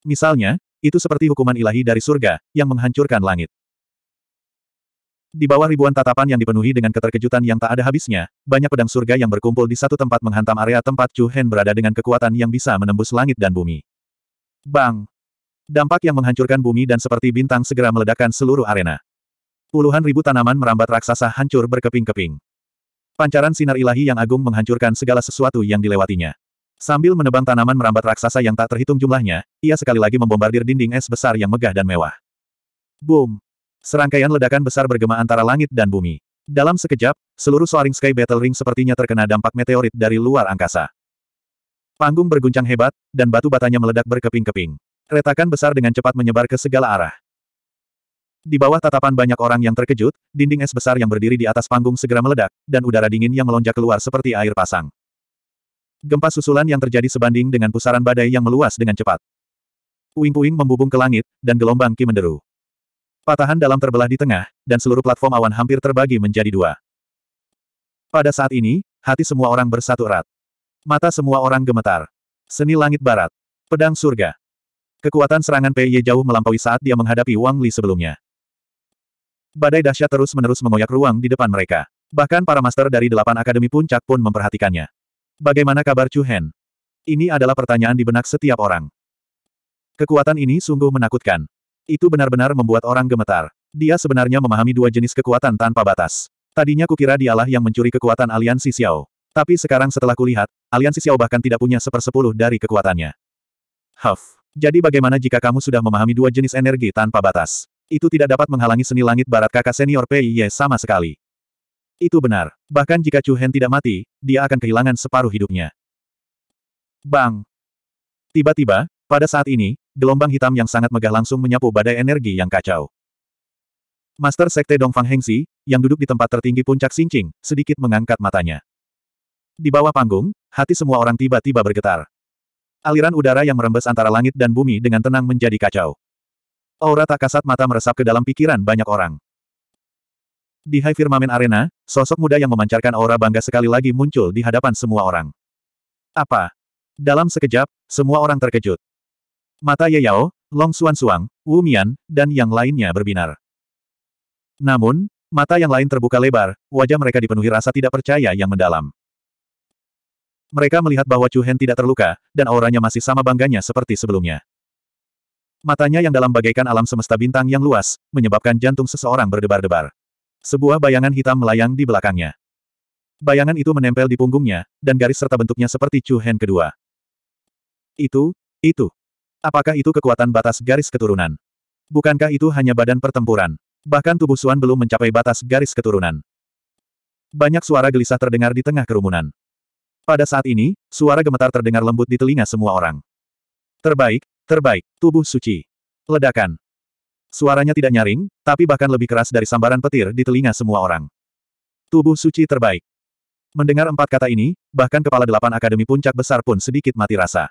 S1: Misalnya, itu seperti hukuman ilahi dari surga, yang menghancurkan langit. Di bawah ribuan tatapan yang dipenuhi dengan keterkejutan yang tak ada habisnya, banyak pedang surga yang berkumpul di satu tempat menghantam area tempat Chu Hen berada dengan kekuatan yang bisa menembus langit dan bumi. Bang! Dampak yang menghancurkan bumi dan seperti bintang segera meledakkan seluruh arena. Puluhan ribu tanaman merambat raksasa hancur berkeping-keping. Pancaran sinar ilahi yang agung menghancurkan segala sesuatu yang dilewatinya. Sambil menebang tanaman merambat raksasa yang tak terhitung jumlahnya, ia sekali lagi membombardir dinding es besar yang megah dan mewah. Boom! Serangkaian ledakan besar bergema antara langit dan bumi. Dalam sekejap, seluruh Soaring Sky Battle Ring sepertinya terkena dampak meteorit dari luar angkasa. Panggung berguncang hebat, dan batu batanya meledak berkeping-keping. Retakan besar dengan cepat menyebar ke segala arah. Di bawah tatapan banyak orang yang terkejut, dinding es besar yang berdiri di atas panggung segera meledak, dan udara dingin yang melonjak keluar seperti air pasang. Gempa susulan yang terjadi sebanding dengan pusaran badai yang meluas dengan cepat. Puing-puing membubung ke langit, dan gelombang ki menderu. Patahan dalam terbelah di tengah, dan seluruh platform awan hampir terbagi menjadi dua. Pada saat ini, hati semua orang bersatu erat. Mata semua orang gemetar. Seni langit barat. Pedang surga. Kekuatan serangan PY jauh melampaui saat dia menghadapi Wang Li sebelumnya. Badai dahsyat terus-menerus mengoyak ruang di depan mereka. Bahkan para master dari delapan akademi puncak pun memperhatikannya. Bagaimana kabar Chu Hen? Ini adalah pertanyaan di benak setiap orang. Kekuatan ini sungguh menakutkan. Itu benar-benar membuat orang gemetar. Dia sebenarnya memahami dua jenis kekuatan tanpa batas. Tadinya kukira dialah yang mencuri kekuatan aliansi Xiao. Tapi sekarang setelah kulihat, aliansi Xiao bahkan tidak punya sepersepuluh dari kekuatannya. Huff. Jadi bagaimana jika kamu sudah memahami dua jenis energi tanpa batas? Itu tidak dapat menghalangi seni langit barat kakak senior Pei Ye sama sekali. Itu benar. Bahkan jika Chu Hen tidak mati, dia akan kehilangan separuh hidupnya. Bang! Tiba-tiba, pada saat ini, gelombang hitam yang sangat megah langsung menyapu badai energi yang kacau. Master Sekte Dongfang Hengsi, yang duduk di tempat tertinggi puncak Xingqing, sedikit mengangkat matanya. Di bawah panggung, hati semua orang tiba-tiba bergetar. Aliran udara yang merembes antara langit dan bumi dengan tenang menjadi kacau. Aura tak kasat mata meresap ke dalam pikiran banyak orang. Di High Firmament Arena, sosok muda yang memancarkan aura bangga sekali lagi muncul di hadapan semua orang. Apa? Dalam sekejap, semua orang terkejut. Mata Ye Yao, Long Xuan Suang, Wu Mian, dan yang lainnya berbinar. Namun, mata yang lain terbuka lebar, wajah mereka dipenuhi rasa tidak percaya yang mendalam. Mereka melihat bahwa Chu Hen tidak terluka, dan auranya masih sama bangganya seperti sebelumnya. Matanya yang dalam bagaikan alam semesta bintang yang luas, menyebabkan jantung seseorang berdebar-debar. Sebuah bayangan hitam melayang di belakangnya. Bayangan itu menempel di punggungnya, dan garis serta bentuknya seperti Chu Hen kedua. Itu, itu. Apakah itu kekuatan batas garis keturunan? Bukankah itu hanya badan pertempuran? Bahkan tubuh Suan belum mencapai batas garis keturunan. Banyak suara gelisah terdengar di tengah kerumunan. Pada saat ini, suara gemetar terdengar lembut di telinga semua orang. Terbaik, Terbaik, tubuh suci. Ledakan. Suaranya tidak nyaring, tapi bahkan lebih keras dari sambaran petir di telinga semua orang. Tubuh suci terbaik. Mendengar empat kata ini, bahkan kepala delapan akademi puncak besar pun sedikit mati rasa.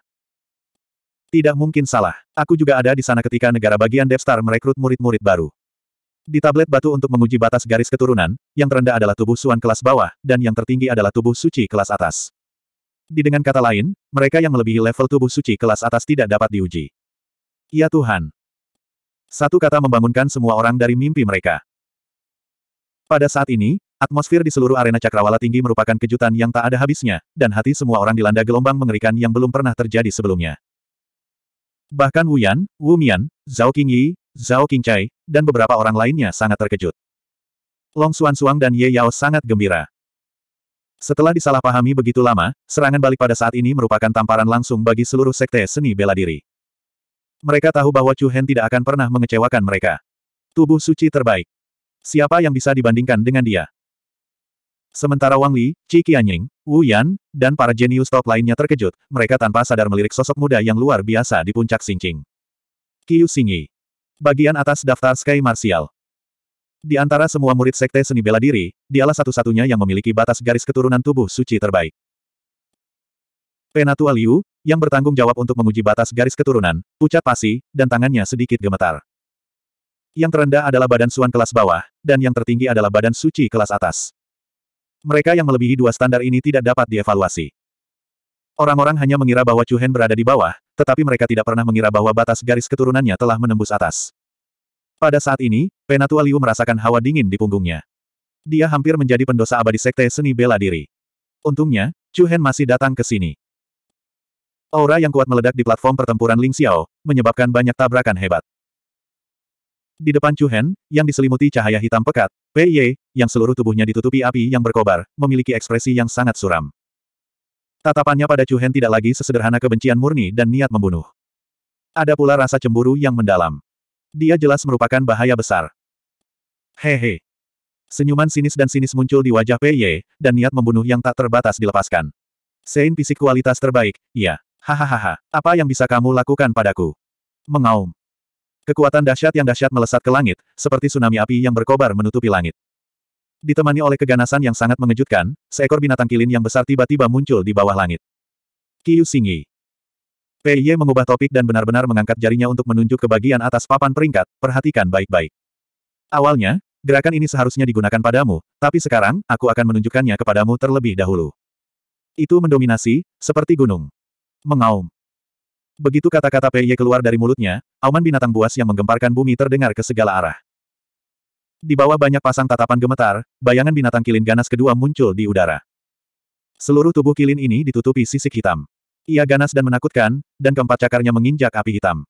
S1: Tidak mungkin salah. Aku juga ada di sana ketika negara bagian Devstar merekrut murid-murid baru. Di tablet batu untuk menguji batas garis keturunan, yang terendah adalah tubuh suan kelas bawah, dan yang tertinggi adalah tubuh suci kelas atas. Di dengan kata lain, mereka yang melebihi level tubuh suci kelas atas tidak dapat diuji. Ya Tuhan. Satu kata membangunkan semua orang dari mimpi mereka. Pada saat ini, atmosfer di seluruh arena cakrawala tinggi merupakan kejutan yang tak ada habisnya, dan hati semua orang dilanda gelombang mengerikan yang belum pernah terjadi sebelumnya. Bahkan Wu Yan, Wu Mian, Zhao Qingyi, Zhao Qingcai, dan beberapa orang lainnya sangat terkejut. Long Xuan Suang dan Ye Yao sangat gembira. Setelah disalahpahami begitu lama, serangan balik pada saat ini merupakan tamparan langsung bagi seluruh sekte seni bela diri. Mereka tahu bahwa Chu Hen tidak akan pernah mengecewakan mereka. Tubuh suci terbaik. Siapa yang bisa dibandingkan dengan dia? Sementara Wang Li, Qi Qianying, Wu Yan, dan para jenius top lainnya terkejut, mereka tanpa sadar melirik sosok muda yang luar biasa di puncak Xingqing. Qiu Xingyi. Bagian atas daftar Sky Martial. Di antara semua murid sekte seni bela diri, dialah satu-satunya yang memiliki batas garis keturunan tubuh suci terbaik. Penatua Liu, yang bertanggung jawab untuk menguji batas garis keturunan, pucat pasi, dan tangannya sedikit gemetar. Yang terendah adalah badan suan kelas bawah, dan yang tertinggi adalah badan suci kelas atas. Mereka yang melebihi dua standar ini tidak dapat dievaluasi. Orang-orang hanya mengira bahwa Chu Hen berada di bawah, tetapi mereka tidak pernah mengira bahwa batas garis keturunannya telah menembus atas. Pada saat ini, Penatua Liu merasakan hawa dingin di punggungnya. Dia hampir menjadi pendosa abadi sekte seni bela diri. Untungnya, Chu Hen masih datang ke sini. Aura yang kuat meledak di platform pertempuran Ling Xiao, menyebabkan banyak tabrakan hebat. Di depan Chu Hen, yang diselimuti cahaya hitam pekat, Pei Ye, yang seluruh tubuhnya ditutupi api yang berkobar, memiliki ekspresi yang sangat suram. Tatapannya pada Chu Hen tidak lagi sesederhana kebencian murni dan niat membunuh. Ada pula rasa cemburu yang mendalam. Dia jelas merupakan bahaya besar. Hehe. Senyuman sinis dan sinis muncul di wajah Pei Ye, dan niat membunuh yang tak terbatas dilepaskan. Sein fisik kualitas terbaik, iya. Hahaha, apa yang bisa kamu lakukan padaku? Mengaum. Kekuatan dahsyat yang dahsyat melesat ke langit, seperti tsunami api yang berkobar menutupi langit. Ditemani oleh keganasan yang sangat mengejutkan, seekor binatang kilin yang besar tiba-tiba muncul di bawah langit. Kiyu Singi. Pei Ye mengubah topik dan benar-benar mengangkat jarinya untuk menunjuk ke bagian atas papan peringkat, perhatikan baik-baik. Awalnya, gerakan ini seharusnya digunakan padamu, tapi sekarang, aku akan menunjukkannya kepadamu terlebih dahulu. Itu mendominasi, seperti gunung. Mengaum. Begitu kata-kata Pei Ye keluar dari mulutnya, auman binatang buas yang menggemparkan bumi terdengar ke segala arah. Di bawah banyak pasang tatapan gemetar, bayangan binatang kilin ganas kedua muncul di udara. Seluruh tubuh kilin ini ditutupi sisik hitam. Ia ganas dan menakutkan, dan keempat cakarnya menginjak api hitam.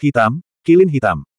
S1: Hitam, kilin hitam.